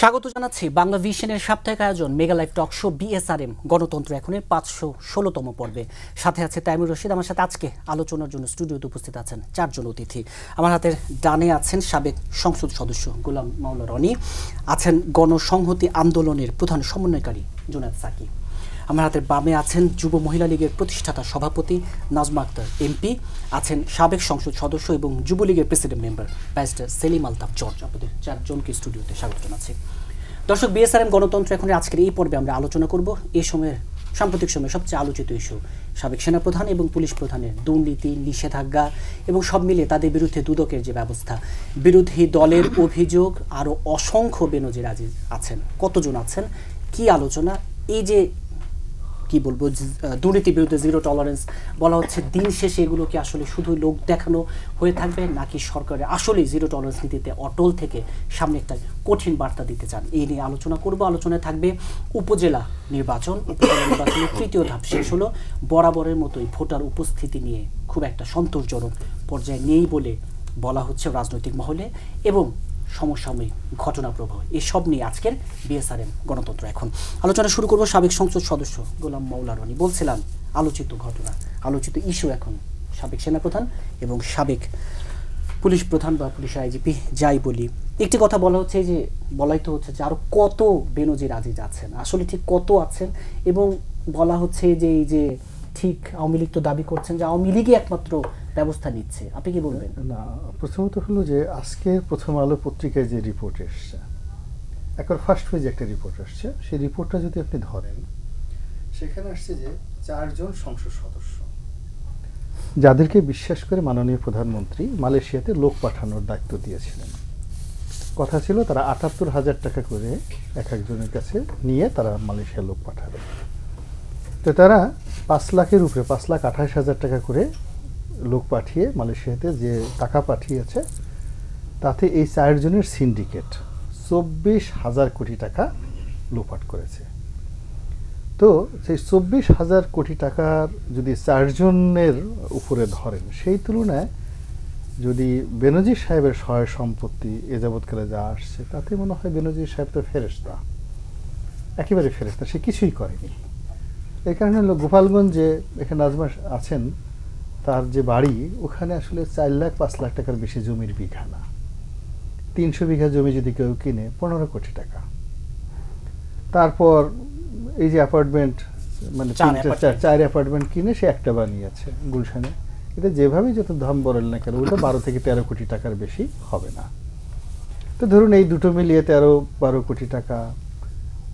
স্বাগত জানাচ্ছি বাংলা ভিশনের সাপ্তাহিক আয়োজন মেগালাইভ টক শো বিএসআরএম গণতন্ত্র এখনের পাঁচশো ষোলোতম পর্বে সাথে আছে তাইমুর রশিদ আমার সাথে আজকে আলোচনার জন্য স্টুডিওতে উপস্থিত আছেন চারজন অতিথি আমার হাতের ডানে আছেন সাবেক সংসদ সদস্য গোলাম মাওলা রনি আছেন গণসংহতি আন্দোলনের প্রধান সমন্বয়কারী জোনাদ সাকিব আমার হাতের বামে আছেন যুব মহিলা লীগের প্রতিষ্ঠাতা সভাপতি নাজমা আক্তার এমপি আছেন সাবেক সংসদ সদস্য এবং যুবলীগের president member barrister Selim Altaf George আপনাদের চারজনকে স্টুডিওতে স্বাগত জানাচ্ছি দর্শক বিএসআরএম গণতন্ত্র এখন আজকের এই পর্বে আমরা আলোচনা করব এই সময়ের সাম্প্রতিক সময়ে সবচেয়ে আলোচিত ইস্যু সাবেক সেনাপ্রধান এবং পুলিশ প্রধানের দুর্নীতি নিষেধাজ্ঞা এবং সব মিলে তাদের বিরুদ্ধে দুদকের যে ব্যবস্থা বিরোধী দলের অভিযোগ আরও অসংখ্য বেনজির আজিজ আছেন কতজন আছেন কি আলোচনা এই যে কি বলবো দুর্নীতি বিরুদ্ধে জিরো টলারেন্স বলা হচ্ছে দিন শেষে এগুলো কি আসলে শুধু লোক দেখানো হয়ে থাকবে নাকি সরকারের আসলে জিরো টলারেন্স নীতিতে অটল থেকে সামনে একটা কঠিন বার্তা দিতে চান এই নিয়ে আলোচনা করব আলোচনায় থাকবে উপজেলা নির্বাচন উপজেলা নির্বাচনের তৃতীয় ধাপ শেষ হলো বরাবরের মতোই ভোটার উপস্থিতি নিয়ে খুব একটা সন্তোষজনক পর্যায়ে নেই বলে বলা হচ্ছে রাজনৈতিক মহলে এবং সমসাময়িক ঘটনা প্রবাহ এসব নিয়ে আজকের বিএসআরএম গণতন্ত্র এখন আলোচনা শুরু করব সাবেক সংসদ সদস্য গোলাম রানি বলছিলাম আলোচিত ঘটনা আলোচিত ইস্যু এখন সাবেক সেনাপ্রধান এবং সাবেক পুলিশ প্রধান বা পুলিশ আইজিপি যাই বলি একটি কথা বলা হচ্ছে যে বলাই তো হচ্ছে যে আরও কত বেনজির আজিজ আছেন আসলে ঠিক কত আছেন এবং বলা হচ্ছে যে এই যে ঠিক আওয়ামী লীগ তো দাবি করছেন যে আওয়ামী লীগই একমাত্র ব্যবস্থা নিচ্ছে আপনি কি বলবেন না প্রথমত হলো যে আজকের প্রথম আলো পত্রিকায় যে রিপোর্ট এসছে একবার ফার্স্ট পেজে একটা রিপোর্ট আসছে সেই রিপোর্টটা যদি আপনি ধরেন সেখানে আসছে যে চারজন সংসদ সদস্য যাদেরকে বিশ্বাস করে মাননীয় প্রধানমন্ত্রী মালয়েশিয়াতে লোক পাঠানোর দায়িত্ব দিয়েছিলেন কথা ছিল তারা আটাত্তর হাজার টাকা করে এক একজনের কাছে নিয়ে তারা মালয়েশিয়া লোক পাঠাবে তো তারা পাঁচ লাখের উপরে পাঁচ লাখ আঠাশ হাজার টাকা করে লোক পাঠিয়ে মালয়েশিয়াতে যে টাকা পাঠিয়েছে তাতে এই চারজনের সিন্ডিকেট চব্বিশ হাজার কোটি টাকা লোপাট করেছে তো সেই চব্বিশ হাজার কোটি টাকার যদি চারজনের উপরে ধরেন সেই তুলনায় যদি বেনজি সাহেবের সহায় সম্পত্তি এ যাবৎকালে যা আসছে তাতে মনে হয় বেনজি সাহেব তো ফেরেস্তা একেবারে ফেরেস্তা সে কিছুই করেনি এই কারণে হলো গোপালগঞ্জে এখানে নাজমা আছেন তার যে বাড়ি ওখানে আসলে চার লাখ পাঁচ লাখ টাকার বেশি জমির বিঘা না তিনশো বিঘা জমি যদি কেউ কিনে পনেরো কোটি টাকা তারপর এই যে অ্যাপার্টমেন্ট মানে চার অ্যাপার্টমেন্ট কিনে সে একটা বানিয়েছে গুলশানে এটা যেভাবেই যত দাম বলেন না কেন ওটা বারো থেকে তেরো কোটি টাকার বেশি হবে না তো ধরুন এই দুটো মিলিয়ে তেরো বারো কোটি টাকা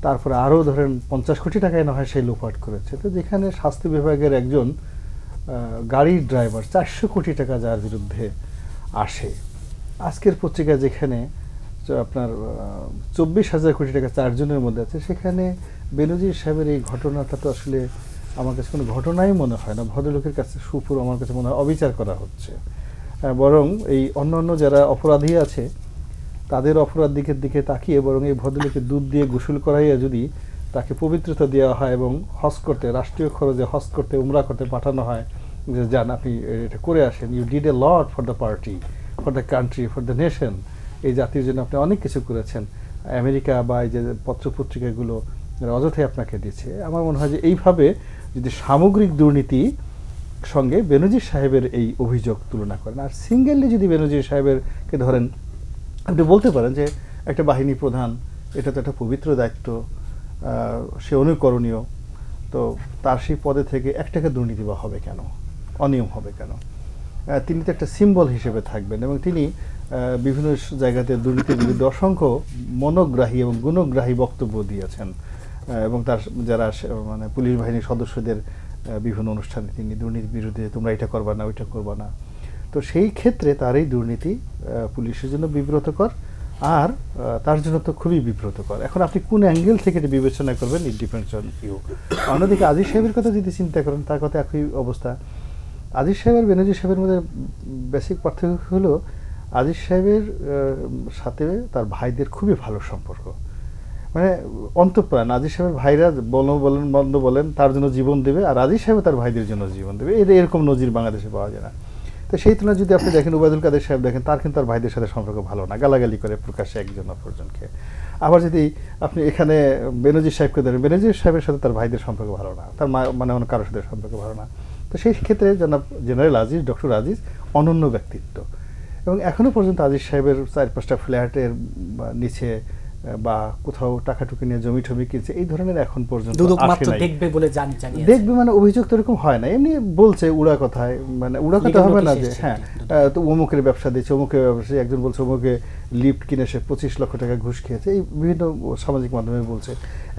তারপরে আরও ধরেন পঞ্চাশ কোটি টাকায় না হয় সেই লোপাট করেছে তো যেখানে স্বাস্থ্য বিভাগের একজন গাড়ির ড্রাইভার চারশো কোটি টাকা যার বিরুদ্ধে আসে আজকের পত্রিকা যেখানে আপনার চব্বিশ হাজার কোটি টাকা চারজনের মধ্যে আছে সেখানে বেনজির সাহেবের এই ঘটনাটা তো আসলে আমার কাছে কোনো ঘটনাই মনে হয় না ভদ্রলোকের কাছে সুপুর আমার কাছে মনে হয় অবিচার করা হচ্ছে বরং এই অন্য অন্য যারা অপরাধী আছে তাদের অপরাধ দিকের দিকে তাকিয়ে বরং এই ভদ্রলোকে দুধ দিয়ে গোসল করাইয়া যদি তাকে পবিত্রতা দেওয়া হয় এবং হজ করতে রাষ্ট্রীয় খরচে হজ করতে উমরা করতে পাঠানো হয় যে যান আপনি এটা করে আসেন you did a lot for the party for the country for the nation এই জাতির জন্য আপনি অনেক কিছু করেছেন আমেরিকা বা এই যে পত্রপত্রিকাগুলো অযথাই আপনাকে দিচ্ছে আমার মনে হয় যে এইভাবে যদি সামগ্রিক দুর্নীতি সঙ্গে বেনজির সাহেবের এই অভিযোগ তুলনা করেন আর সিঙ্গেললি যদি বেনজির সাহেবেরকে ধরেন আপনি বলতে পারেন যে একটা বাহিনী প্রধান এটা তো একটা পবিত্র দায়িত্ব সে অনুকরণীয় তো তার সেই পদে থেকে এক টাকা দুর্নীতি বা হবে কেন অনিয়ম হবে কেন তিনি তো একটা সিম্বল হিসেবে থাকবেন এবং তিনি বিভিন্ন জায়গাতে দুর্নীতির বিরুদ্ধে অসংখ্য মনোগ্রাহী এবং গুণগ্রাহী বক্তব্য দিয়েছেন এবং তার যারা মানে পুলিশ বাহিনীর সদস্যদের বিভিন্ন অনুষ্ঠানে তিনি দুর্নীতির বিরুদ্ধে তোমরা এটা করবা না ওইটা করবা না তো সেই ক্ষেত্রে তার এই দুর্নীতি পুলিশের জন্য বিব্রতকর আর তার জন্য তো খুবই বিব্রতকর এখন আপনি কোন অ্যাঙ্গেল থেকে এটা বিবেচনা করবেন ইট ডিপেন্ডস অন ইউ অন্যদিকে আজিজ সাহেবের কথা যদি চিন্তা করেন তার কথা একই অবস্থা আজিজ সাহেব আর বেনজির সাহেবের মধ্যে বেসিক পার্থক্য হলো আজিজ সাহেবের সাথে তার ভাইদের খুবই ভালো সম্পর্ক মানে অন্তঃপ্রাণ আজিজ সাহেবের ভাইরা বল বলেন বন্ধ বলেন তার জন্য জীবন দেবে আর আজিজ সাহেব তার ভাইদের জন্য জীবন দেবে এরকম নজির বাংলাদেশে পাওয়া যায় না তো সেই তুলনায় যদি আপনি দেখেন উবায়দুল কাদের সাহেব দেখেন তার কিন্তু তার ভাইদের সাথে সম্পর্ক ভালো না গালাগালি করে প্রকাশ্যে একজন অপরজনকে আবার যদি আপনি এখানে বেনজির সাহেবকে ধরেন বেনজির সাহেবের সাথে তার ভাইদের সম্পর্ক ভালো না তার মানে অন্য কারোর সাথে সম্পর্ক ভালো না তো সেই ক্ষেত্রে জনাব জেনারেল আজিজ ডক্টর আজিজ অনন্য ব্যক্তিত্ব এবং এখনও পর্যন্ত আজিজ সাহেবের চার পাঁচটা ফ্ল্যাটের নিচে বা কোথাও টাকা টুকি নিয়ে জমি টমি কিনছে এই ধরনের এখন পর্যন্ত দেখবে বলে জানি দেখবে মানে অভিযোগ তো এরকম হয় না এমনি বলছে উড়া কথায় মানে উড়া কথা হবে না যে হ্যাঁ তো অমুকের ব্যবসা দিয়েছে অমুকের ব্যবসা একজন বলছে অমুকে লিফট কিনে সে পঁচিশ লক্ষ টাকা ঘুষ খেয়েছে এই বিভিন্ন সামাজিক মাধ্যমে বলছে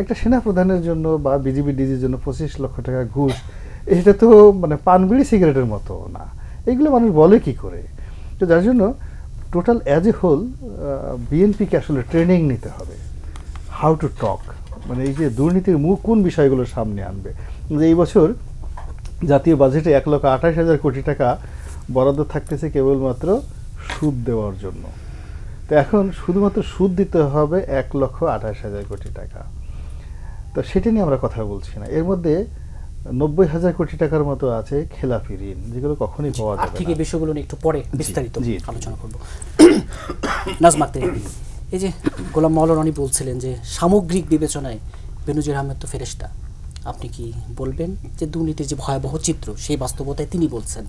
একটা সেনা প্রধানের জন্য বা বিজিবি ডিজির জন্য পঁচিশ লক্ষ টাকা ঘুষ এটা তো মানে পানবিড়ি সিগারেটের মতো না এগুলো মানুষ বলে কি করে তো যার জন্য টোটাল অ্যাজ এ হোল বিএনপিকে আসলে ট্রেনিং নিতে হবে হাউ টু টক মানে এই যে দুর্নীতির মুখ কোন বিষয়গুলো সামনে আনবে যে এই বছর জাতীয় বাজেটে এক লক্ষ আঠাশ হাজার কোটি টাকা বরাদ্দ থাকতেছে কেবলমাত্র সুদ দেওয়ার জন্য তো এখন শুধুমাত্র সুদ দিতে হবে এক লক্ষ আঠাশ হাজার কোটি টাকা তো সেটা নিয়ে আমরা কথা বলছি না এর মধ্যে নব্বই হাজার কোটি টাকার মতো আছে খেলাফি ঋণ যেগুলো কখনই পাওয়া যাবে আর্থিক বিষয়গুলো নিয়ে একটু পরে বিস্তারিত আলোচনা করব নাজমা এই যে গোলাম মহল রনি বলছিলেন যে সামগ্রিক বিবেচনায় বেনুজির আহমেদ তো ফেরেস্তা আপনি কি বলবেন যে দুর্নীতির যে ভয়াবহ চিত্র সেই বাস্তবতায় তিনি বলছেন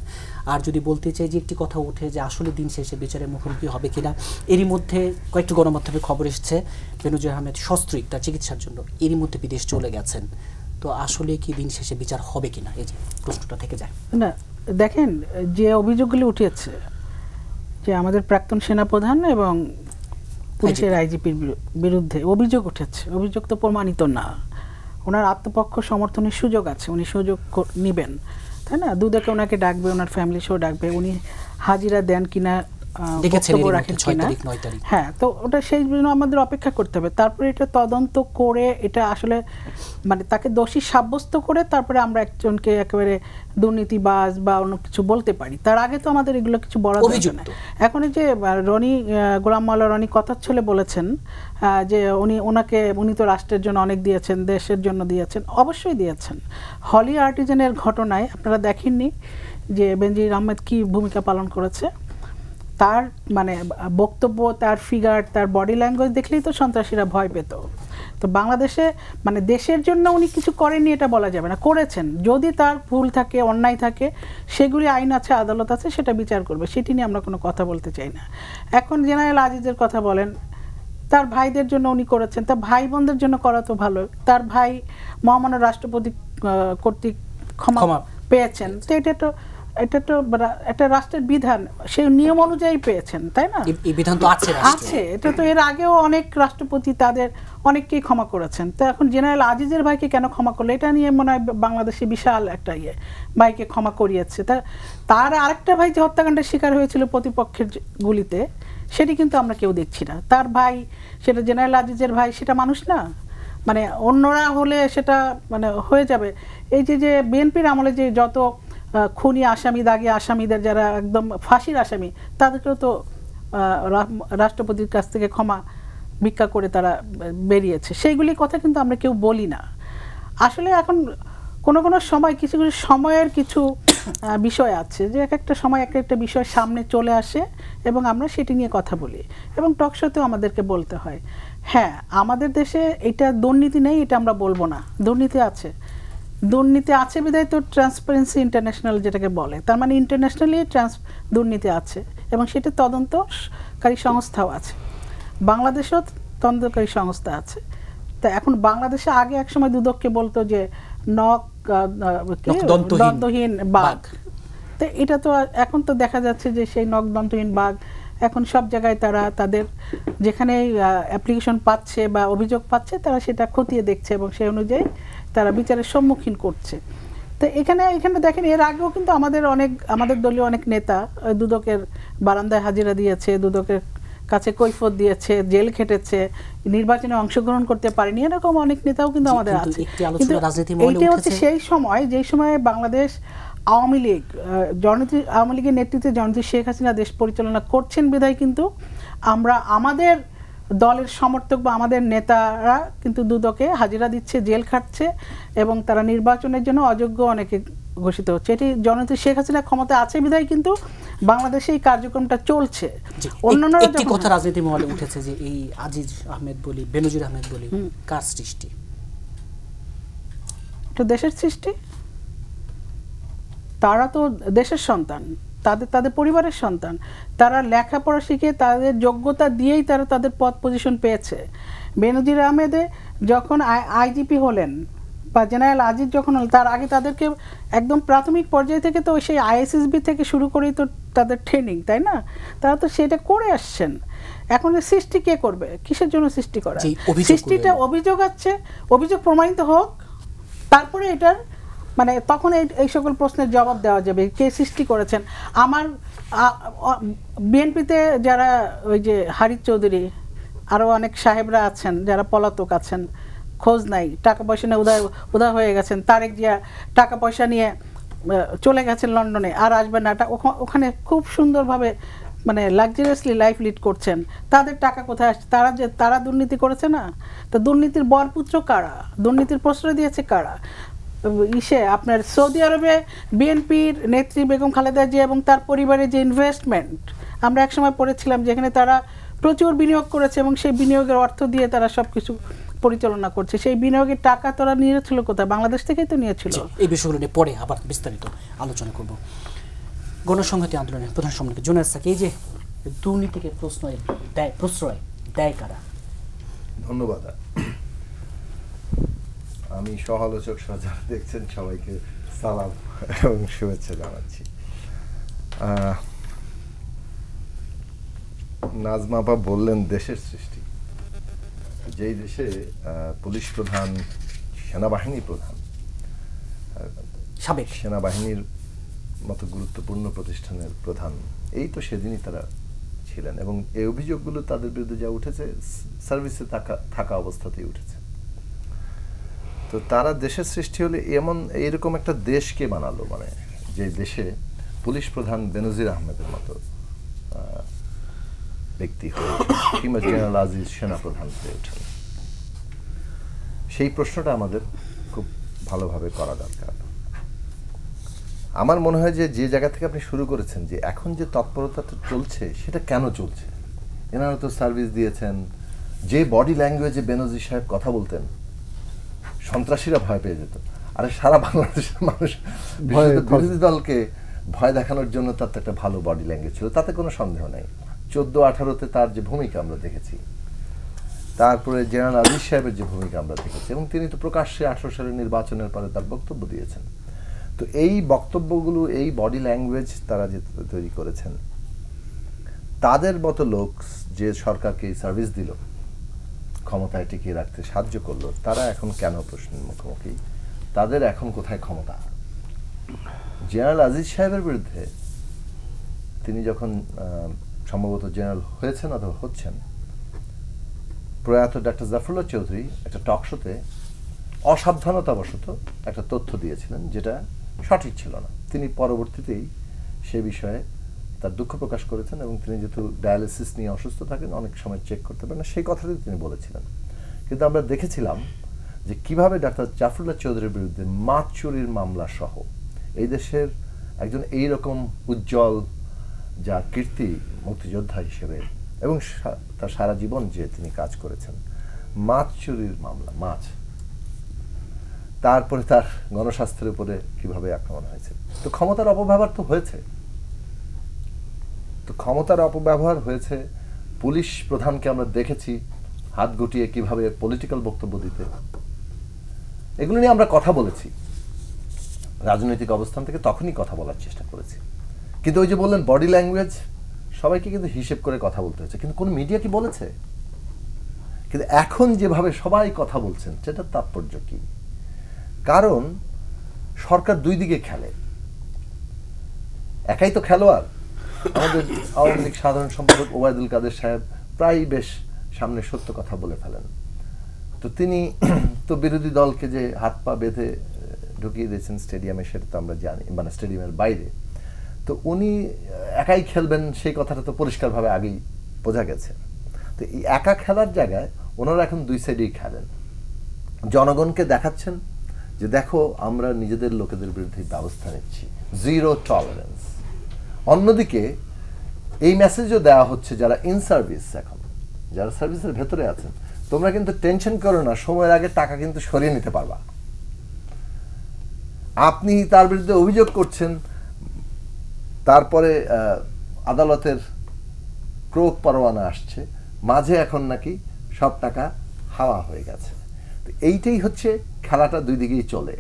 আর যদি বলতে চাই যে একটি কথা ওঠে যে আসলে দিন শেষে বিচারের মুখোমুখি হবে কিনা এরই মধ্যে কয়েকটি গণমাধ্যমে খবর এসেছে বেনুজির আহমেদ সস্ত্রিক তার চিকিৎসার জন্য এরই মধ্যে বিদেশ চলে গেছেন তো আসলে কি দিন শেষে বিচার হবে কিনা এই যে প্রশ্নটা থেকে যায় না দেখেন যে অভিযোগগুলি উঠেছে যে আমাদের প্রাক্তন সেনাপ্রধান এবং পুলিশের আইজিপির বিরুদ্ধে অভিযোগ উঠেছে অভিযোগ তো প্রমাণিত না ওনার আত্মপক্ষ সমর্থনের সুযোগ আছে উনি সুযোগ নেবেন তাই না দুদেকে ওনাকে ডাকবে ওনার ফ্যামিলি সহ ডাকবে উনি হাজিরা দেন কিনা দেখেছেন তারিখ তারিখ হ্যাঁ তো ওটা সেই জন্য আমাদের অপেক্ষা করতে হবে তারপরে এটা তদন্ত করে এটা আসলে মানে তাকে দোষী সাব্যস্ত করে তারপরে আমরা একজনকে একেবারে দুর্নীতিবাজ বা অন্য কিছু বলতে পারি তার আগে তো আমাদের এগুলো কিছু বড় না এখন যে রনি গোলাম মাল্লা রনি কথাচ্ছলে বলেছেন যে উনি ওনাকে উনি তো রাষ্ট্রের জন্য অনেক দিয়েছেন দেশের জন্য দিয়েছেন অবশ্যই দিয়েছেন হলি আর্টিজেনের ঘটনায় আপনারা দেখেননি যে বেনজির আহমেদ কি ভূমিকা পালন করেছে তার মানে বক্তব্য তার ফিগার তার বডি ল্যাঙ্গুয়েজ দেখলেই তো সন্ত্রাসীরা ভয় পেত তো বাংলাদেশে মানে দেশের জন্য উনি কিছু করেননি এটা বলা যাবে না করেছেন যদি তার ভুল থাকে অন্যায় থাকে সেগুলি আইন আছে আদালত আছে সেটা বিচার করবে সেটি নিয়ে আমরা কোনো কথা বলতে চাই না এখন জেনারেল আজিজের কথা বলেন তার ভাইদের জন্য উনি করেছেন তার ভাই বোনদের জন্য করা তো ভালো তার ভাই মহামান্য রাষ্ট্রপতি কর্তৃক ক্ষমা পেয়েছেন তো এটা তো এটা তো মানে একটা রাষ্ট্রের বিধান সেই নিয়ম অনুযায়ী পেয়েছেন তাই না এই বিধান তো আছে আছে এটা তো এর আগেও অনেক রাষ্ট্রপতি তাদের অনেককেই ক্ষমা করেছেন তো এখন জেনারেল আজিজের ভাইকে কেন ক্ষমা করলো এটা নিয়ে মনে হয় বাংলাদেশে বিশাল একটা ইয়ে ভাইকে ক্ষমা করিয়েছে তা তার আরেকটা ভাই যে হত্যাকাণ্ডের শিকার হয়েছিল প্রতিপক্ষের গুলিতে সেটি কিন্তু আমরা কেউ দেখছি না তার ভাই সেটা জেনারেল আজিজের ভাই সেটা মানুষ না মানে অন্যরা হলে সেটা মানে হয়ে যাবে এই যে যে বিএনপির আমলে যে যত খুনি আসামি দাগে আসামিদের যারা একদম ফাঁসির আসামি তাদেরকেও তো রাষ্ট্রপতির কাছ থেকে ক্ষমা ভিক্ষা করে তারা বেরিয়েছে সেইগুলি কথা কিন্তু আমরা কেউ বলি না আসলে এখন কোনো কোনো সময় কিছু কিছু সময়ের কিছু বিষয় আছে যে এক একটা সময় এক একটা বিষয় সামনে চলে আসে এবং আমরা সেটি নিয়ে কথা বলি এবং টকশোতেও আমাদেরকে বলতে হয় হ্যাঁ আমাদের দেশে এটা দুর্নীতি নেই এটা আমরা বলবো না দুর্নীতি আছে দুর্নীতি আছে বিধায় তো ট্রান্সপারেন্সি ইন্টারন্যাশনাল যেটাকে বলে তার মানে ইন্টারন্যাশনালি ট্রান্স দুর্নীতি আছে এবং সেটা তদন্তকারী সংস্থাও আছে বাংলাদেশেও তদন্তকারী সংস্থা আছে তা এখন বাংলাদেশে আগে একসময় দুদককে বলতো যে নখ বাঘ তো এটা তো এখন তো দেখা যাচ্ছে যে সেই নখ দন্তহীন বাঘ এখন সব জায়গায় তারা তাদের যেখানে অ্যাপ্লিকেশন পাচ্ছে বা অভিযোগ পাচ্ছে তারা সেটা খতিয়ে দেখছে এবং সেই অনুযায়ী তারা বিচারের সম্মুখীন করছে তো এখানে এখানে দেখেন এর আগেও কিন্তু আমাদের অনেক আমাদের দলীয় অনেক নেতা দুদকের বারান্দায় হাজিরা দিয়েছে দুদকের কাছে কৈফত দিয়েছে জেল খেটেছে নির্বাচনে অংশগ্রহণ করতে পারেনি এরকম অনেক নেতাও কিন্তু আমাদের আছে এইটা হচ্ছে সেই সময় যেই সময় বাংলাদেশ আওয়ামী লীগ জনতী আওয়ামী লীগের নেতৃত্বে জনতী শেখ হাসিনা দেশ পরিচালনা করছেন বিধায় কিন্তু আমরা আমাদের দলের সমর্থক বা আমাদের নেতারা কিন্তু দুদকে হাজিরা দিচ্ছে জেল খাটছে এবং তারা নির্বাচনের জন্য অযোগ্য অনেকে ঘোষিত হচ্ছে এটি জননেত্রী শেখ হাসিনা ক্ষমতা আছে বিধায় কিন্তু বাংলাদেশে এই কার্যক্রমটা চলছে অন্যান্য একটি কথা রাজনীতি মহলে উঠেছে যে এই আজিজ আহমেদ বলি বেনজির আহমেদ বলি কার সৃষ্টি দেশের সৃষ্টি তারা তো দেশের সন্তান তাদের তাদের পরিবারের সন্তান তারা লেখাপড়া শিখে তাদের যোগ্যতা দিয়েই তারা তাদের পদ পজিশন পেয়েছে বেনজির আহমেদে যখন আইজিপি হলেন বা জেনারেল আজিজ যখন হল তার আগে তাদেরকে একদম প্রাথমিক পর্যায় থেকে তো সেই আইএসএসবি থেকে শুরু করেই তো তাদের ট্রেনিং তাই না তারা তো সেটা করে আসছেন এখন সৃষ্টি কে করবে কিসের জন্য সৃষ্টি করা সৃষ্টিটা অভিযোগ আছে অভিযোগ প্রমাণিত হোক তারপরে এটার মানে তখন এই সকল প্রশ্নের জবাব দেওয়া যাবে কে সৃষ্টি করেছেন আমার বিএনপিতে যারা ওই যে হারিত চৌধুরী আরও অনেক সাহেবরা আছেন যারা পলাতক আছেন খোঁজ নাই টাকা পয়সা নিয়ে উদয় উদয় হয়ে গেছেন তারেক জিয়া টাকা পয়সা নিয়ে চলে গেছেন লন্ডনে আর আসবেন না ওখানে খুব সুন্দরভাবে মানে লাকজারিয়াসলি লাইফ লিড করছেন তাদের টাকা কোথায় আসছে তারা যে তারা দুর্নীতি করেছে না তো দুর্নীতির বরপুত্র কারা দুর্নীতির প্রশ্রয় দিয়েছে কারা ইসে আপনার সৌদি আরবে বিএনপির নেত্রী বেগম খালেদা জিয়া এবং তার পরিবারের যে ইনভেস্টমেন্ট আমরা একসময় পড়েছিলাম যেখানে তারা প্রচুর বিনিয়োগ করেছে এবং সেই বিনিয়োগের অর্থ দিয়ে তারা সব কিছু পরিচালনা করছে সেই বিনিয়োগের টাকা তারা নিয়েছিল কোথায় বাংলাদেশ থেকেই তো নিয়েছিল এই বিষয়গুলো নিয়ে পরে আবার বিস্তারিত আলোচনা করব গণসংহতি আন্দোলনের প্রধান সম্রাট জুনাস সাকি এই যে দুর্নীতিকে প্রশ্রয় দেয় প্রশ্রয় দেয় কারা ধন্যবাদ আমি সহালোচক সজারা দেখছেন সবাইকে সালাম এবং শুভেচ্ছা জানাচ্ছি আপা বললেন দেশের সৃষ্টি যেই দেশে পুলিশ প্রধান সেনাবাহিনী প্রধান সাবেক সেনাবাহিনীর মতো গুরুত্বপূর্ণ প্রতিষ্ঠানের প্রধান এই তো সেদিনই তারা ছিলেন এবং এই অভিযোগগুলো তাদের বিরুদ্ধে যা উঠেছে সার্ভিসে থাকা থাকা অবস্থাতেই উঠেছে তো তারা দেশের সৃষ্টি হলে এমন এইরকম একটা দেশকে বানালো মানে যে দেশে পুলিশ প্রধান বেনজির আহমেদের মতো ব্যক্তি হয়ে কিংবা জেনারেল আজিজ সেনাপ্রধান হয়ে ওঠেন সেই প্রশ্নটা আমাদের খুব ভালোভাবে করা দরকার আমার মনে হয় যে যে জায়গা থেকে আপনি শুরু করেছেন যে এখন যে তৎপরতা চলছে সেটা কেন চলছে এনারা তো সার্ভিস দিয়েছেন যে বডি ল্যাঙ্গুয়েজে বেনজির সাহেব কথা বলতেন সন্ত্রাসীরা ভয় পেয়ে যেত আরে সারা বাংলাদেশের মানুষ বিরোধী দলকে ভয় দেখানোর জন্য তার তো একটা ভালো বডি ল্যাঙ্গুয়েজ ছিল তাতে কোনো সন্দেহ নাই চোদ্দ আঠারোতে তার যে ভূমিকা আমরা দেখেছি তারপরে জেনারেল আজিজ সাহেবের যে ভূমিকা আমরা দেখেছি এবং তিনি তো প্রকাশ্যে আঠারো সালের নির্বাচনের পরে তার বক্তব্য দিয়েছেন তো এই বক্তব্যগুলো এই বডি ল্যাঙ্গুয়েজ তারা যে তৈরি করেছেন তাদের মতো লোক যে সরকারকে সার্ভিস দিল ক্ষমতায় টিকিয়ে রাখতে সাহায্য করলো তারা এখন কেন প্রশ্নের মুখোমুখি তাদের এখন কোথায় ক্ষমতা জেনারেল আজিজ সাহেবের বিরুদ্ধে তিনি যখন সম্ভবত জেনারেল হয়েছেন অথবা হচ্ছেন প্রয়াত ডাক্তার জাফরুল্লাহ চৌধুরী একটা টক শোতে অসাবধানতাবশত একটা তথ্য দিয়েছিলেন যেটা সঠিক ছিল না তিনি পরবর্তীতেই সে বিষয়ে তার দুঃখ প্রকাশ করেছেন এবং তিনি যেহেতু ডায়ালিসিস নিয়ে অসুস্থ থাকেন অনেক সময় চেক করতে পারেন সেই কথাটি তিনি বলেছিলেন কিন্তু আমরা দেখেছিলাম যে কিভাবে ডাক্তার জাফরুল্লাহ চৌধুরীর বিরুদ্ধে মাছ চুরির মামলা সহ এই দেশের একজন এই রকম উজ্জ্বল যা কীর্তি মুক্তিযোদ্ধা হিসেবে এবং তার সারা জীবন যে তিনি কাজ করেছেন মাছ চুরির মামলা মাছ তারপরে তার গণস্বাস্থ্যের উপরে কিভাবে আক্রমণ হয়েছে তো ক্ষমতার অপব্যবহার তো হয়েছে তো ক্ষমতার অপব্যবহার হয়েছে পুলিশ প্রধানকে আমরা দেখেছি হাত গুটিয়ে কিভাবে পলিটিক্যাল বক্তব্য দিতে এগুলো নিয়ে আমরা কথা বলেছি রাজনৈতিক অবস্থান থেকে তখনই কথা বলার চেষ্টা করেছি কিন্তু ওই যে বললেন বডি ল্যাঙ্গুয়েজ সবাইকে কিন্তু হিসেব করে কথা বলতে হয়েছে কিন্তু কোন মিডিয়া কি বলেছে কিন্তু এখন যেভাবে সবাই কথা বলছেন সেটার তাৎপর্য কি কারণ সরকার দুই দিকে খেলে একাই তো খেলোয়াড় আমাদের আওয়ামী লীগ সাধারণ সম্পাদক ওবায়দুল কাদের সাহেব প্রায় বেশ সামনে সত্য কথা বলে ফেলেন তো তিনি তো বিরোধী দলকে যে হাত পা বেঁধে ঢুকিয়ে দিয়েছেন স্টেডিয়ামে সেটা তো আমরা জানি মানে স্টেডিয়ামের বাইরে তো উনি একাই খেলবেন সেই কথাটা তো পরিষ্কারভাবে আগেই বোঝা গেছে তো এই একা খেলার জায়গায় ওনারা এখন দুই সাইডেই খেলেন জনগণকে দেখাচ্ছেন যে দেখো আমরা নিজেদের লোকেদের বিরুদ্ধে ব্যবস্থা নিচ্ছি জিরো টলারেন্স অন্যদিকে এই মেসেজও দেওয়া হচ্ছে যারা ইন সার্ভিস এখন যারা সার্ভিসের ভেতরে আছেন তোমরা কিন্তু টেনশন করো না সময়ের আগে টাকা কিন্তু সরিয়ে নিতে পারবা আপনি তার বিরুদ্ধে অভিযোগ করছেন তারপরে আদালতের ক্রোক পরোয়ানা আসছে মাঝে এখন নাকি সব টাকা হাওয়া হয়ে গেছে তো এইটাই হচ্ছে খেলাটা দুই দিকেই চলে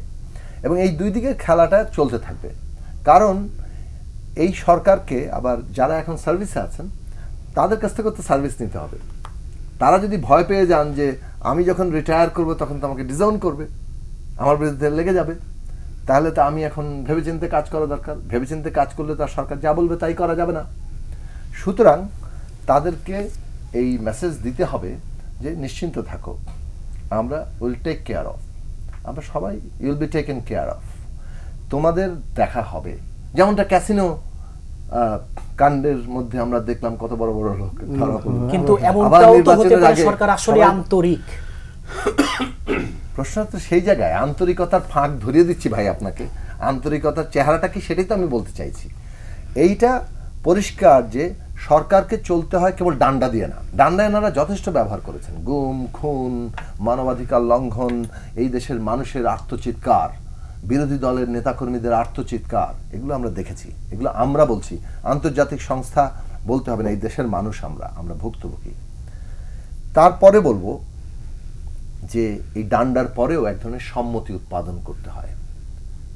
এবং এই দুই দিকের খেলাটা চলতে থাকবে কারণ এই সরকারকে আবার যারা এখন সার্ভিসে আছেন তাদের কাছ থেকে তো সার্ভিস নিতে হবে তারা যদি ভয় পেয়ে যান যে আমি যখন রিটায়ার করব তখন তো আমাকে ডিজাউন করবে আমার বিরুদ্ধে লেগে যাবে তাহলে তো আমি এখন ভেবেচিন্তে কাজ করা দরকার ভেবেচিন্তে কাজ করলে তার সরকার যা বলবে তাই করা যাবে না সুতরাং তাদেরকে এই মেসেজ দিতে হবে যে নিশ্চিন্ত থাকো আমরা উইল টেক কেয়ার অফ আমরা সবাই you'll be taken care of তোমাদের দেখা হবে যেমনটা ক্যাসিনো কাণ্ডের মধ্যে আমরা দেখলাম কত বড় বড় লোক হ্যাঁ। কিন্তু সরকার আসলে আন্তরিক প্রশ্ন তো সেই জায়গায় আন্তরিকতার ফাঁক ধরিয়ে দিচ্ছি ভাই আপনাকে আন্তরিকতার চেহারাটা কি সেটাই তো আমি বলতে চাইছি এইটা পরিষ্কার যে সরকারকে চলতে হয় কেবল ডান্ডা দিয়ে না ডান্ডা এনারা যথেষ্ট ব্যবহার করেছেন গুম খুন মানবাধিকার লঙ্ঘন এই দেশের মানুষের আত্মচিৎকার বিরোধী দলের নেতাকর্মীদের আর্থচিৎকার এগুলো আমরা দেখেছি এগুলো আমরা বলছি আন্তর্জাতিক সংস্থা বলতে হবে না এই দেশের মানুষ আমরা আমরা ভুক্তভোগী তারপরে বলবো যে এই ডান্ডার পরেও এক ধরনের সম্মতি উৎপাদন করতে হয়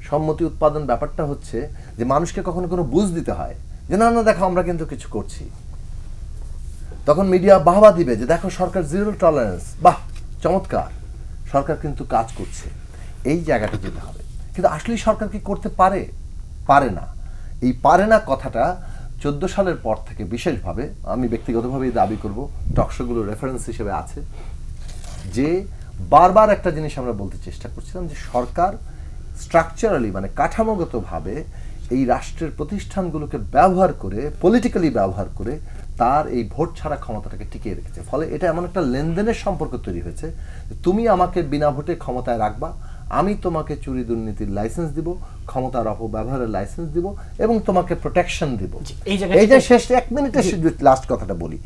সম্মতি উৎপাদন ব্যাপারটা হচ্ছে যে মানুষকে কখনো কোনো বুঝ দিতে হয় যে না না দেখো আমরা কিন্তু কিছু করছি তখন মিডিয়া বাহবা দিবে যে দেখো সরকার জিরো টলারেন্স বাহ চমৎকার সরকার কিন্তু কাজ করছে এই জায়গাটা যেতে হবে কিন্তু আসলেই সরকার কি করতে পারে পারে না এই পারে না কথাটা চোদ্দো সালের পর থেকে বিশেষভাবে আমি ব্যক্তিগতভাবেই দাবি করব টকশোগুলো রেফারেন্স হিসেবে আছে যে বারবার একটা জিনিস আমরা বলতে চেষ্টা করছিলাম যে সরকার স্ট্রাকচারালি মানে কাঠামোগতভাবে এই রাষ্ট্রের প্রতিষ্ঠানগুলোকে ব্যবহার করে পলিটিক্যালি ব্যবহার করে তার এই ভোট ছাড়া ক্ষমতাটাকে টিকিয়ে রেখেছে ফলে এটা এমন একটা লেনদেনের সম্পর্ক তৈরি হয়েছে তুমি আমাকে বিনা ভোটে ক্ষমতায় রাখবা আমি তোমাকে চুরি দুর্নীতির লাইসেন্স দিব ক্ষমতার অপব্যবহারের লাইসেন্স দিব এবং তোমাকে প্রোটেকশন দিব এই যে শেষ এক মিনিটে লাস্ট কথাটা বলি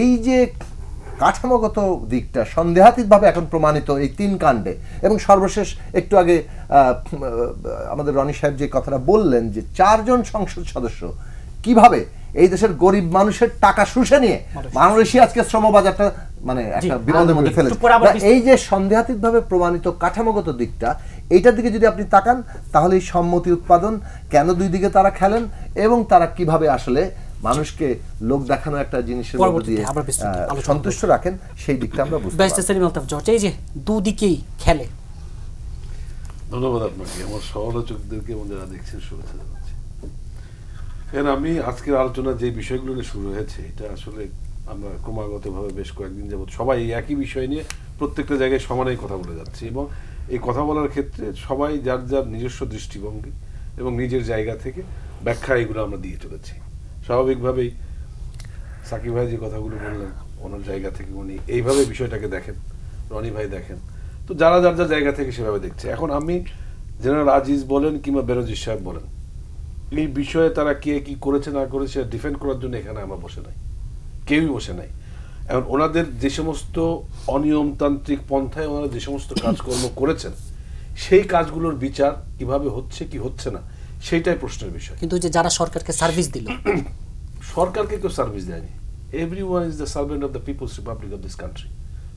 এই যে কাঠামোগত দিকটা সন্দেহাতীতভাবে এখন প্রমাণিত এই তিন কাণ্ডে এবং সর্বশেষ একটু আগে আমাদের রনি সাহেব যে কথাটা বললেন যে চারজন সংসদ সদস্য কিভাবে এই দেশের গরিব মানুষের টাকা শুষে নিয়ে বাংলাদেশি আজকে শ্রমবাজারটা মানে একটা বিপদের মধ্যে ফেলে এই যে সন্দেহাতীত ভাবে প্রমাণিত কাঠামোগত দিকটা এইটার দিকে যদি আপনি তাকান তাহলে এই সম্মতি উৎপাদন কেন দুই দিকে তারা খেলেন এবং তারা কিভাবে আসলে মানুষকে লোক দেখানো একটা জিনিসের মধ্যে দিয়ে সন্তুষ্ট রাখেন সেই দিকটা আমরা বুঝতে পারি বেস্ট এই যে দুদিকেই খেলে ধন্যবাদ আপনাকে আমার সমালোচকদেরকে আমাদের দেখছেন শুভেচ্ছা এর হ্যাঁ, আমি আজকের আলোচনা যে বিষয়গুলো নিয়ে শুরু হয়েছে এটা আসলে আমরা ক্রমাগতভাবে বেশ কয়েকদিন যাবত সবাই এই একই বিষয় নিয়ে প্রত্যেকটা জায়গায় সমানেই কথা বলে যাচ্ছি এবং এই কথা বলার ক্ষেত্রে সবাই যার যার নিজস্ব দৃষ্টিভঙ্গি এবং নিজের জায়গা থেকে ব্যাখ্যা এগুলো আমরা দিয়ে চলেছি স্বাভাবিকভাবেই সাকিব ভাই যে কথাগুলো বললেন ওনার জায়গা থেকে উনি এইভাবে বিষয়টাকে দেখেন রনি ভাই দেখেন তো যারা যার যার জায়গা থেকে সেভাবে দেখছে এখন আমি জেনারেল আজিজ বলেন কিংবা বেরোজির সাহেব বলেন এই বিষয়ে তারা কে কি করেছে না করেছে ডিফেন্ড করার জন্য এখানে আমরা বসে নাই কেউই বসে নাই এখন ওনাদের যে সমস্ত অনিয়মতান্ত্রিক পন্থায় ওনারা যে সমস্ত কাজকর্ম করেছেন সেই কাজগুলোর বিচার কিভাবে হচ্ছে কি হচ্ছে না সেইটাই প্রশ্নের বিষয় কিন্তু যে যারা সরকারকে সার্ভিস দিল সরকারকে কেউ সার্ভিস দেয়নি every one is the servant of the people's republic of this country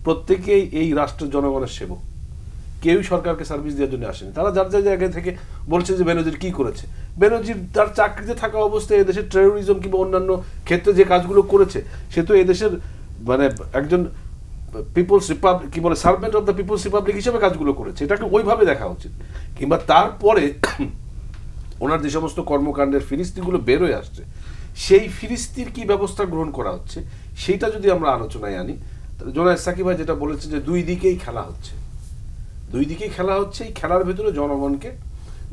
প্রত্যেকেই এই রাষ্ট্রের জনগণের সেবক কেউই সরকারকে সার্ভিস দেওয়ার জন্য আসেনি তারা যার যার জায়গা থেকে বলছে যে বেনজির কি করেছে বেনজির তার চাকরিতে থাকা অবস্থায় এদেশের টেরোরিজম কিংবা অন্যান্য ক্ষেত্রে যে কাজগুলো করেছে সে তো এদেশের মানে একজন পিপলস রিপাবলিক কি বলে servant of the people's republic হিসেবে কাজগুলো করেছে এটাকে ওইভাবে দেখা উচিত কিংবা তারপরে ওনার যে সমস্ত কর্মকাণ্ডের ফিরিস্তিগুলো বেরোয় আসছে সেই ফিরিস্তির কি ব্যবস্থা গ্রহণ করা হচ্ছে সেইটা যদি আমরা আলোচনায় আনি জোনায় সাকিবা যেটা বলেছে যে দুই দিকেই খেলা হচ্ছে দুই দিকেই খেলা হচ্ছে এই খেলার ভেতরে জনগণকে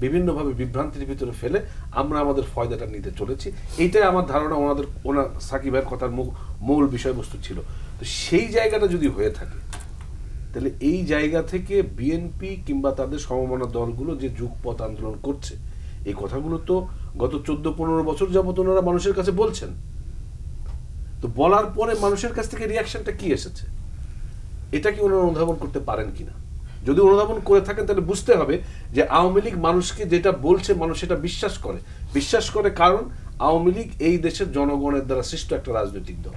বিভিন্নভাবে বিভ্রান্তির ভিতরে ফেলে আমরা আমাদের ফয়দাটা নিতে চলেছি এইটাই আমার ধারণা ওনাদের ওনার সাকিবের কথার মূল বিষয়বস্তু ছিল তো সেই জায়গাটা যদি হয়ে থাকে তাহলে এই জায়গা থেকে বিএনপি কিংবা তাদের সমমনা দলগুলো যে যুগপথ আন্দোলন করছে এই কথাগুলো তো গত চোদ্দ পনেরো বছর যাবত ওনারা মানুষের কাছে বলছেন তো বলার পরে মানুষের কাছ থেকে রিয়াকশনটা কি এসেছে এটা কি ওনারা অনুধাবন করতে পারেন কিনা যদি অনুধাবন করে থাকেন তাহলে বুঝতে হবে যে আওয়ামী লীগ মানুষকে যেটা বলছে মানুষ সেটা বিশ্বাস করে বিশ্বাস করে কারণ আওয়ামী লীগ এই দেশের জনগণের দ্বারা সৃষ্ট একটা রাজনৈতিক দল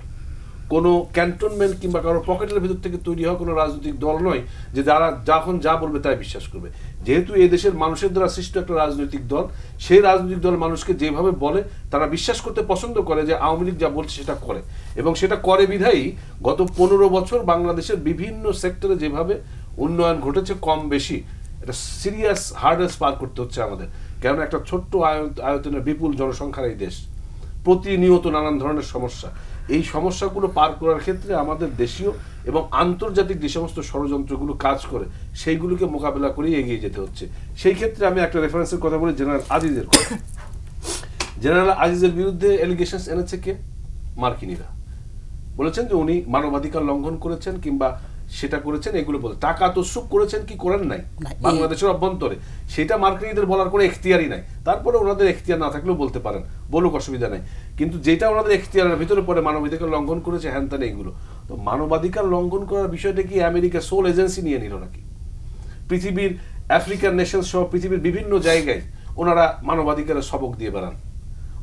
কোনো ক্যান্টনমেন্ট কিংবা কারো পকেটের ভিতর থেকে তৈরি হওয়া কোনো রাজনৈতিক দল নয় যে যারা যখন যা বলবে তাই বিশ্বাস করবে যেহেতু এই দেশের মানুষের দ্বারা সৃষ্ট একটা রাজনৈতিক দল সেই রাজনৈতিক দল মানুষকে যেভাবে বলে তারা বিশ্বাস করতে পছন্দ করে যে আওয়ামী লীগ যা বলছে সেটা করে এবং সেটা করে বিধায়ী গত পনেরো বছর বাংলাদেশের বিভিন্ন সেক্টরে যেভাবে উন্নয়ন ঘটেছে কম বেশি এটা সিরিয়াস হার্ডেস্ট পার করতে হচ্ছে আমাদের কেননা একটা ছোট্ট আয়তনের বিপুল জনসংখ্যার এই দেশ প্রতিনিয়ত নানান ধরনের সমস্যা এই সমস্যাগুলো পার করার ক্ষেত্রে আমাদের দেশীয় এবং আন্তর্জাতিক যে সমস্ত ষড়যন্ত্রগুলো কাজ করে সেইগুলোকে মোকাবেলা করেই এগিয়ে যেতে হচ্ছে সেই ক্ষেত্রে আমি একটা রেফারেন্সের কথা বলি জেনারেল আজিজের কথা জেনারেল আজিজের বিরুদ্ধে এলিগেশন এনেছে কে মার্কিনিরা বলেছেন যে উনি মানবাধিকার লঙ্ঘন করেছেন কিংবা সেটা করেছেন এগুলো বলে টাকা তসুক করেছেন কি করেন নাই বাংলাদেশের অভ্যন্তরে সেটা মার্কেটিংদের বলার কোনো এখতিয়ারই নাই তারপরে ওনাদের এখতিয়ার না থাকলেও বলতে পারেন বলুক অসুবিধা নাই কিন্তু যেটা ওনাদের এখতিয়ারের ভিতরে পড়ে মানবাধিকার লঙ্ঘন করেছে হ্যান তেন এগুলো তো মানবাধিকার লঙ্ঘন করার বিষয়টা কি আমেরিকা সোল এজেন্সি নিয়ে নিল নাকি পৃথিবীর আফ্রিকান নেশন সহ পৃথিবীর বিভিন্ন জায়গায় ওনারা মানবাধিকারের সবক দিয়ে বেড়ান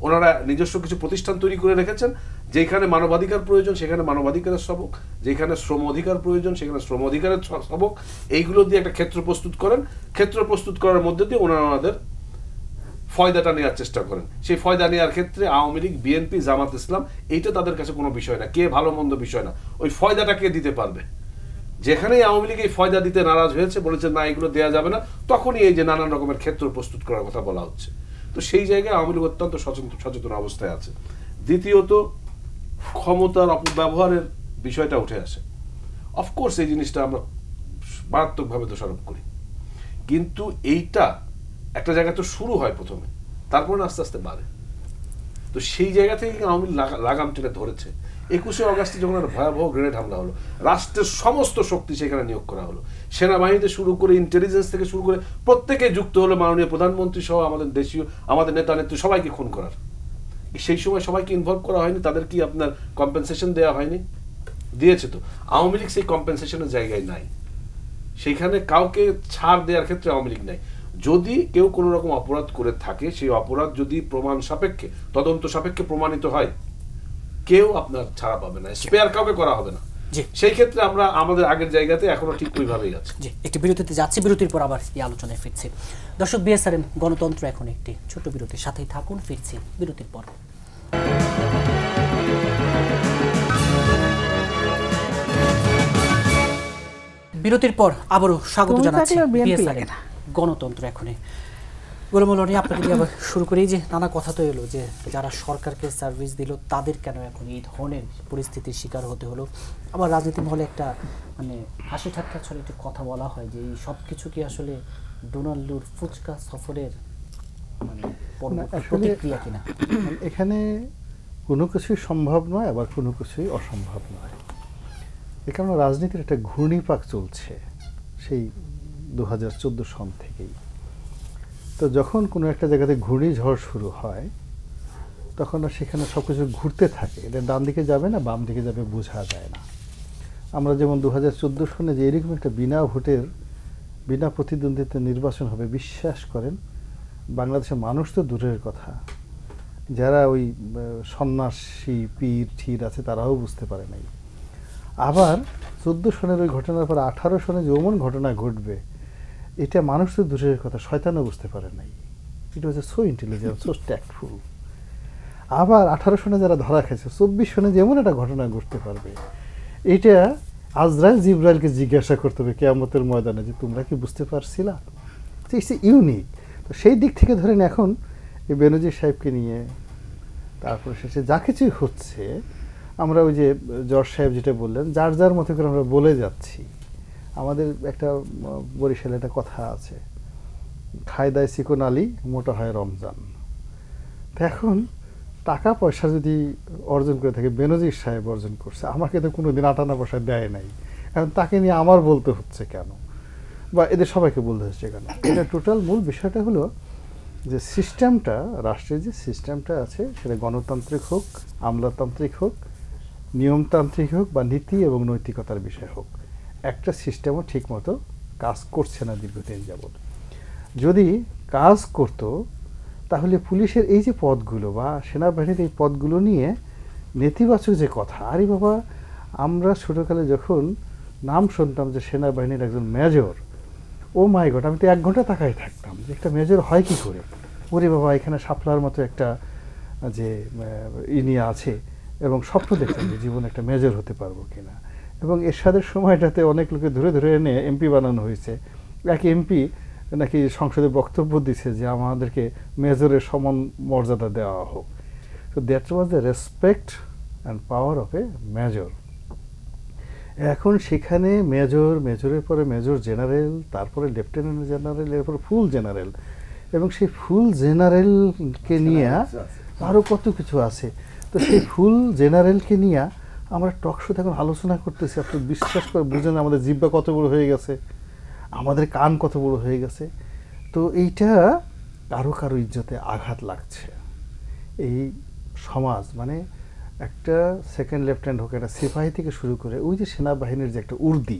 ওনারা নিজস্ব কিছু প্রতিষ্ঠান তৈরি করে রেখেছেন যেখানে মানবাধিকার প্রয়োজন সেখানে মানবাধিকারের সবক যেখানে শ্রম অধিকার প্রয়োজন সেখানে শ্রম অধিকারের সবক এইগুলো দিয়ে একটা ক্ষেত্র প্রস্তুত করেন ক্ষেত্র প্রস্তুত করার মধ্যে দিয়ে ওনারা ওনাদের ফয়দাটা নেওয়ার চেষ্টা করেন সেই ফয়দা নেওয়ার ক্ষেত্রে আওয়ামী লীগ বিএনপি জামাত ইসলাম এইটা তাদের কাছে কোনো বিষয় না কে ভালো মন্দ বিষয় না ওই ফয়দাটা কে দিতে পারবে যেখানেই আওয়ামী লীগ এই ফয়দা দিতে নারাজ হয়েছে বলেছে না এগুলো দেওয়া যাবে না তখনই এই যে নানান রকমের ক্ষেত্র প্রস্তুত করার কথা বলা হচ্ছে তো সেই জায়গায় আওয়ামী লীগ অত্যন্ত সচেতন সচেতন অবস্থায় আছে দ্বিতীয়ত ক্ষমতার অপব্যবহারের বিষয়টা উঠে আসে অফকোর্স এই জিনিসটা আমরা মারাত্মকভাবে দোষারোপ করি কিন্তু এইটা একটা জায়গা তো শুরু হয় প্রথমে তারপরে আস্তে আস্তে বাড়ে তো সেই জায়গা থেকে আওয়ামী লাগাম টেনে ধরেছে একুশে অগাস্টে যখন আর ভয়াবহ গ্রেনেড হামলা হলো রাষ্ট্রের সমস্ত শক্তি সেখানে নিয়োগ করা হলো সেনাবাহিনীতে শুরু করে ইন্টেলিজেন্স থেকে শুরু করে প্রত্যেকে যুক্ত হলো মাননীয় প্রধানমন্ত্রী সহ আমাদের দেশীয় আমাদের নেতা নেত্রী সবাইকে খুন করার সেই সময় সবাইকে ইনভলভ করা হয়নি তাদের কি আপনার কম্পেনসেশন দেওয়া হয়নি দিয়েছে তো আওয়ামী লীগ সেই কম্পেনসেশনের জায়গায় নাই সেইখানে কাউকে ছাড় দেওয়ার ক্ষেত্রে আওয়ামী লীগ নাই যদি কেউ কোনো রকম অপরাধ করে থাকে সেই অপরাধ যদি প্রমাণ সাপেক্ষে তদন্ত সাপেক্ষে প্রমাণিত হয় কেউ আপনার ছাড়া পাবে না স্পেয়ার কাউকে করা হবে না সেই ক্ষেত্রে আমরা আমাদের আগের জায়গাতে এখনো ঠিক ওইভাবেই আছে জি একটি বিরতিতে যাচ্ছি বিরতির পর আবার এই আলোচনায় ফিরছি দর্শক বিএসআরএম গণতন্ত্র এখন একটি ছোট বিরতির সাথেই থাকুন ফিরছি বিরতির পর বিরতির পর আবারও স্বাগত জানাচ্ছি বিএসআরএম গণতন্ত্র এখনই গোলামুল অনি আপনাকে আবার শুরু করেই যে নানা কথা তো এলো যে যারা সরকারকে সার্ভিস দিল তাদের কেন এখন এই ধরনের পরিস্থিতির শিকার হতে হলো আবার রাজনীতি মহলে একটা মানে হাসি ঠাট্টা ছড়ে একটি কথা বলা হয় যে এই সব কিছু কি আসলে ডোনাল্ডুর ফুচকা সফরের মানে প্রতিক্রিয়া কিনা এখানে কোনো কিছুই সম্ভব নয় আবার কোনো কিছুই অসম্ভব নয় এ কারণে রাজনীতির একটা ঘূর্ণিপাক চলছে সেই দু সন থেকেই তো যখন কোনো একটা জায়গাতে ঘূর্ণিঝড় শুরু হয় তখন সেখানে সব কিছু ঘুরতে থাকে এটা ডান দিকে যাবে না বাম দিকে যাবে বোঝা যায় না আমরা যেমন দু হাজার চোদ্দো সনে যে এরকম একটা বিনা ভোটের বিনা প্রতিদ্বন্দ্বিতা নির্বাচন হবে বিশ্বাস করেন বাংলাদেশের মানুষ তো দূরের কথা যারা ওই সন্ন্যাসী পীর ঠির আছে তারাও বুঝতে পারে নাই আবার চোদ্দো সনের ওই ঘটনার পর আঠারো সনে যে ঘটনা ঘটবে এটা মানুষ তো দূরের কথা শয়তানও বুঝতে পারে নাই it was so intelligent so tactful আবার আঠারো সনে যারা ধরা খেয়েছে চব্বিশ সনে যেমন একটা ঘটনা ঘটতে পারবে এটা আজরাইল জিব্রাইলকে জিজ্ঞাসা করতে হবে কেয়ামতের ময়দানে যে তোমরা কি বুঝতে পারছিলা ইটস ইউনিক তো সেই দিক থেকে ধরেন এখন এই বেনজির সাহেবকে নিয়ে তারপরে শেষে যা কিছুই হচ্ছে আমরা ওই যে জজ সাহেব যেটা বললেন যার যার মতো করে আমরা বলে যাচ্ছি আমাদের একটা বরিশালে একটা কথা আছে খায় দায় সিকোন মোটা হয় রমজান এখন টাকা পয়সা যদি অর্জন করে থাকে বেনজির সাহেব অর্জন করছে আমাকে তো কোনো দিন আটানা পয়সা দেয় নাই এখন তাকে নিয়ে আমার বলতে হচ্ছে কেন বা এদের সবাইকে বলতে হচ্ছে কেন এটা টোটাল মূল বিষয়টা হলো যে সিস্টেমটা রাষ্ট্রের যে সিস্টেমটা আছে সেটা গণতান্ত্রিক হোক আমলাতান্ত্রিক হোক নিয়মতান্ত্রিক হোক বা নীতি এবং নৈতিকতার বিষয় হোক একটা সিস্টেমও ঠিকমতো কাজ করছে না দীর্ঘদিন যাবৎ যদি কাজ করত তাহলে পুলিশের এই যে পদগুলো বা সেনাবাহিনীর এই পদগুলো নিয়ে নেতিবাচক যে কথা আরে বাবা আমরা ছোটোকালে যখন নাম শুনতাম যে সেনাবাহিনীর একজন মেজর ও মাই গড আমি তো এক ঘন্টা তাকাই থাকতাম যে একটা মেজর হয় কি করে ওরে বাবা এখানে সাপলার মতো একটা যে নিয়ে আছে এবং স্বপ্ন দেখতাম যে জীবন একটা মেজর হতে পারবো কিনা এবং এরশাদের সময়টাতে অনেক লোকে ধরে ধরে এনে এমপি বানানো হয়েছে এক এমপি নাকি সংসদে বক্তব্য দিছে যে আমাদেরকে মেজরের সমান মর্যাদা দেওয়া হোক তো that was the respect and power of a major এখন সেখানে মেজর মেজরের পরে মেজর জেনারেল তারপরে লেফটেন্যান্ট জেনারেল এরপরে ফুল জেনারেল এবং সেই ফুল জেনারেলকে নিয়ে আরও কত কিছু আছে তো সেই ফুল জেনারেলকে নিয়ে আমরা টকশোতে এখন আলোচনা করতেছি আপনি বিশ্বাস করে বুঝেন আমাদের জিব্বা কত বড় হয়ে গেছে আমাদের কান কত বড় হয়ে গেছে তো এইটা কারো কারো ইজ্জতে আঘাত লাগছে এই সমাজ মানে একটা সেকেন্ড লেফটেন্ট হোক একটা সিপাহী থেকে শুরু করে ওই যে সেনাবাহিনীর যে একটা উর্দি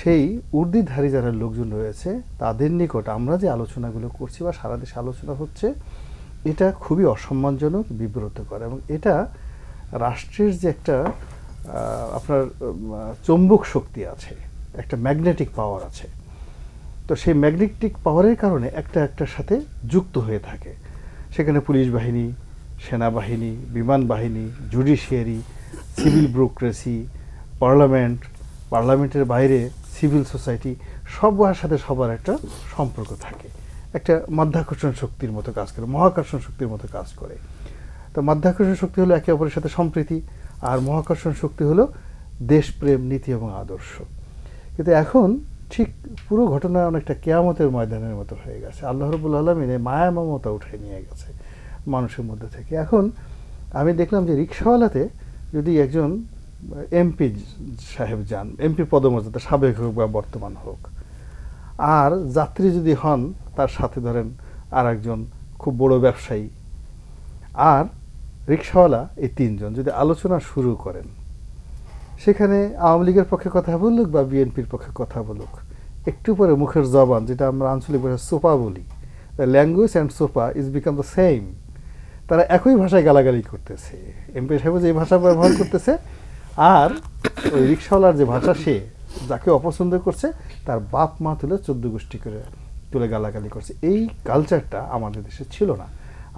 সেই উর্দিধারী যারা লোকজন রয়েছে তাদের নিকট আমরা যে আলোচনাগুলো করছি বা সারা দেশে আলোচনা হচ্ছে এটা খুবই অসম্মানজনক বিব্রতকর এবং এটা রাষ্ট্রের যে একটা আপনার চুম্বক শক্তি আছে একটা ম্যাগনেটিক পাওয়ার আছে তো সেই ম্যাগনেটিক পাওয়ারের কারণে একটা একটার সাথে যুক্ত হয়ে থাকে সেখানে পুলিশ বাহিনী সেনাবাহিনী বিমান বাহিনী জুডিশিয়ারি সিভিল ব্যুরোক্রেসি পার্লামেন্ট পার্লামেন্টের বাইরে সিভিল সোসাইটি সবার সাথে সবার একটা সম্পর্ক থাকে একটা মাধ্যাকর্ষণ শক্তির মতো কাজ করে মহাকর্ষণ শক্তির মতো কাজ করে তো মাধ্যাকর্ষণ শক্তি হলো একে অপরের সাথে সম্প্রীতি আর মহাকর্ষণ শক্তি হলো দেশপ্রেম নীতি এবং আদর্শ কিন্তু এখন ঠিক পুরো ঘটনা অনেকটা কেয়ামতের ময়দানের মতো হয়ে গেছে আল্লাহ রবুল আলমিনে মায়া মমতা উঠে নিয়ে গেছে মানুষের মধ্যে থেকে এখন আমি দেখলাম যে রিক্সাওয়ালাতে যদি একজন এমপি সাহেব যান এমপি পদমর্যাদা সাবেক হোক বা বর্তমান হোক আর যাত্রী যদি হন তার সাথে ধরেন আর একজন খুব বড় ব্যবসায়ী আর রিক্সাওয়ালা এই তিনজন যদি আলোচনা শুরু করেন সেখানে আওয়ামী লীগের পক্ষে কথা বলুক বা বিএনপির পক্ষে কথা বলুক একটু পরে মুখের জবান যেটা আমরা আঞ্চলিক ভাষায় সোপা বলি ল্যাঙ্গুয়েজ অ্যান্ড সোপা ইজ বিকাম দ্য সেম তারা একই ভাষায় গালাগালি করতেছে এমপি সাহেব যে ভাষা ব্যবহার করতেছে আর ওই রিক্সাওয়ালার যে ভাষা সে যাকে অপছন্দ করছে তার বাপ মা তুলে চোদ্দ গোষ্ঠী করে তুলে গালাগালি করছে এই কালচারটা আমাদের দেশে ছিল না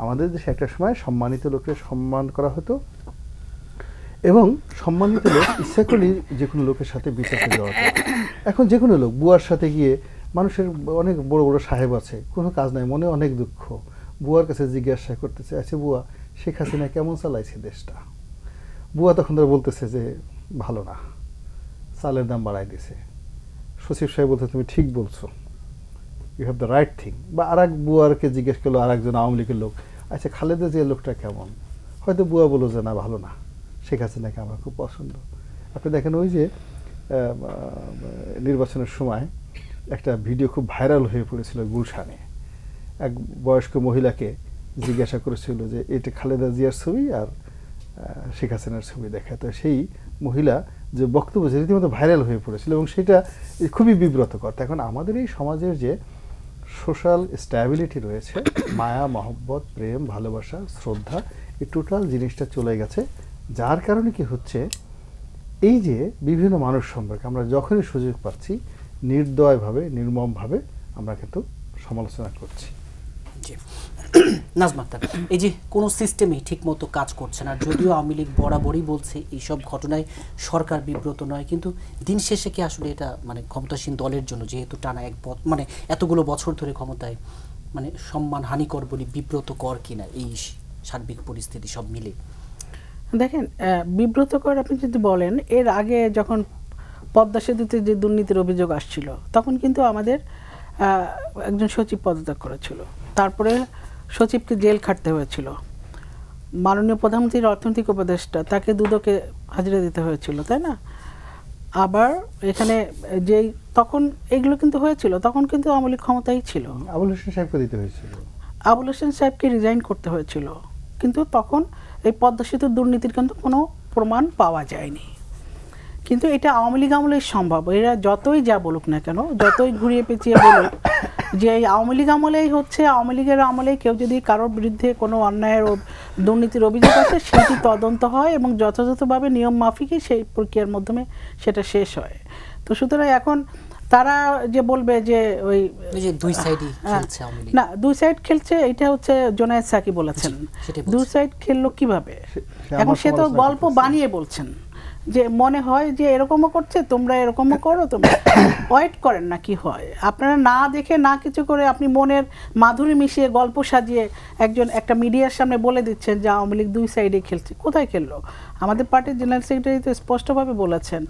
আমাদের দেশে একটা সময় সম্মানিত লোকের সম্মান করা হতো এবং সম্মানিত লোক ইচ্ছা করলেই যে কোনো লোকের সাথে বিচারে যাওয়া এখন যে কোনো লোক বুয়ার সাথে গিয়ে মানুষের অনেক বড় বড় সাহেব আছে কোনো কাজ নাই মনে অনেক দুঃখ বুয়ার কাছে জিজ্ঞাসা করতেছে আছে আচ্ছা বুয়া শেখ হাসিনা কেমন চালাইছে দেশটা বুয়া তখন তারা বলতেছে যে ভালো না চালের দাম বাড়াই দিছে সচিব সাহেব বলতে তুমি ঠিক বলছো you have the right thing বা আর এক বুয়ারকে জিজ্ঞেস করলো আর একজন আওয়ামী লীগের লোক আচ্ছা খালেদা জিয়া লোকটা কেমন হয়তো বুয়া বলো যে না ভালো না শেখ হাসিনাকে আমার খুব পছন্দ আপনি দেখেন ওই যে নির্বাচনের সময় একটা ভিডিও খুব ভাইরাল হয়ে পড়েছিল গুলশানে এক বয়স্ক মহিলাকে জিজ্ঞাসা করেছিল যে এটা খালেদা জিয়ার ছবি আর শেখ হাসিনার ছবি দেখায় তো সেই মহিলা যে বক্তব্য যে রীতিমতো ভাইরাল হয়ে পড়েছিল এবং সেটা খুবই বিব্রতকর এখন আমাদের এই সমাজের যে সোশ্যাল স্ট্যাবিলিটি রয়েছে মায়া মহব্বত প্রেম ভালোবাসা শ্রদ্ধা এই টোটাল জিনিসটা চলে গেছে যার কারণে কি হচ্ছে এই যে বিভিন্ন মানুষ সম্পর্কে আমরা যখনই সুযোগ পাচ্ছি নির্দয়ভাবে নির্মমভাবে আমরা কিন্তু সমালোচনা করছি নাজমা এই যে কোনো ঠিকমতো কাজ করছে না যদিও আওয়ামী লীগ বরাবরই বলছে এইসব ঘটনায় সরকার বিব্রত নয় কিন্তু দিন শেষে কি আসলে এটা মানে ক্ষমতাসীন দলের জন্য যেহেতু টানা এক মানে এতগুলো বছর ধরে ক্ষমতায় মানে সম্মান হানিকর বলি কিনা এই সার্বিক পরিস্থিতি সব মিলে দেখেন বিব্রতকর আপনি যদি বলেন এর আগে যখন পদ্মা সেতুতে যে দুর্নীতির অভিযোগ আসছিল তখন কিন্তু আমাদের একজন সচিব পদত্যাগ করেছিল তারপরে সচিবকে জেল খাটতে হয়েছিল মাননীয় প্রধানমন্ত্রীর অর্থনৈতিক উপদেষ্টা তাকে দুদকে হাজিরা দিতে হয়েছিল তাই না আবার এখানে যেই তখন এগুলো কিন্তু হয়েছিল তখন কিন্তু আমলি ক্ষমতাই ছিল আবুল হোসেন সাহেবকে দিতে হয়েছিল আবুল হোসেন সাহেবকে রিজাইন করতে হয়েছিল কিন্তু তখন এই পদ্মা সেতুর দুর্নীতির কিন্তু কোনো প্রমাণ পাওয়া যায়নি কিন্তু এটা আওয়ামী লীগ আমলেই সম্ভব এরা যতই যা বলুক না কেন যতই ঘুরিয়ে পেঁচিয়ে বলুক যে এই আওয়ামী লীগ আমলেই হচ্ছে আওয়ামী লীগের আমলেই কেউ যদি কারোর বিরুদ্ধে কোনো অন্যায়ের দুর্নীতির অভিযোগ আছে সেটি তদন্ত হয় এবং যথাযথভাবে নিয়ম মাফিকই সেই প্রক্রিয়ার মাধ্যমে সেটা শেষ হয় তো সুতরাং এখন তারা যে বলবে যে ওই দুই সাইডই খেলছে না দুই সাইড খেলছে এটা হচ্ছে জোনায়েদ সাকি বলেছেন দুই সাইড খেললো কিভাবে এখন সে তো গল্প বানিয়ে বলছেন যে মনে হয় যে এরকমও করছে তোমরা এরকমও করো তোমরা ওয়েট করেন না কি হয় আপনারা না দেখে না কিছু করে আপনি মনের মাধুরী মিশিয়ে গল্প সাজিয়ে একজন একটা মিডিয়ার সামনে বলে দিচ্ছেন যে আওয়ামী লীগ দুই সাইডে খেলছে কোথায় খেললো আমাদের পার্টির জেনারেল সেক্রেটারি তো স্পষ্টভাবে বলেছেন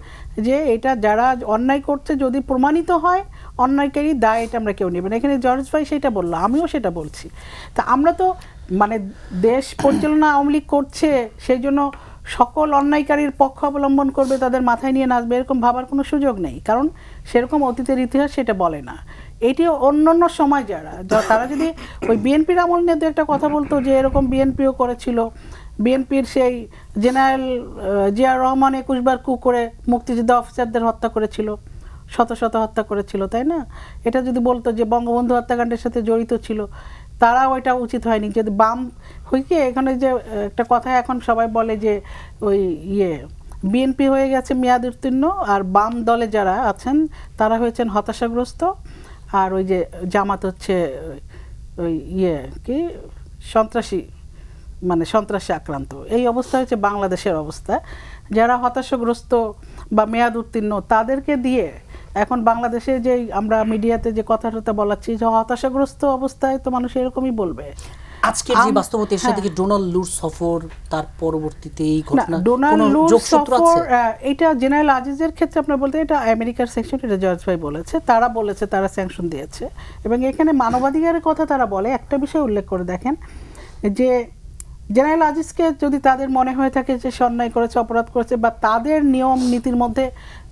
যে এটা যারা অন্যায় করছে যদি প্রমাণিত হয় অন্যায়কারী দায় এটা আমরা কেউ নেবেন এখানে জর্জ ভাই সেটা বললো আমিও সেটা বলছি তা আমরা তো মানে দেশ পরিচালনা আওয়ামী লীগ করছে সেই জন্য সকল অন্যায়কারীর পক্ষ অবলম্বন করবে তাদের মাথায় নিয়ে নাচবে এরকম ভাবার কোনো সুযোগ নেই কারণ সেরকম অতীতের ইতিহাস সেটা বলে না এটি অন্য অন্য সময় যারা তারা যদি ওই বিএনপির আমল নিয়ে দু একটা কথা বলতো যে এরকম বিএনপিও করেছিল বিএনপির সেই জেনারেল জিয়া রহমান একুশবার কু করে মুক্তিযোদ্ধা অফিসারদের হত্যা করেছিল শত শত হত্যা করেছিল তাই না এটা যদি বলতো যে বঙ্গবন্ধু হত্যাকাণ্ডের সাথে জড়িত ছিল তারাও এটা উচিত হয়নি যদি বাম হইকে এখানে যে একটা কথা এখন সবাই বলে যে ওই ইয়ে বিএনপি হয়ে গেছে মেয়াদ উত্তীর্ণ আর বাম দলে যারা আছেন তারা হয়েছেন হতাশাগ্রস্ত আর ওই যে জামাত হচ্ছে ওই ইয়ে কি সন্ত্রাসী মানে সন্ত্রাসে আক্রান্ত এই অবস্থা হচ্ছে বাংলাদেশের অবস্থা যারা হতাশাগ্রস্ত বা মেয়াদ উত্তীর্ণ তাদেরকে দিয়ে এখন বাংলাদেশে যে আমরা মিডিয়াতে যে কথাটা বলাচ্ছি যে হতাশাগ্রস্ত অবস্থায় তো মানুষ এরকমই বলবে আজকের যে বাস্তবতা এর সাথে কি হ্যাঁ। ডোনাল্ড লুর সফর তার পরবর্তীতে এই ঘটনা ডোনাল্ড লুর সফর এটা জেনারেল আজিজের ক্ষেত্রে আপনারা বলতে এটা আমেরিকার সেকশন এটা জর্জ ভাই বলেছে তারা বলেছে তারা স্যাংশন দিয়েছে এবং এখানে মানবাধিকারের কথা তারা বলে একটা বিষয় উল্লেখ করে দেখেন যে জেনারেল আজিজকে যদি তাদের মনে হয়ে থাকে যে সে অন্যায় করেছে অপরাধ করেছে বা তাদের নিয়ম নীতির মধ্যে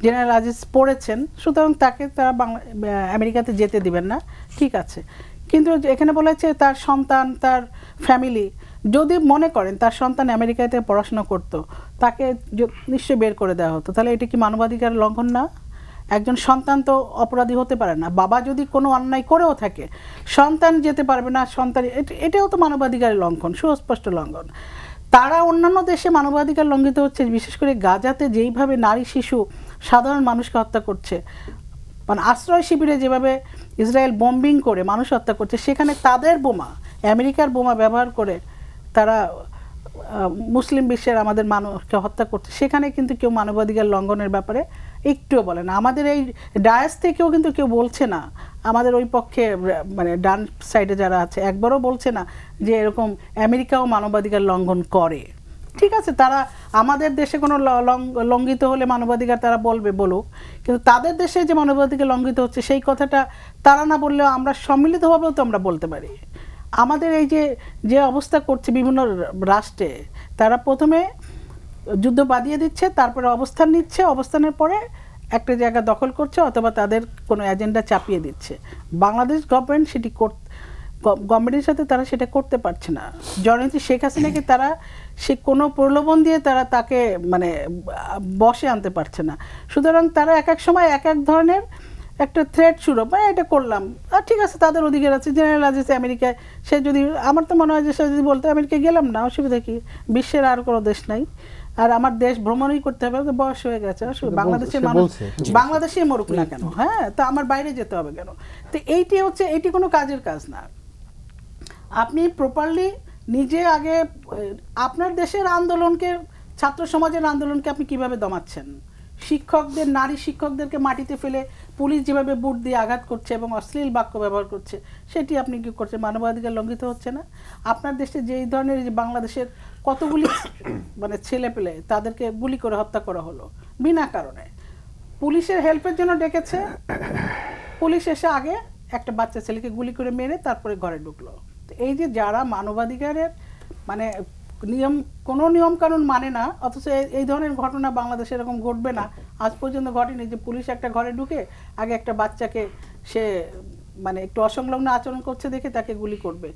জেনারেল আজিজ পড়েছেন সুতরাং তাকে তারা বাংলা আমেরিকাতে যেতে দিবেন না ঠিক আছে কিন্তু এখানে বলেছে তার সন্তান তার ফ্যামিলি যদি মনে করেন তার সন্তান আমেরিকাতে পড়াশোনা করতো তাকে নিশ্চয়ই বের করে দেওয়া হতো তাহলে এটা কি মানবাধিকার লঙ্ঘন না একজন সন্তান তো অপরাধী হতে পারে না বাবা যদি কোনো অন্যায় করেও থাকে সন্তান যেতে পারবে না সন্তান এটাও তো মানবাধিকারের লঙ্ঘন সুস্পষ্ট লঙ্ঘন তারা অন্যান্য দেশে মানবাধিকার লঙ্ঘিত হচ্ছে বিশেষ করে গাজাতে যেইভাবে নারী শিশু সাধারণ মানুষকে হত্যা করছে মানে আশ্রয় শিবিরে যেভাবে ইসরায়েল বম্বিং করে মানুষ হত্যা করছে সেখানে তাদের বোমা আমেরিকার বোমা ব্যবহার করে তারা মুসলিম বিশ্বের আমাদের মানুষকে হত্যা করছে সেখানে কিন্তু কেউ মানবাধিকার লঙ্ঘনের ব্যাপারে একটুও বলে না আমাদের এই ডায়াস থেকেও কিন্তু কেউ বলছে না আমাদের ওই পক্ষে মানে ডান সাইডে যারা আছে একবারও বলছে না যে এরকম আমেরিকাও মানবাধিকার লঙ্ঘন করে ঠিক আছে তারা আমাদের দেশে কোনো লঙ্ঘিত হলে মানবাধিকার তারা বলবে বলুক কিন্তু তাদের দেশে যে মানবাধিকার লঙ্ঘিত হচ্ছে সেই কথাটা তারা না বললেও আমরা সম্মিলিতভাবেও তো আমরা বলতে পারি আমাদের এই যে যে অবস্থা করছে বিভিন্ন রাষ্ট্রে তারা প্রথমে যুদ্ধ বাঁধিয়ে দিচ্ছে তারপরে অবস্থান নিচ্ছে অবস্থানের পরে একটা জায়গা দখল করছে অথবা তাদের কোনো এজেন্ডা চাপিয়ে দিচ্ছে বাংলাদেশ গভর্নমেন্ট সেটি কর গভর্নমেন্টের সাথে তারা সেটা করতে পারছে না জননেত্রী শেখ হাসিনাকে তারা সে কোনো প্রলোভন দিয়ে তারা তাকে মানে বসে আনতে পারছে না সুতরাং তারা এক এক সময় এক এক ধরনের একটা থ্রেট শুরু বা হ্যাঁ, এটা করলাম আর ঠিক আছে তাদের অধিকার আছে জেনারেল আছে আমেরিকায় সে যদি আমার তো মনে হয় যে সে যদি বলতে আমেরিকায় গেলাম না অসুবিধা কি বিশ্বের আর কোনো দেশ নাই আর আমার দেশ ভ্রমণই করতে হবে বয়স হয়ে গেছে বাংলাদেশের মানুষ বাংলাদেশে মরুক না কেন হ্যাঁ তো আমার বাইরে যেতে হবে কেন তো এইটি হচ্ছে এটি কোনো কাজের কাজ না আপনি প্রপারলি নিজে আগে আপনার দেশের আন্দোলনকে ছাত্র সমাজের আন্দোলনকে আপনি কিভাবে দমাচ্ছেন শিক্ষকদের নারী শিক্ষকদেরকে মাটিতে ফেলে পুলিশ যেভাবে বুট দিয়ে আঘাত করছে এবং অশ্লীল বাক্য ব্যবহার করছে সেটি আপনি কি করছেন মানবাধিকার লঙ্ঘিত হচ্ছে না আপনার দেশে যেই ধরনের বাংলাদেশের কতগুলি মানে ছেলে পেলে তাদেরকে গুলি করে হত্যা করা হলো বিনা কারণে পুলিশের হেল্পের জন্য ডেকেছে পুলিশ এসে আগে একটা বাচ্চা ছেলেকে গুলি করে মেরে তারপরে ঘরে ঢুকলো এই যে যারা মানবাধিকারের মানে নিয়ম কোনো নিয়মকানুন মানে না অথচ এই ধরনের ঘটনা বাংলাদেশে এরকম ঘটবে না আজ পর্যন্ত ঘটেনি যে পুলিশ একটা ঘরে ঢুকে আগে একটা বাচ্চাকে সে মানে একটু অসংলগ্ন আচরণ করছে দেখে তাকে গুলি করবে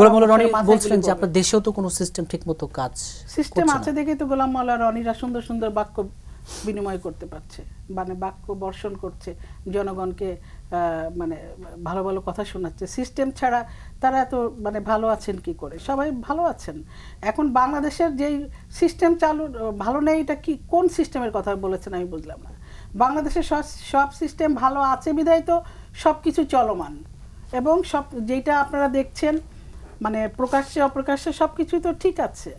গোলাম মোল্লা রনি বলছিলেন যে আপনার দেশেও তো কোনো সিস্টেম ঠিকমতো কাজ সিস্টেম আছে দেখে তো গোলাম মোল্লা রনিরা সুন্দর সুন্দর বাক্য বিনিময় করতে পারছে মানে বাক্য বর্ষণ করছে জনগণকে মানে ভালো ভালো কথা শোনাচ্ছে সিস্টেম ছাড়া তারা এত মানে ভালো আছেন কি করে সবাই ভালো আছেন এখন বাংলাদেশের যেই সিস্টেম চালু ভালো নেই এটা কি কোন সিস্টেমের কথা বলেছেন আমি বুঝলাম না বাংলাদেশের সব সব সিস্টেম ভালো আছে বিধায় তো সব কিছু চলমান এবং সব যেটা আপনারা দেখছেন মানে প্রকাশ্যে অপ্রকাশ্যে সব কিছুই তো ঠিক আছে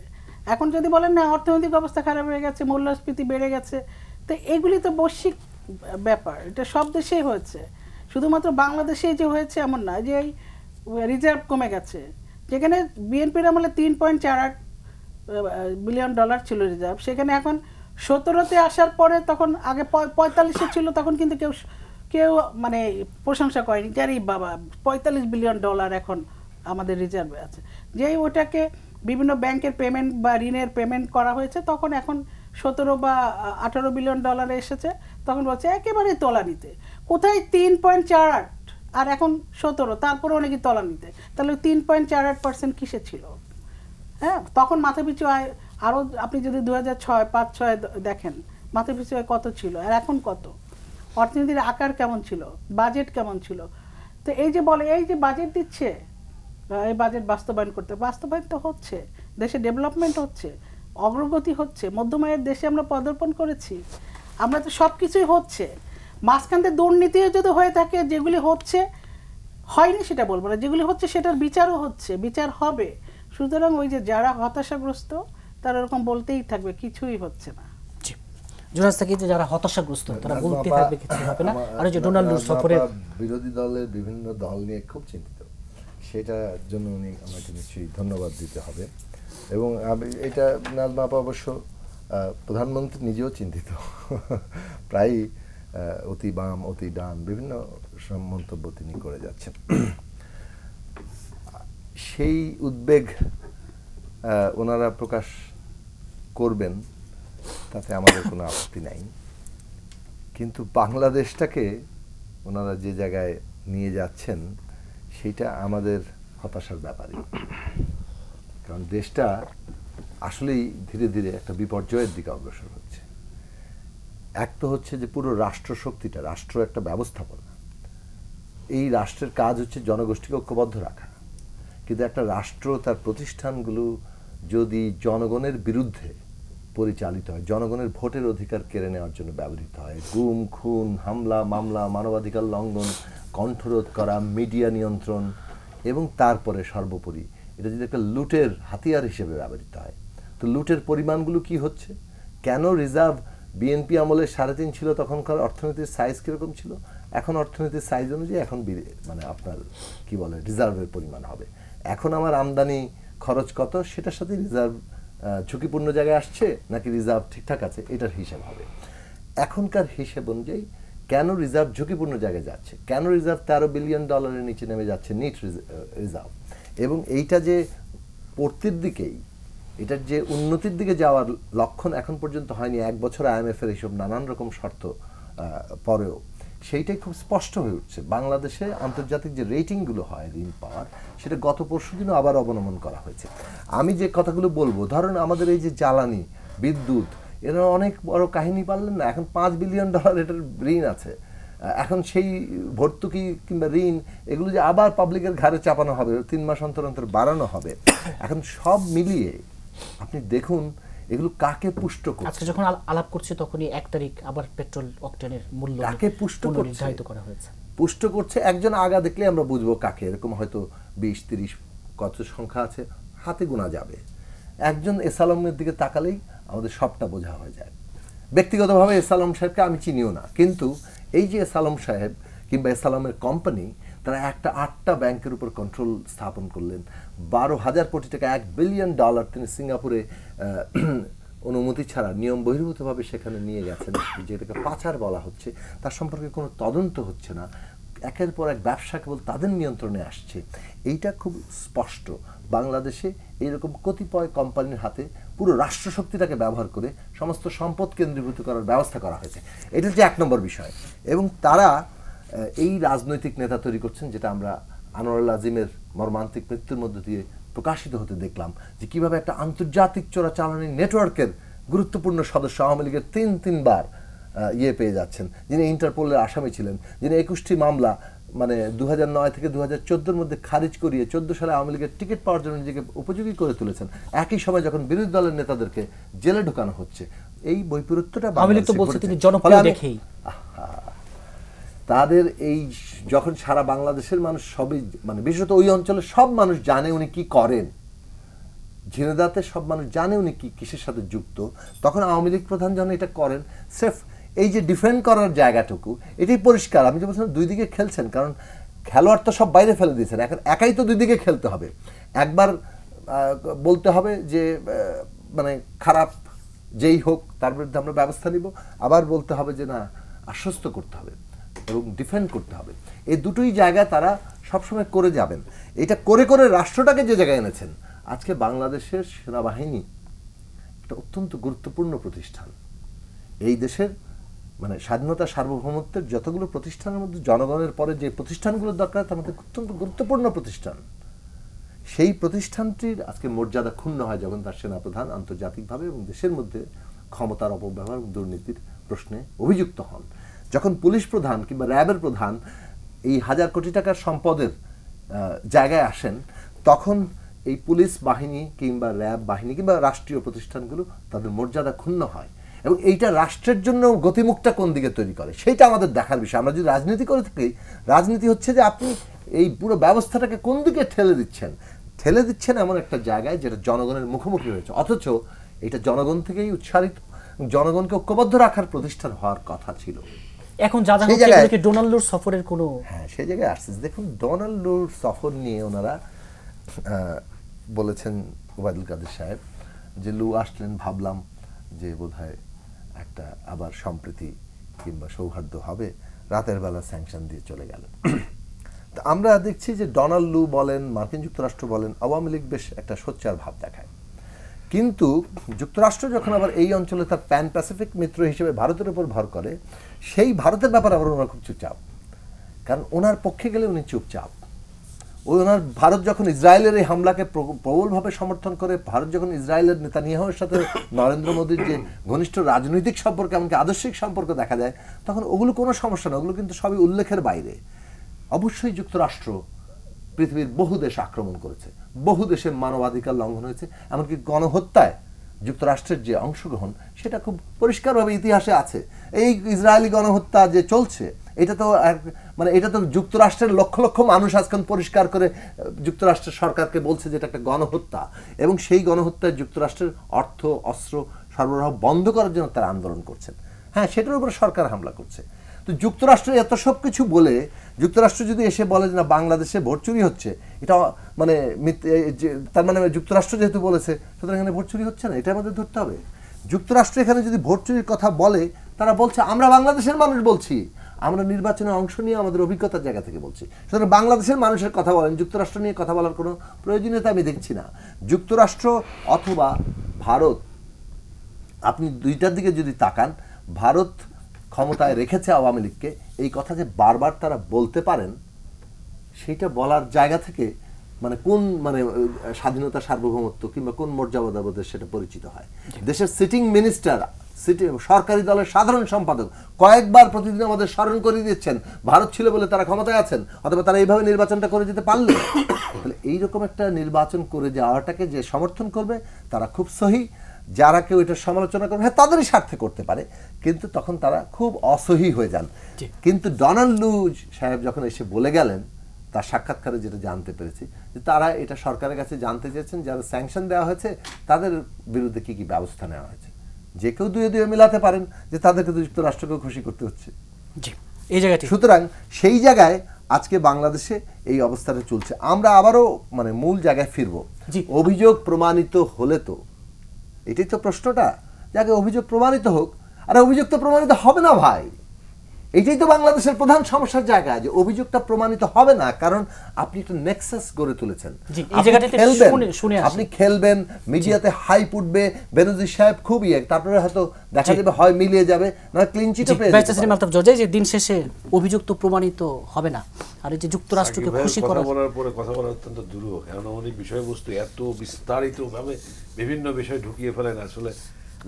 এখন যদি বলেন না অর্থনৈতিক অবস্থা খারাপ হয়ে গেছে মূল্যস্ফীতি বেড়ে গেছে তো এগুলি তো বৈশ্বিক ব্যাপার এটা সব দেশেই হয়েছে শুধুমাত্র বাংলাদেশে যে হয়েছে এমন না যে এই রিজার্ভ কমে গেছে যেখানে বিএনপির আমলে তিন পয়েন্ট চার আট বিলিয়ন ডলার ছিল রিজার্ভ সেখানে এখন সতেরোতে আসার পরে তখন আগে পঁয়তাল্লিশে ছিল তখন কিন্তু কেউ কেউ মানে প্রশংসা করেনি আরে বাবা পঁয়তাল্লিশ বিলিয়ন ডলার এখন আমাদের রিজার্ভে আছে যেই ওটাকে বিভিন্ন ব্যাংকের পেমেন্ট বা ঋণের পেমেন্ট করা হয়েছে তখন এখন সতেরো বা আঠারো বিলিয়ন ডলারে এসেছে তখন বলছে একেবারে তলানিতে কোথায় তিন পয়েন্ট চার আট আর এখন সতেরো তারপরে নাকি তলানিতে তাহলে তিন পয়েন্ট চার আট পার্সেন্ট কিসে ছিল হ্যাঁ তখন পিছু আয় আরও আপনি যদি দু হাজার ছয় পাঁচ ছয় দেখেন পিছু আয় কত ছিল আর এখন কত অর্থনীতির আকার কেমন ছিল বাজেট কেমন ছিল তো এই যে বলে এই যে বাজেট দিচ্ছে এই বাজেট বাস্তবায়ন করতে বাস্তবায়ন তো হচ্ছে দেশে ডেভেলপমেন্ট হচ্ছে অগ্রগতি হচ্ছে মধ্যমায়ের দেশে আমরা পদার্পণ করেছি আমরা তো সব কিছুই হচ্ছে মাঝখানতে দুর্নীতিও যদি হয়ে থাকে যেগুলি হচ্ছে হয়নি সেটা বলবো না যেগুলি হচ্ছে সেটার বিচারও হচ্ছে বিচার হবে সুতরাং ওই যে যারা হতাশাগ্রস্ত তারা ওরকম বলতেই থাকবে কিছুই হচ্ছে না যারা হতাশাগ্রস্ত তারা বিরোধী দলের বিভিন্ন দল নিয়ে খুব চিন্তিত সেটার জন্য উনি আমাকে নিশ্চয়ই ধন্যবাদ দিতে হবে এবং আমি এটা নাজমা অবশ্য প্রধানমন্ত্রী নিজেও চিন্তিত প্রায়ই অতি বাম অতি ডান বিভিন্ন মন্তব্য তিনি করে যাচ্ছেন সেই উদ্বেগ ওনারা প্রকাশ করবেন তাতে আমাদের কোনো আপত্তি নাই কিন্তু বাংলাদেশটাকে ওনারা যে জায়গায় নিয়ে যাচ্ছেন সেটা আমাদের হতাশার ব্যাপারই কারণ দেশটা আসলেই ধীরে ধীরে একটা বিপর্যয়ের দিকে অগ্রসর হচ্ছে এক তো হচ্ছে যে পুরো রাষ্ট্রশক্তিটা রাষ্ট্র একটা ব্যবস্থাপনা এই রাষ্ট্রের কাজ হচ্ছে জনগোষ্ঠীকে ঐক্যবদ্ধ রাখা কিন্তু একটা রাষ্ট্র তার প্রতিষ্ঠানগুলো যদি জনগণের বিরুদ্ধে পরিচালিত হয় জনগণের ভোটের অধিকার কেড়ে নেওয়ার জন্য ব্যবহৃত হয় গুম খুন হামলা মামলা মানবাধিকার লঙ্ঘন কণ্ঠরোধ করা মিডিয়া নিয়ন্ত্রণ এবং তারপরে সর্বোপরি এটা যদি একটা লুটের হাতিয়ার হিসেবে ব্যবহৃত হয় তো লুটের পরিমাণগুলো কি হচ্ছে কেন রিজার্ভ বিএনপি আমলে সাড়ে তিন ছিল তখনকার অর্থনীতির সাইজ কীরকম ছিল এখন অর্থনীতির সাইজ অনুযায়ী এখন মানে আপনার কি বলে রিজার্ভের পরিমাণ হবে এখন আমার আমদানি খরচ কত সেটার সাথে রিজার্ভ ঝুঁকিপূর্ণ জায়গায় আসছে নাকি রিজার্ভ ঠিকঠাক আছে এটার হিসেব হবে এখনকার হিসেব অনুযায়ী কেন রিজার্ভ ঝুঁকিপূর্ণ জায়গায় যাচ্ছে কেন রিজার্ভ তেরো বিলিয়ন ডলারের নিচে নেমে যাচ্ছে নিট রিজার্ভ এবং এইটা যে পড়তির দিকেই এটার যে উন্নতির দিকে যাওয়ার লক্ষণ এখন পর্যন্ত হয়নি এক বছর আইএমএফের এইসব নানান রকম শর্ত পরেও সেইটাই খুব স্পষ্ট হয়ে উঠছে বাংলাদেশে আন্তর্জাতিক যে রেটিংগুলো হয় ঋণ পাওয়ার সেটা গত পরশু দিনও আবার অবলম্বন করা হয়েছে আমি যে কথাগুলো বলবো ধরেন আমাদের এই যে জ্বালানি বিদ্যুৎ এরা অনেক বড় কাহিনী পারলেন না এখন পাঁচ বিলিয়ন ডলার এটার ঋণ আছে এখন সেই ভর্তুকি কিংবা ঋণ এগুলো যে আবার পাবলিকের ঘাড়ে চাপানো হবে তিন মাস অন্তর অন্তর বাড়ানো হবে এখন সব মিলিয়ে আপনি দেখুন এগুলো কাকে পুষ্ট করছে আজকে আচ্ছা, যখন আলাপ করছি তখনই এক তারিখ আবার পেট্রোল অক্টেনের মূল্য কাকে পুষ্ট নির্ধারিত করা হয়েছে পুষ্ট করছে একজন আগা দেখলে আমরা বুঝবো কাকে এরকম হয়তো বিশ তিরিশ কত সংখ্যা আছে হাতে গোনা যাবে একজন এসালমের দিকে তাকালেই আমাদের সবটা বোঝা হয়ে যায় ব্যক্তিগতভাবে এসালম সাহেবকে আমি চিনিও না কিন্তু এই যে এসালম সাহেব কিংবা এসালমের কোম্পানি তারা একটা আটটা ব্যাংকের উপর কন্ট্রোল স্থাপন করলেন বারো হাজার কোটি টাকা এক বিলিয়ন ডলার তিনি সিঙ্গাপুরে অনুমতি ছাড়া নিয়ম বহির্ভূতভাবে সেখানে নিয়ে গেছেন যেটাকে পাচার বলা হচ্ছে তার সম্পর্কে কোনো তদন্ত হচ্ছে না একের পর এক ব্যবসা কেবল তাদের নিয়ন্ত্রণে আসছে এইটা খুব স্পষ্ট বাংলাদেশে এইরকম কতিপয় কোম্পানির হাতে পুরো রাষ্ট্রশক্তিটাকে ব্যবহার করে সমস্ত সম্পদ কেন্দ্রীভূত করার ব্যবস্থা করা হয়েছে এটা যে এক নম্বর বিষয় এবং তারা এই রাজনৈতিক নেতা তৈরি করছেন যেটা আমরা আনোয়ারুল আজিমের মর্মান্তিক মৃত্যুর মধ্য দিয়ে প্রকাশিত হতে দেখলাম যে কিভাবে একটা আন্তর্জাতিক চোরাচালানি নেটওয়ার্কের গুরুত্বপূর্ণ সদস্য আওয়ামী লীগের তিন তিনবার ইয়ে পেয়ে যাচ্ছেন যিনি ইন্টারপোলের আসামি ছিলেন যিনি একুশটি মামলা মানে দু নয় থেকে দু হাজার মধ্যে খারিজ করিয়ে চোদ্দ সালে আওয়ামী লীগের টিকিট পাওয়ার জন্য নিজেকে উপযোগী করে তুলেছেন একই সময় যখন বিরোধী দলের নেতাদেরকে জেলে ঢুকানো হচ্ছে এই বৈপরীত্যটা আওয়ামী লীগ তো বলছে তিনি জনপ্রিয় দেখেই তাদের এই যখন সারা বাংলাদেশের মানুষ সবই মানে বিশেষত ওই অঞ্চলে সব মানুষ জানে উনি কি করেন ঝিনেদাতে সব মানুষ জানে উনি কি কিসের সাথে যুক্ত তখন আওয়ামী লীগ প্রধান যখন এটা করেন সেফ এই যে ডিফেন্ড করার জায়গাটুকু এটাই পরিষ্কার আমি যে বলছিলাম দুই দিকে খেলছেন কারণ খেলোয়াড় তো সব বাইরে ফেলে দিয়েছেন এখন একাই তো দুই দিকে খেলতে হবে একবার বলতে হবে যে মানে খারাপ যেই হোক তার বিরুদ্ধে আমরা ব্যবস্থা নিব আবার বলতে হবে যে না আশ্বস্ত করতে হবে এবং ডিফেন্ড করতে হবে এই দুটোই জায়গা তারা সবসময় করে যাবেন এটা করে করে রাষ্ট্রটাকে যে জায়গায় এনেছেন আজকে বাংলাদেশের সেনাবাহিনী একটা অত্যন্ত গুরুত্বপূর্ণ প্রতিষ্ঠান এই দেশের মানে স্বাধীনতা সার্বভৌমত্বের যতগুলো প্রতিষ্ঠানের মধ্যে জনগণের পরে যে প্রতিষ্ঠানগুলোর দরকার তার মধ্যে অত্যন্ত গুরুত্বপূর্ণ প্রতিষ্ঠান সেই প্রতিষ্ঠানটির আজকে মর্যাদা ক্ষুণ্ণ হয় যখন তার সেনাপ্রধান আন্তর্জাতিকভাবে এবং দেশের মধ্যে ক্ষমতার অপব্যবহার এবং দুর্নীতির প্রশ্নে অভিযুক্ত হন যখন পুলিশ প্রধান কিংবা র্যাবের প্রধান এই হাজার কোটি টাকার সম্পদের জায়গায় আসেন তখন এই পুলিশ বাহিনী কিংবা র্যাব বাহিনী কিংবা রাষ্ট্রীয় প্রতিষ্ঠানগুলো তাদের মর্যাদা ক্ষুণ্ণ হয় এবং এইটা রাষ্ট্রের জন্য গতিমুখটা কোন দিকে তৈরি করে সেইটা আমাদের দেখার বিষয় আমরা যদি রাজনীতি করে থাকি রাজনীতি হচ্ছে যে আপনি এই পুরো ব্যবস্থাটাকে কোন দিকে ঠেলে দিচ্ছেন ঠেলে দিচ্ছেন এমন একটা জায়গায় যেটা জনগণের মুখোমুখি হয়েছে অথচ এটা জনগণ থেকেই উৎসাহিত জনগণকে ঐক্যবদ্ধ রাখার প্রতিষ্ঠান হওয়ার কথা ছিল এখন যা যা হচ্ছে ডোনাল্ড লুর সফরের কোনো হ্যাঁ সেই জায়গায় আসছে দেখুন ডোনাল্ডোর সফর নিয়ে ওনারা বলেছেন ওবায়দুল কাদের সাহেব যে লু আসলেন ভাবলাম যে বোধহয় একটা আবার সম্প্রীতি কিংবা সৌহার্দ্য হবে রাতের বেলা স্যাংশন দিয়ে চলে গেল আমরা দেখছি যে ডোনাল্ড লু বলেন মার্কিন যুক্তরাষ্ট্র বলেন আওয়ামী লীগ বেশ একটা সোচ্চার ভাব দেখায় কিন্তু যুক্তরাষ্ট্র যখন আবার এই অঞ্চলে তার প্যান প্যাসিফিক মিত্র হিসেবে ভারতের উপর ভর করে সেই ভারতের ব্যাপারে আবার ওনার খুব চুপচাপ কারণ ওনার পক্ষে গেলে উনি চুপচাপ ওই ওনার ভারত যখন ইসরায়েলের এই হামলাকে প্রবলভাবে সমর্থন করে ভারত যখন ইসরায়েলের নেতানিয়াহুর সাথে নরেন্দ্র মোদীর যে ঘনিষ্ঠ রাজনৈতিক সম্পর্ক এমনকি আদর্শিক সম্পর্ক দেখা যায় তখন ওগুলো কোনো সমস্যা না ওগুলো কিন্তু সবই উল্লেখের বাইরে অবশ্যই যুক্তরাষ্ট্র পৃথিবীর বহু দেশ আক্রমণ করেছে বহু দেশে মানবাধিকার লঙ্ঘন হয়েছে এমনকি গণহত্যায় যুক্তরাষ্ট্রের যে অংশগ্রহণ সেটা খুব পরিষ্কারভাবে ইতিহাসে আছে এই ইসরায়েলি গণহত্যা যে চলছে এটা তো মানে এটা তো যুক্তরাষ্ট্রের লক্ষ লক্ষ মানুষ আজকাল পরিষ্কার করে যুক্তরাষ্ট্রের সরকারকে বলছে যে এটা একটা গণহত্যা এবং সেই গণহত্যায় যুক্তরাষ্ট্রের অর্থ অস্ত্র সরবরাহ বন্ধ করার জন্য তারা আন্দোলন করছেন হ্যাঁ সেটার উপরে সরকার হামলা করছে তো যুক্তরাষ্ট্র এত সব কিছু বলে যুক্তরাষ্ট্র যদি এসে বলে যে না বাংলাদেশে ভোট চুরি হচ্ছে এটা মানে তার মানে যুক্তরাষ্ট্র যেহেতু বলেছে সুতরাং এখানে ভোট চুরি হচ্ছে না এটা আমাদের ধরতে হবে যুক্তরাষ্ট্র এখানে যদি ভোট চুরির কথা বলে তারা বলছে আমরা বাংলাদেশের মানুষ বলছি আমরা নির্বাচনে অংশ নিয়ে আমাদের অভিজ্ঞতার জায়গা থেকে বলছি সুতরাং বাংলাদেশের মানুষের কথা বলেন যুক্তরাষ্ট্র নিয়ে কথা বলার কোনো প্রয়োজনীয়তা আমি দেখছি না যুক্তরাষ্ট্র অথবা ভারত আপনি দুইটার দিকে যদি তাকান ভারত ক্ষমতায় রেখেছে আওয়ামী লীগকে এই কথা যে বারবার তারা বলতে পারেন সেটা বলার জায়গা থেকে মানে কোন মানে স্বাধীনতা সার্বভৌমত্ব কিংবা কোন মর্যাদা বোধের সেটা পরিচিত হয় দেশের সিটিং মিনিস্টার সিটি সরকারি দলের সাধারণ সম্পাদক কয়েকবার প্রতিদিন আমাদের স্মরণ করিয়ে দিচ্ছেন ভারত ছিল বলে তারা ক্ষমতায় আছেন অথবা তারা এইভাবে নির্বাচনটা করে যেতে পারলে তাহলে এইরকম একটা নির্বাচন করে যাওয়াটাকে যে সমর্থন করবে তারা খুব সহি যারা কেউ এটা সমালোচনা করবে হ্যাঁ তাদেরই স্বার্থে করতে পারে কিন্তু তখন তারা খুব অসহি হয়ে যান কিন্তু ডোনাল্ড লুজ সাহেব যখন এসে বলে গেলেন তার সাক্ষাৎকারে যেটা জানতে পেরেছি যে তারা এটা সরকারের কাছে জানতে চেয়েছেন যারা স্যাংশন দেওয়া হয়েছে তাদের বিরুদ্ধে কি কি ব্যবস্থা নেওয়া হয়েছে যে কেউ দুয়ে দুয়ে মেলাতে পারেন যে তাদেরকে তো যুক্তরাষ্ট্রকেও খুশি করতে হচ্ছে এই জায়গাটি সুতরাং সেই জায়গায় আজকে বাংলাদেশে এই অবস্থাটা চলছে আমরা আবারও মানে মূল জায়গায় ফিরবো অভিযোগ প্রমাণিত হলে তো এটাই তো প্রশ্নটা যাকে অভিযোগ প্রমাণিত হোক আর অভিযোগ তো প্রমাণিত হবে না ভাই এটাই তো বাংলাদেশের প্রধান সমস্যার জায়গা যে অভিযোগটা প্রমাণিত হবে না কারণ আপনি একটু নেক্সাস গড়ে তুলেছেন আপনি খেলবেন মিডিয়াতে হাইপ উঠবে বেনজির সাহেব খুবই ইয়ে, এক তারপরে হয়তো দেখা যাবে হয় মিলিয়ে যাবে না ক্লিনচিটও পেয়ে যাবে যে দিন শেষে অভিযোগ তো প্রমাণিত হবে না আর এই যে যুক্তরাষ্ট্রকে খুশি করা বলার পরে কথা বলা অত্যন্ত দুরূহ কারণ উনি বিষয়বস্তু এত বিস্তারিত ভাবে বিভিন্ন বিষয় ঢুকিয়ে ফেলেন আসলে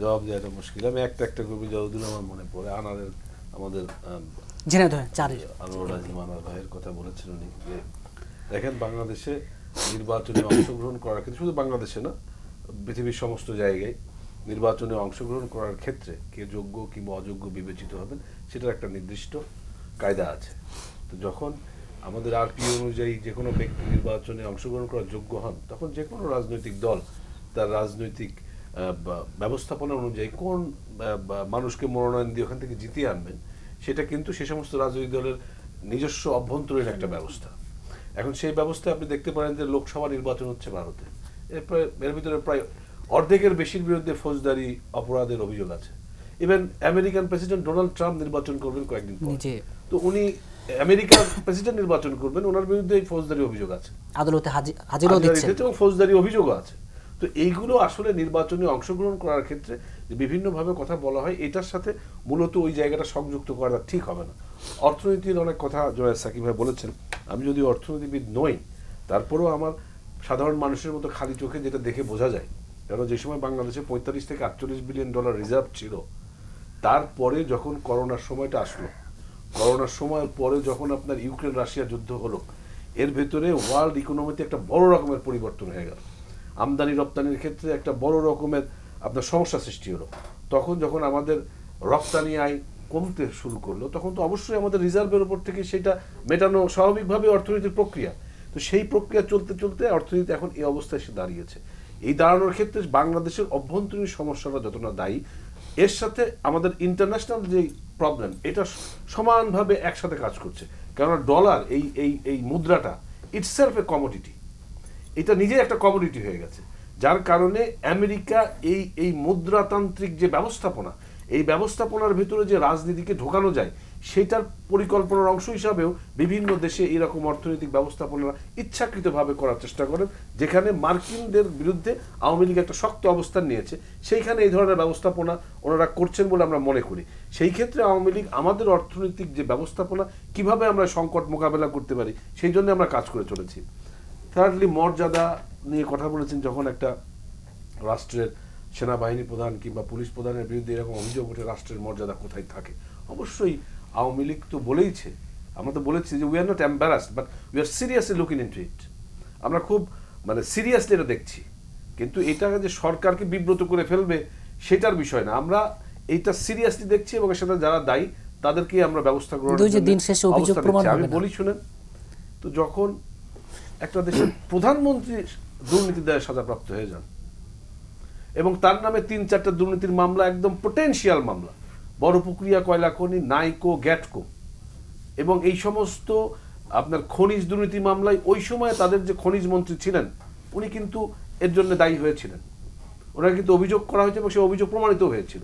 জবাব দেওয়াটা মুশকিল আমি একটা একটা কবি যতদিন আমার মনে পড়ে আনারের আমাদের ঝিনাইদহে চারে আনোয়ারা হিমানা ভাইয়ের কথা বলেছেন উনি যে দেখেন বাংলাদেশে নির্বাচনে অংশগ্রহণ করার ক্ষেত্রে শুধু বাংলাদেশে না পৃথিবীর সমস্ত জায়গায় নির্বাচনে অংশগ্রহণ করার ক্ষেত্রে কে যোগ্য কিংবা অযোগ্য বিবেচিত হবেন সেটার একটা নির্দিষ্ট কায়দা আছে তো যখন আমাদের আর পি অনুযায়ী যে কোনো ব্যক্তি নির্বাচনে অংশগ্রহণ করার যোগ্য হন তখন যে কোনো রাজনৈতিক দল তার রাজনৈতিক ব্যবস্থাপনা অনুযায়ী কোন মানুষকে মনোনয়ন দিয়ে ওখান থেকে জিতিয়ে আনবেন সেটা কিন্তু সে সমস্ত রাজনৈতিক দলের নিজস্ব অভ্যন্তরীণ একটা ব্যবস্থা এখন সেই ব্যবস্থা আপনি দেখতে পারেন যে লোকসভা নির্বাচন হচ্ছে ভারতে এরপরে এর ভিতরে প্রায় অর্ধেকের বেশির বিরুদ্ধে ফৌজদারি অপরাধের অভিযোগ আছে even American president Donald Trump নির্বাচন করবেন কয়েকদিন পরে তো উনি আমেরিকার প্রেসিডেন্ট নির্বাচন করবেন ওনার বিরুদ্ধে ফৌজদারি অভিযোগ আছে আদালতে হাজির দিচ্ছেন এবং ফৌজদারি অভিযোগ আছে তো এইগুলো আসলে নির্বাচনে অংশগ্রহণ করার ক্ষেত্রে বিভিন্নভাবে কথা বলা হয় এটার সাথে মূলত ওই জায়গাটা সংযুক্ত করা ঠিক হবে না অর্থনীতির অনেক কথা জয়া সাকিব ভাই বলেছেন আমি যদি অর্থনীতিবিদ নই তারপরেও আমার সাধারণ মানুষের মতো খালি চোখে যেটা দেখে বোঝা যায় কারণ যে সময় বাংলাদেশে পঁয়তাল্লিশ থেকে আটচল্লিশ বিলিয়ন ডলার রিজার্ভ ছিল তারপরে যখন করোনার সময়টা আসলো করোনার সময়ের পরে যখন আপনার ইউক্রেন রাশিয়া যুদ্ধ হলো এর ভেতরে ওয়ার্ল্ড ইকোনমিতে একটা বড় রকমের পরিবর্তন হয়ে গেল আমদানি রপ্তানির ক্ষেত্রে একটা বড় রকমের আপনার সমস্যা সৃষ্টি হলো তখন যখন আমাদের রপ্তানি আয় কমতে শুরু করলো তখন তো অবশ্যই আমাদের রিজার্ভের উপর থেকে সেটা মেটানো স্বাভাবিকভাবে অর্থনীতির প্রক্রিয়া তো সেই প্রক্রিয়া চলতে চলতে অর্থনীতি এখন এই অবস্থায় এসে দাঁড়িয়েছে এই দাঁড়ানোর ক্ষেত্রে বাংলাদেশের অভ্যন্তরীণ সমস্যাটা যত না দায়ী এর সাথে আমাদের ইন্টারন্যাশনাল যে প্রবলেম এটা সমানভাবে একসাথে কাজ করছে কেননা ডলার এই এই এই মুদ্রাটা ইটসেলফ এ কমোডিটি এটা নিজে একটা কমোডিটি হয়ে গেছে যার কারণে আমেরিকা এই এই মুদ্রাতান্ত্রিক যে ব্যবস্থাপনা এই ব্যবস্থাপনার ভেতরে যে রাজনীতিকে ঢোকানো যায় সেটার পরিকল্পনার অংশ হিসাবেও বিভিন্ন দেশে এরকম অর্থনৈতিক ব্যবস্থাপনা ইচ্ছাকৃতভাবে করার চেষ্টা করেন যেখানে মার্কিনদের বিরুদ্ধে আওয়ামী লীগ একটা শক্ত অবস্থান নিয়েছে সেইখানে এই ধরনের ব্যবস্থাপনা ওনারা করছেন বলে আমরা মনে করি সেই ক্ষেত্রে আওয়ামী লীগ আমাদের অর্থনৈতিক যে ব্যবস্থাপনা কিভাবে আমরা সংকট মোকাবেলা করতে পারি সেই জন্য আমরা কাজ করে চলেছি থার্ডলি মর্যাদা নিয়ে কথা বলেছেন যখন একটা রাষ্ট্রের সেনাবাহিনী প্রধান কিংবা পুলিশ প্রধানের বিরুদ্ধে এরকম অভিযোগ ওঠে রাষ্ট্রের মর্যাদা কোথায় থাকে অবশ্যই আওয়ামী লীগ তো বলেইছে আমরা তো বলেছি যে we are not embarrassed but we are seriously looking into it আমরা খুব মানে সিরিয়াসলি এটা দেখছি কিন্তু এটা যে সরকারকে বিব্রত করে ফেলবে সেটার বিষয় না আমরা এইটা সিরিয়াসলি দেখছি এবং এর সাথে যারা দায়ী তাদেরকে আমরা ব্যবস্থা গ্রহণ দিন আমি বলি শুনেন তো যখন একটা দেশের প্রধানমন্ত্রী দুর্নীতি দেয় সাজাপ্রাপ্ত হয়ে যান এবং তার নামে তিন চারটা দুর্নীতির মামলা একদম পোটেন্সিয়াল মামলা বড় প্রক্রিয়া কয়লা খনি নাইকো গ্যাটকো এবং এই সমস্ত আপনার খনিজ দুর্নীতি মামলায় ওই সময়ে তাদের যে খনিজ মন্ত্রী ছিলেন উনি কিন্তু এর জন্য দায়ী হয়েছিলেন ওনাকে কিন্তু অভিযোগ করা হয়েছে এবং সে অভিযোগ প্রমাণিত হয়েছিল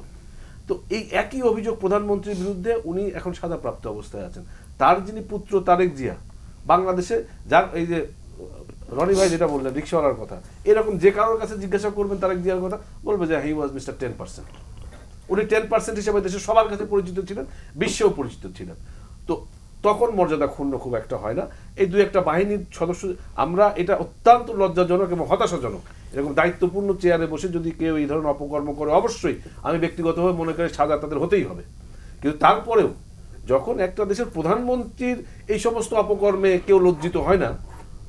তো এই একই অভিযোগ প্রধানমন্ত্রীর বিরুদ্ধে উনি এখন সাজাপ্রাপ্ত অবস্থায় আছেন তার যিনি পুত্র তারেক জিয়া বাংলাদেশে যার এই যে রনি ভাই যেটা বললেন রিক্সাওয়ালার কথা এরকম যে কারোর কাছে জিজ্ঞাসা করবেন তারেক জিয়ার কথা বলবে যে he was mister ten percent উনি টেন পার্সেন্ট হিসেবে দেশের সবার কাছে পরিচিত ছিলেন বিশ্বেও পরিচিত ছিলেন তো তখন মর্যাদা ক্ষুণ্ণ খুব একটা হয় না এই দু একটা বাহিনীর সদস্য আমরা এটা অত্যন্ত লজ্জাজনক এবং হতাশাজনক এরকম দায়িত্বপূর্ণ চেয়ারে বসে যদি কেউ এই ধরনের অপকর্ম করে অবশ্যই আমি ব্যক্তিগতভাবে মনে করি সাজা তাদের হতেই হবে কিন্তু তারপরেও যখন একটা দেশের প্রধানমন্ত্রীর এই সমস্ত অপকর্মে কেউ লজ্জিত হয় না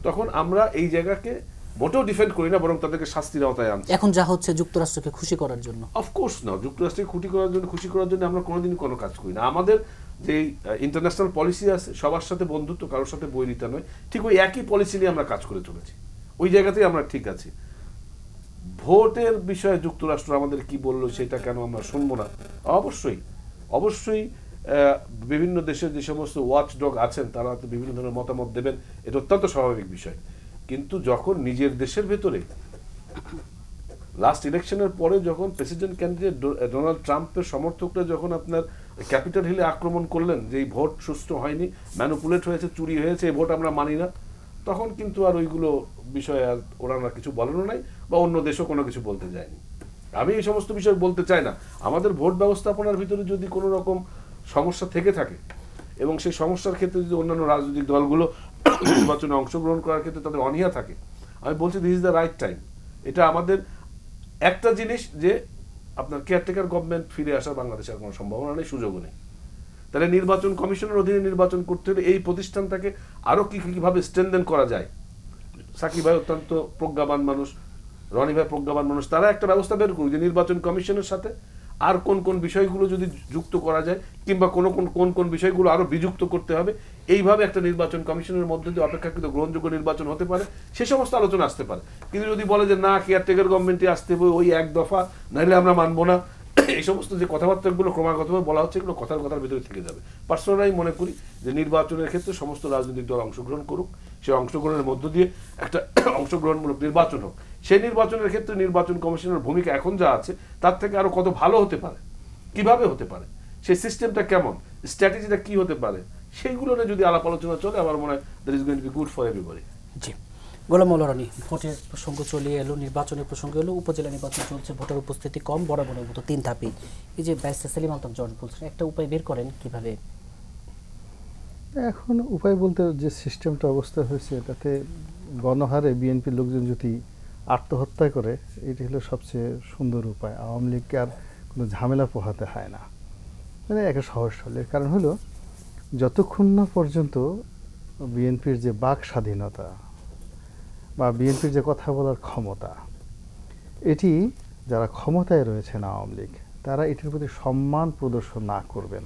তখন আমরা এই জায়গাকে মোটেও ডিফেন্ড করি না বরং তাদেরকে শাস্তির আওতায় আনছি এখন যা হচ্ছে যুক্তরাষ্ট্রকে খুশি করার জন্য অফকোর্স না যুক্তরাষ্ট্রকে খুশি করার জন্য খুশি করার জন্য আমরা কোনোদিন কোনো কাজ করি না আমাদের যে ইন্টারন্যাশনাল পলিসি আছে সবার সাথে বন্ধুত্ব কারোর সাথে বই নিতে নয় ঠিক ওই একই পলিসি নিয়ে আমরা কাজ করে চলেছি ওই জায়গাতেই আমরা ঠিক আছি ভোটের বিষয়ে যুক্তরাষ্ট্র আমাদের কি বললো সেটা কেন আমরা শুনবো না অবশ্যই অবশ্যই বিভিন্ন দেশের যে সমস্ত ওয়াচডগ আছেন তারা বিভিন্ন ধরনের মতামত দেবেন এটা অত্যন্ত স্বাভাবিক বিষয় কিন্তু যখন নিজের দেশের ভেতরে লাস্ট ইলেকশনের পরে যখন প্রেসিডেন্ট ক্যান্ডিডেট ডোনাল্ড ট্রাম্পের সমর্থকরা যখন আপনার ক্যাপিটাল হিলে আক্রমণ করলেন যে এই ভোট সুষ্ঠু হয়নি ম্যানুপুলেট হয়েছে চুরি হয়েছে এই ভোট আমরা মানি না তখন কিন্তু আর ওইগুলো বিষয়ে আর ওনারা কিছু বলানো নাই বা অন্য দেশও কোনো কিছু বলতে যায়নি আমি এই সমস্ত বিষয় বলতে চাই না আমাদের ভোট ব্যবস্থাপনার ভিতরে যদি কোনো রকম সমস্যা থেকে থাকে এবং সেই সমস্যার ক্ষেত্রে যদি অন্যান্য রাজনৈতিক দলগুলো নির্বাচনে অংশগ্রহণ করার ক্ষেত্রে তাদের অনীহা থাকে আমি বলছি this is the right time এটা আমাদের একটা জিনিস যে আপনার কেয়ারটেকার গভর্নমেন্ট ফিরে আসার বাংলাদেশের কোনো সম্ভাবনা নেই সুযোগও নেই তাহলে নির্বাচন কমিশনের অধীনে নির্বাচন করতে হলে এই প্রতিষ্ঠানটাকে আরও কী কীভাবে স্ট্রেনদেন করা যায় সাকিব ভাই অত্যন্ত প্রজ্ঞাবান মানুষ রনি ভাই প্রজ্ঞাবান মানুষ তারা একটা ব্যবস্থা বের করুক যে নির্বাচন কমিশনের সাথে আর কোন কোন বিষয়গুলো যদি যুক্ত করা যায় কিংবা কোন কোন কোন কোন বিষয়গুলো আরও বিযুক্ত করতে হবে এইভাবে একটা নির্বাচন কমিশনের মধ্যে দিয়ে অপেক্ষাকৃত গ্রহণযোগ্য নির্বাচন হতে পারে সে সমস্ত আলোচনা আসতে পারে কিন্তু যদি বলে যে না কেয়ারটেকার গভর্নমেন্টে আসতে হবে ওই এক দফা নাহলে আমরা মানবো না এই সমস্ত যে কথাবার্তাগুলো ক্রমাগতভাবে বলা হচ্ছে এগুলো কথার কথার ভিতরে থেকে যাবে পার্সোনালি মনে করি যে নির্বাচনের ক্ষেত্রে সমস্ত রাজনৈতিক দল অংশগ্রহণ করুক সে অংশগ্রহণের মধ্য দিয়ে একটা অংশগ্রহণমূলক নির্বাচন হোক সেই নির্বাচনের ক্ষেত্রে নির্বাচন কমিশনের ভূমিকা এখন যা আছে তার থেকে আরও কত ভালো হতে পারে কিভাবে হতে পারে সেই সিস্টেমটা কেমন স্ট্র্যাটেজিটা কি হতে পারে সেইগুলো নিয়ে যদি আলাপ আলোচনা চলে আমার মনে হয় ইজ গুড ফর এভরিবডি জি গোলাম মৌলানি ভোটের প্রসঙ্গ চলে এলো নির্বাচনের প্রসঙ্গ এলো উপজেলা নির্বাচন চলছে ভোটার উপস্থিতি কম বরাবরের মতো তিন ধাপে এই যে ব্যারিস্টার সেলিম আলতাফ জট বলছেন একটা উপায় বের করেন কিভাবে এখন উপায় বলতে যে সিস্টেমটা অবস্থা হয়েছে তাতে গণহারে বিএনপির লোকজন যদি আত্মহত্যা করে এটি হলো সবচেয়ে সুন্দর উপায় আওয়ামী লীগকে আর কোনো ঝামেলা পোহাতে হয় না মানে একটা সহজ সরলের কারণ হলো যতক্ষণ না পর্যন্ত বিএনপির যে বাক স্বাধীনতা বা বিএনপির যে কথা বলার ক্ষমতা এটি যারা ক্ষমতায় রয়েছেন আওয়ামী লীগ তারা এটির প্রতি সম্মান প্রদর্শন না করবেন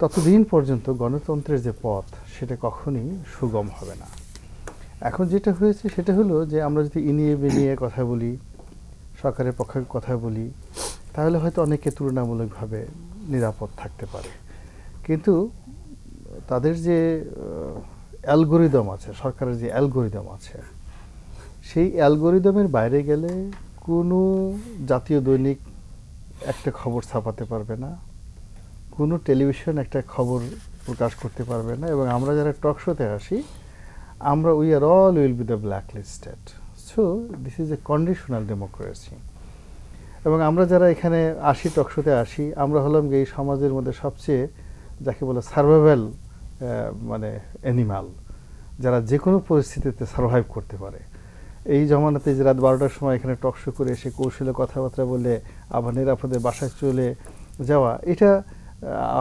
ততদিন পর্যন্ত গণতন্ত্রের যে পথ সেটা কখনই সুগম হবে না এখন যেটা হয়েছে সেটা হলো যে আমরা যদি ইনিয়ে বেনিয়ে কথা বলি সরকারের পক্ষে কথা বলি তাহলে হয়তো অনেকে তুলনামূলকভাবে নিরাপদ থাকতে পারে কিন্তু তাদের যে অ্যালগোরিদম আছে সরকারের যে অ্যালগোরিদম আছে সেই অ্যালগোরিদমের বাইরে গেলে কোনো জাতীয় দৈনিক একটা খবর ছাপাতে পারবে না কোনো টেলিভিশন একটা খবর প্রকাশ করতে পারবে না এবং আমরা যারা টক শোতে আসি আমরা we are all will be the listed so this is a conditional democracy এবং আমরা যারা এখানে আসি টকশোতে আসি আমরা হলাম এই সমাজের মধ্যে সবচেয়ে যাকে বলে সার্ভাইভাল মানে অ্যানিমাল যারা যে কোনো পরিস্থিতিতে সার্ভাইভ করতে পারে এই জমানাতে যে রাত বারোটার সময় এখানে টকশো করে এসে কৌশলে কথাবার্তা বলে আবার নিরাপদে বাসায় চলে যাওয়া এটা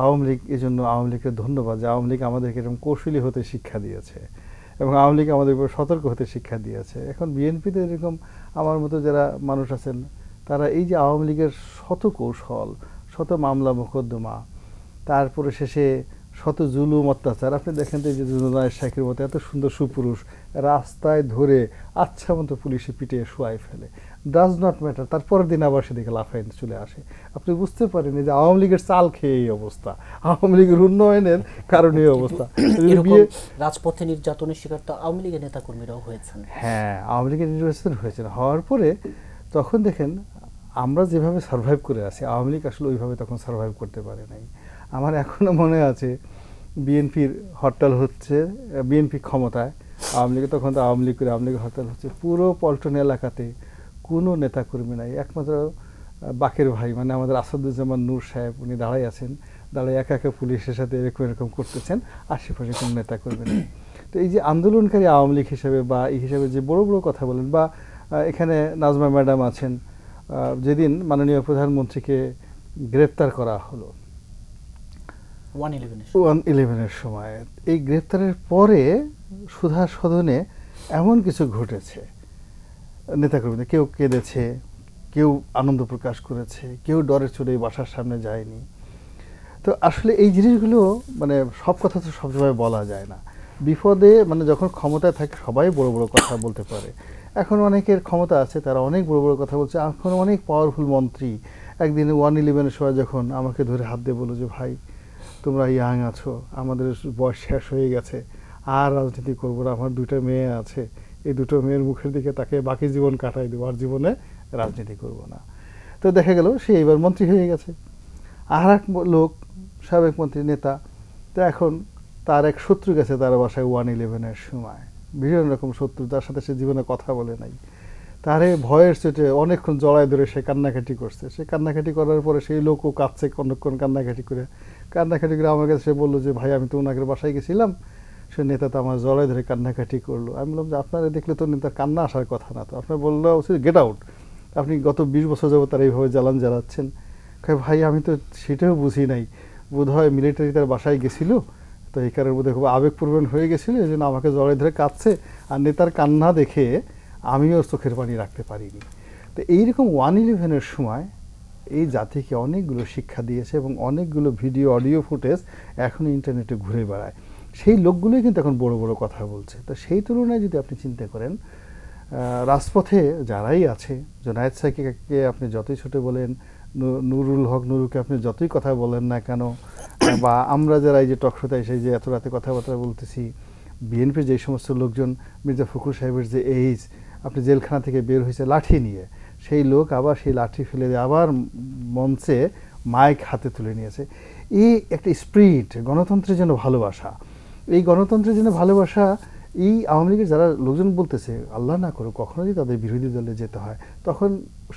আওয়ামী লীগ এজন্য আওয়ামী লীগকে ধন্যবাদ যে আওয়ামী লীগ আমাদেরকে এরকম কৌশলী হতে শিক্ষা দিয়েছে এবং আওয়ামী লীগ আমাদের উপর সতর্ক হতে শিক্ষা দিয়েছে এখন বিএনপিতে এরকম আমার মতো যারা মানুষ আছেন তারা এই যে আওয়ামী লীগের শত কৌশল শত মামলা মোকদ্দমা তারপরে শেষে শত জুলুম অত্যাচার আপনি দেখেন তো যে জুনায়ের শাকির মতো এত সুন্দর সুপুরুষ রাস্তায় ধরে আচ্ছা মতো পুলিশে পিটিয়ে শোয়াই ফেলে ডাজ নট ম্যাটার তারপরের দিন আবার সেদিকে লাফাইন চলে আসে আপনি বুঝতে পারেন যে আওয়ামী লীগের চাল খেয়ে এই অবস্থা আওয়ামী লীগের উন্নয়নের কারণে এই অবস্থা রাজপথে নির্যাতনের শিকার তো আওয়ামী লীগের নেতাকর্মীরাও হয়েছেন হ্যাঁ আওয়ামী লীগের নির্বাচন হয়েছেন হওয়ার পরে তখন দেখেন আমরা যেভাবে সার্ভাইভ করে আছি আওয়ামী লীগ আসলে ওইভাবে তখন সার্ভাইভ করতে পারে নাই আমার এখনও মনে আছে বিএনপির হরতাল হচ্ছে বিএনপি ক্ষমতায় আওয়ামী লীগ তখন তো আওয়ামী লীগ করে আওয়ামী লীগের হরতাল হচ্ছে পুরো পল্টন এলাকাতে কোনো নেতাকর্মী নাই একমাত্র বাকের ভাই মানে আমাদের আসাদুজ্জামান নূর সাহেব উনি দাঁড়াই আছেন দাঁড়ায় একা একা পুলিশের সাথে এরকম এরকম করতেছেন আশেপাশে কোনো নেতা নাই তো এই যে আন্দোলনকারী আওয়ামী লীগ হিসেবে বা এই হিসেবে যে বড় বড় কথা বলেন বা এখানে নাজমা ম্যাডাম আছেন যেদিন মাননীয় প্রধানমন্ত্রীকে গ্রেপ্তার করা হলো ওয়ান ইলেভেনের সময় এই গ্রেপ্তারের পরে সুধা সদনে এমন কিছু ঘটেছে নেতাকর্মীদের কেউ কেঁদেছে কেউ আনন্দ প্রকাশ করেছে কেউ ডরে চড়ে বাসার সামনে যায়নি তো আসলে এই জিনিসগুলো মানে সব কথা তো সবসময় বলা যায় না বিপদে মানে যখন ক্ষমতায় থাকে সবাই বড় বড় কথা বলতে পারে এখন অনেকের ক্ষমতা আছে তারা অনেক বড় বড় কথা বলছে এখন অনেক পাওয়ারফুল মন্ত্রী একদিন ওয়ান ইলেভেনের সময় যখন আমাকে ধরে হাত দিয়ে বলো যে ভাই তোমরা ইয়াং আছো আমাদের বয়স শেষ হয়ে গেছে আর রাজনীতি করবো না আমার দুইটা মেয়ে আছে এই দুটো মেয়ের মুখের দিকে তাকে বাকি জীবন কাটাই দেবো আর জীবনে রাজনীতি করব না তো দেখা গেল সে এবার মন্ত্রী হয়ে গেছে আর এক লোক সাবেক মন্ত্রী নেতা তো এখন তার এক শত্রু গেছে তার বাসায় ওয়ান ইলেভেনের সময় বিভিন্ন রকম শত্রু যার সাথে সে জীবনে কথা বলে নাই তারে ভয়ের চেটে অনেকক্ষণ জড়ায় ধরে সে কান্নাকাটি করছে সে কান্নাকাটি করার পরে সেই লোকও কাঁদছে অনেকক্ষণ কান্নাকাটি করে কান্নাকাটি করে আমার কাছে সে বললো যে ভাই আমি তো ওনাকে বাসায় গেছিলাম সে নেতা তো আমার জলে ধরে কান্নাকাটি করলো আমি বললাম যে আপনারা দেখলে তো নেতার কান্না আসার কথা না তো আপনার বললো উচিত গেট আউট আপনি গত বিশ বছর যাবো তারা এইভাবে জ্বালান জ্বালাচ্ছেন ভাই আমি তো সেটাও বুঝি নাই বোধহয় মিলিটারি তার বাসায় গেছিলো তো এই কারণে বোধহয় খুব আবেগপ্রবণ হয়ে গেছিলো এই জন্য আমাকে জলে ধরে কাঁদছে আর নেতার কান্না দেখে আমি ওর চোখের পানি রাখতে পারিনি তো এইরকম ওয়ান ইলেভেনের সময় এই জাতিকে অনেকগুলো শিক্ষা দিয়েছে এবং অনেকগুলো ভিডিও অডিও ফুটেজ এখন ইন্টারনেটে ঘুরে বেড়ায় সেই লোকগুলোই কিন্তু এখন বড় বড় কথা বলছে তো সেই তুলনায় যদি আপনি চিন্তা করেন রাজপথে যারাই আছে জোনায়দ সাকিকে আপনি যতই ছোটে বলেন নুরুল হক নুরুকে আপনি যতই কথা বলেন না কেন বা আমরা যারা এই যে টকশোতে এসে যে এত রাতে কথাবার্তা বলতেছি বিএনপির যে সমস্ত লোকজন মির্জা ফখরুল সাহেবের যে এইজ আপনি জেলখানা থেকে বের হয়েছে লাঠি নিয়ে সেই লোক আবার সেই লাঠি ফেলে দিয়ে আবার মঞ্চে মাইক হাতে তুলে নিয়েছে এই একটা স্প্রিট গণতন্ত্রের জন্য ভালোবাসা এই গণতন্ত্রের জন্য ভালোবাসা এই আওয়ামী লীগের যারা লোকজন বলতেছে আল্লাহ না করো কখনো যদি তাদের বিরোধী দলে যেতে হয় তখন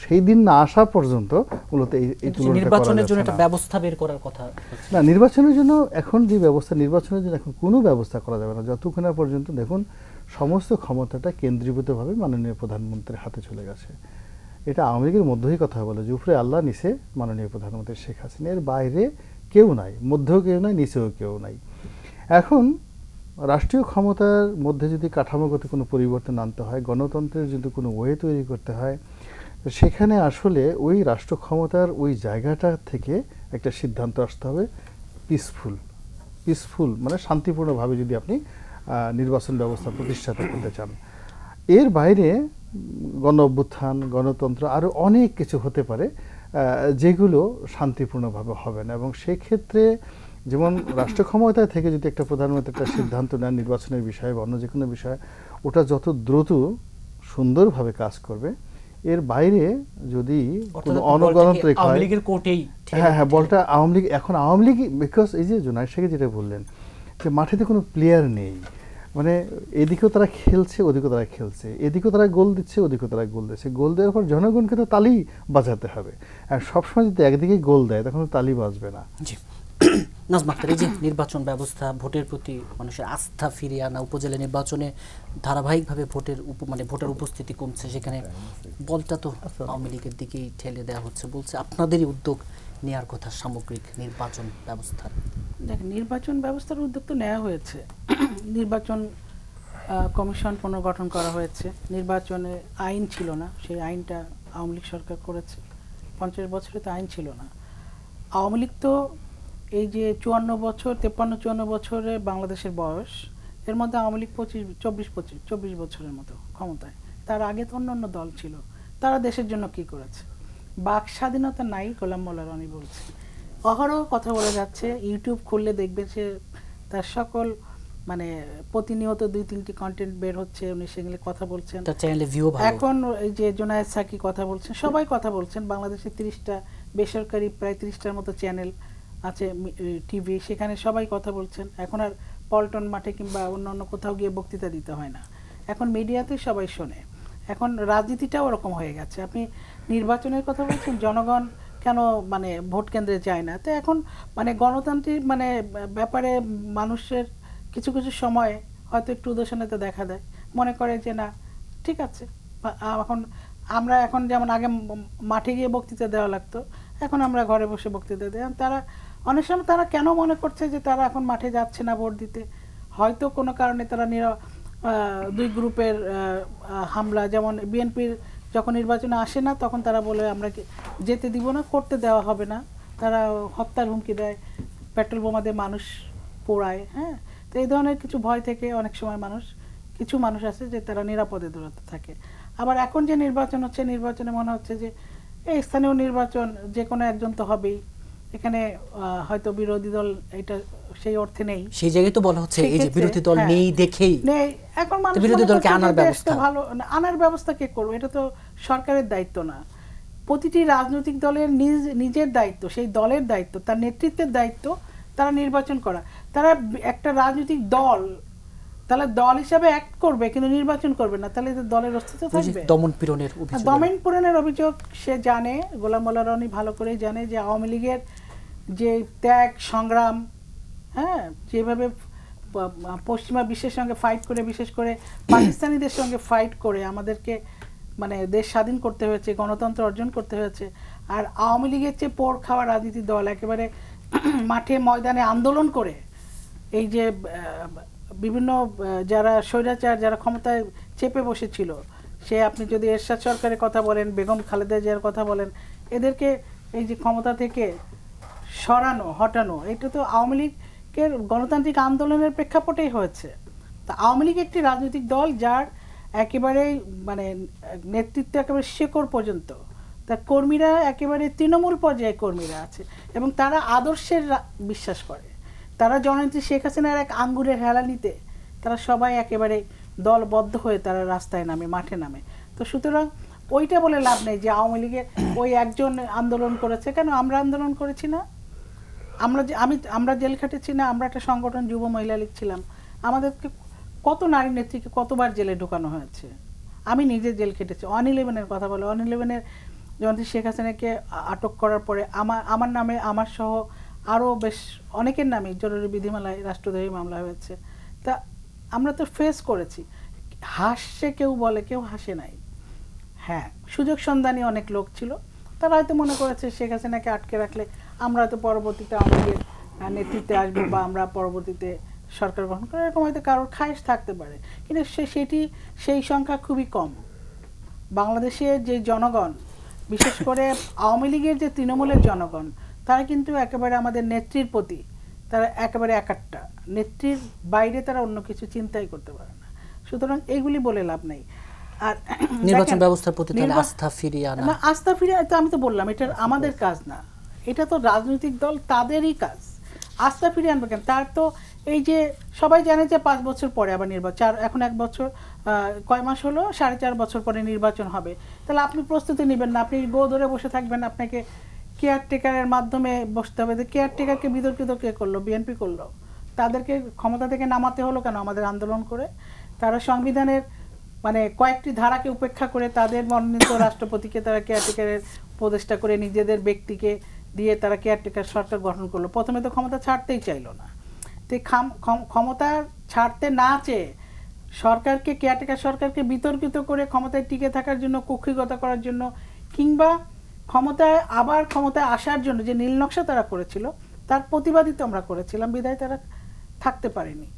সেই দিন না আসা পর্যন্ত মূলত এই নির্বাচনের জন্য একটা ব্যবস্থা বের করার কথা না নির্বাচনের জন্য এখন যে ব্যবস্থা নির্বাচনের জন্য এখন কোনো ব্যবস্থা করা যাবে না যতক্ষণ পর্যন্ত দেখুন সমস্ত ক্ষমতাটা কেন্দ্রীভূতভাবে মাননীয় প্রধানমন্ত্রীর হাতে চলে গেছে এটা আওয়ামী লীগের মধ্যেই কথা বলে যে উপরে আল্লাহ নিচে মাননীয় প্রধানমন্ত্রী শেখ হাসিনা এর বাইরে কেউ নাই মধ্যেও কেউ নাই নিচেও কেউ নাই এখন রাষ্ট্রীয় ক্ষমতার মধ্যে যদি কাঠামোগত কোনো পরিবর্তন আনতে হয় গণতন্ত্রের যদি কোনো ওয়ে তৈরি করতে হয় সেখানে আসলে ওই রাষ্ট্র ক্ষমতার ওই জায়গাটা থেকে একটা সিদ্ধান্ত আসতে হবে পিসফুল পিসফুল মানে শান্তিপূর্ণভাবে যদি আপনি নির্বাচন ব্যবস্থা প্রতিষ্ঠাতা করতে চান এর বাইরে গণ অভ্যুত্থান গণতন্ত্র আরও অনেক কিছু হতে পারে যেগুলো শান্তিপূর্ণভাবে হবে না এবং সেক্ষেত্রে যেমন রাষ্ট্র ক্ষমতায় থেকে যদি একটা প্রধানমন্ত্রী একটা সিদ্ধান্ত নেন নির্বাচনের বিষয়ে বা অন্য যে কোনো বিষয়ে ওটা যত দ্রুত সুন্দরভাবে কাজ করবে এর বাইরে যদি কোনো অনগণতান্ত্রিক হয় হ্যাঁ হ্যাঁ বলটা আওয়ামী লীগ এখন আওয়ামী লীগ বিকজ এই যে জোনায় শেখে যেটা বললেন যে মাঠেতে কোনো প্লেয়ার নেই মানে এদিকেও তারা খেলছে ওদিকেও তারা খেলছে এদিকেও তারা গোল দিচ্ছে ওদিকেও তারা গোল দিচ্ছে গোল দেওয়ার পর জনগণকে তো তালি বাজাতে হবে আর সবসময় যদি একদিকে গোল দেয় তখন তালি বাজবে না নাজমাক্তার এই যে নির্বাচন ব্যবস্থা ভোটের প্রতি মানুষের আস্থা ফিরিয়ে আনা উপজেলা নির্বাচনে ধারাবাহিকভাবে ভোটের উপ মানে ভোটার উপস্থিতি কমছে সেখানে বলটা তো আওয়ামী লীগের দিকেই ঠেলে দেওয়া হচ্ছে বলছে আপনাদেরই উদ্যোগ নেওয়ার কথা সামগ্রিক নির্বাচন ব্যবস্থার দেখ নির্বাচন ব্যবস্থার উদ্যোগ তো নেওয়া হয়েছে নির্বাচন কমিশন পুনর্গঠন করা হয়েছে নির্বাচনে আইন ছিল না সেই আইনটা আওয়ামী লীগ সরকার করেছে পঞ্চাশ বছরে তো আইন ছিল না আওয়ামী লীগ তো এই যে চুয়ান্ন বছর তেপ্পান্ন চুয়ান্ন বছরে বাংলাদেশের বয়স এর মধ্যে আওয়ামী লীগ পঁচিশ চব্বিশ পঁচিশ চব্বিশ বছরের মতো ক্ষমতায় তার আগে তো অন্য অন্য দল ছিল তারা দেশের জন্য কি করেছে বাক স্বাধীনতা নাই গোলাম মোল্লা রনি বলছে অহরহ কথা বলা যাচ্ছে ইউটিউব খুললে দেখবে সে তার সকল মানে প্রতিনিয়ত দুই তিনটি কন্টেন্ট বের হচ্ছে উনি সেগুলো কথা বলছেন এখন এই যে জোনায়দ সাকি কথা বলছেন সবাই কথা বলছেন বাংলাদেশে তিরিশটা বেসরকারি প্রায় তিরিশটার মতো চ্যানেল আছে টিভি সেখানে সবাই কথা বলছেন এখন আর পল্টন মাঠে কিংবা অন্য অন্য কোথাও গিয়ে বক্তৃতা দিতে হয় না এখন মিডিয়াতে সবাই শোনে এখন রাজনীতিটাও ওরকম হয়ে গেছে আপনি নির্বাচনের কথা বলছেন জনগণ কেন মানে ভোট কেন্দ্রে যায় না তো এখন মানে গণতান্ত্রিক মানে ব্যাপারে মানুষের কিছু কিছু সময়ে হয়তো একটু উদাসীনতা দেখা দেয় মনে করে যে না ঠিক আছে এখন আমরা এখন যেমন আগে মাঠে গিয়ে বক্তৃতা দেওয়া লাগতো এখন আমরা ঘরে বসে বক্তৃতা দেয় তারা অনেক সময় তারা কেন মনে করছে যে তারা এখন মাঠে যাচ্ছে না ভোট দিতে হয়তো কোনো কারণে তারা নিরা দুই গ্রুপের হামলা যেমন বিএনপির যখন নির্বাচনে আসে না তখন তারা বলে আমরা যেতে দিব না করতে দেওয়া হবে না তারা হত্যার হুমকি দেয় পেট্রোল বোমা দিয়ে মানুষ পোড়ায় হ্যাঁ তো এই ধরনের কিছু ভয় থেকে অনেক সময় মানুষ কিছু মানুষ আছে যে তারা নিরাপদে দূরত্ব থাকে আবার এখন যে নির্বাচন হচ্ছে নির্বাচনে মনে হচ্ছে যে এই স্থানীয় নির্বাচন যে কোনো একজন তো হবেই এখানে হয়তো বিরোধী দল এটা সেই অর্থে নেই সেই জায়গায় তো বলা হচ্ছে এই যে বিরোধী দল হ্যাঁ। নেই দেখেই নেই এখন মানুষ বিরোধী দলকে আনার ব্যবস্থা ভালো আনার ব্যবস্থা কে করবে এটা তো সরকারের দায়িত্ব না প্রতিটি রাজনৈতিক দলের নিজ নিজের দায়িত্ব সেই দলের দায়িত্ব তার নেতৃত্বের দায়িত্ব তারা নির্বাচন করা তারা একটা রাজনৈতিক দল তাহলে দল হিসাবে অ্যাক্ট করবে কিন্তু নির্বাচন করবে না তাহলে দলের অস্তিত্ব থাকবে দমন পীড়নের অভিযোগ দমন পীড়নের অভিযোগ সে জানে গোলাম মোল্লা রনি ভালো করে জানে যে আওয়ামী লীগের যে ত্যাগ সংগ্রাম হ্যাঁ যেভাবে পশ্চিমা বিশ্বের সঙ্গে ফাইট করে বিশেষ করে পাকিস্তানিদের সঙ্গে ফাইট করে আমাদেরকে মানে দেশ স্বাধীন করতে হয়েছে গণতন্ত্র অর্জন করতে হয়েছে আর আওয়ামী লীগের চেয়ে পোর খাওয়া রাজনীতি দল একেবারে মাঠে ময়দানে আন্দোলন করে এই যে বিভিন্ন যারা স্বৈরাচার যারা ক্ষমতায় চেপে বসেছিল সে আপনি যদি এরশাদ সরকারের কথা বলেন বেগম খালেদা জিয়ার কথা বলেন এদেরকে এই যে ক্ষমতা থেকে সরানো হটানো এটা তো আওয়ামী লীগের গণতান্ত্রিক আন্দোলনের প্রেক্ষাপটেই হয়েছে তা আওয়ামী লীগ একটি রাজনৈতিক দল যার একেবারেই মানে নেতৃত্ব একেবারে শেকড় পর্যন্ত তার কর্মীরা একেবারে তৃণমূল পর্যায়ে কর্মীরা আছে এবং তারা আদর্শের বিশ্বাস করে তারা জননেত্রী শেখ হাসিনার এক আঙ্গুরের নিতে তারা সবাই একেবারে দলবদ্ধ হয়ে তারা রাস্তায় নামে মাঠে নামে তো সুতরাং ওইটা বলে লাভ নেই যে আওয়ামী লীগের ওই একজন আন্দোলন করেছে কেন আমরা আন্দোলন করেছি না আমরা যে আমি আমরা জেল খাটেছি না আমরা একটা সংগঠন যুব মহিলা লীগ ছিলাম আমাদেরকে কত নারী নেত্রীকে কতবার জেলে ঢোকানো হয়েছে আমি নিজে জেল খেটেছি অন ইলেভেনের কথা বলো অন ইলেভেনের যখন শেখ হাসিনাকে আটক করার পরে আমার আমার নামে আমার সহ আরও বেশ অনেকের নামে জরুরি বিধিমালায় রাষ্ট্রদ্রোহী মামলা হয়েছে তা আমরা তো ফেস করেছি হাসছে কেউ বলে কেউ হাসে নাই হ্যাঁ সুযোগ সন্ধানী অনেক লোক ছিল তারা হয়তো মনে করেছে শেখ হাসিনাকে আটকে রাখলে আমরা তো পরবর্তীতে আমাদের নেতৃত্বে আসবো বা আমরা পরবর্তীতে সরকার গ্রহণ করে এরকম হয়তো কারোর খায়েশ থাকতে পারে কিন্তু সে সেটি সেই সংখ্যা খুবই কম বাংলাদেশে যে জনগণ বিশেষ করে আওয়ামী লীগের যে তৃণমূলের জনগণ তারা কিন্তু একেবারে আমাদের নেত্রীর প্রতি তারা একেবারে একাট্টা নেত্রীর বাইরে তারা অন্য কিছু চিন্তাই করতে পারে না সুতরাং এইগুলি বলে লাভ নেই আর নির্বাচন ব্যবস্থার প্রতি আস্থা ফিরিয়ে আনা আস্থা ফিরিয়ে আমি তো বললাম এটা আমাদের কাজ না এটা তো রাজনৈতিক দল তাদেরই কাজ আস্থা ফিরে আনবে কেন তার তো এই যে সবাই জানে যে পাঁচ বছর পরে আবার নির্বাচন এখন এক বছর কয় মাস হলো সাড়ে চার বছর পরে নির্বাচন হবে তাহলে আপনি প্রস্তুতি নেবেন না আপনি গো ধরে বসে থাকবেন আপনাকে কেয়ারটেকারের মাধ্যমে বসতে হবে যে কেয়ারটেকারকে বিতর্কিত কে করলো বিএনপি করলো তাদেরকে ক্ষমতা থেকে নামাতে হলো কেন আমাদের আন্দোলন করে তারা সংবিধানের মানে কয়েকটি ধারাকে উপেক্ষা করে তাদের মনোনীত রাষ্ট্রপতিকে তারা কেয়ারটেকারের উপদেষ্টা করে নিজেদের ব্যক্তিকে দিয়ে তারা কেয়ারটেকার সরকার গঠন করলো প্রথমে তো ক্ষমতা ছাড়তেই চাইলো না তো ক্ষমতা ছাড়তে না চেয়ে সরকারকে কেয়ারটেকার সরকারকে বিতর্কিত করে ক্ষমতায় টিকে থাকার জন্য কক্ষিগত করার জন্য কিংবা ক্ষমতায় আবার ক্ষমতায় আসার জন্য যে নীলনকশা তারা করেছিল তার প্রতিবাদই তো আমরা করেছিলাম বিদায় তারা থাকতে পারেনি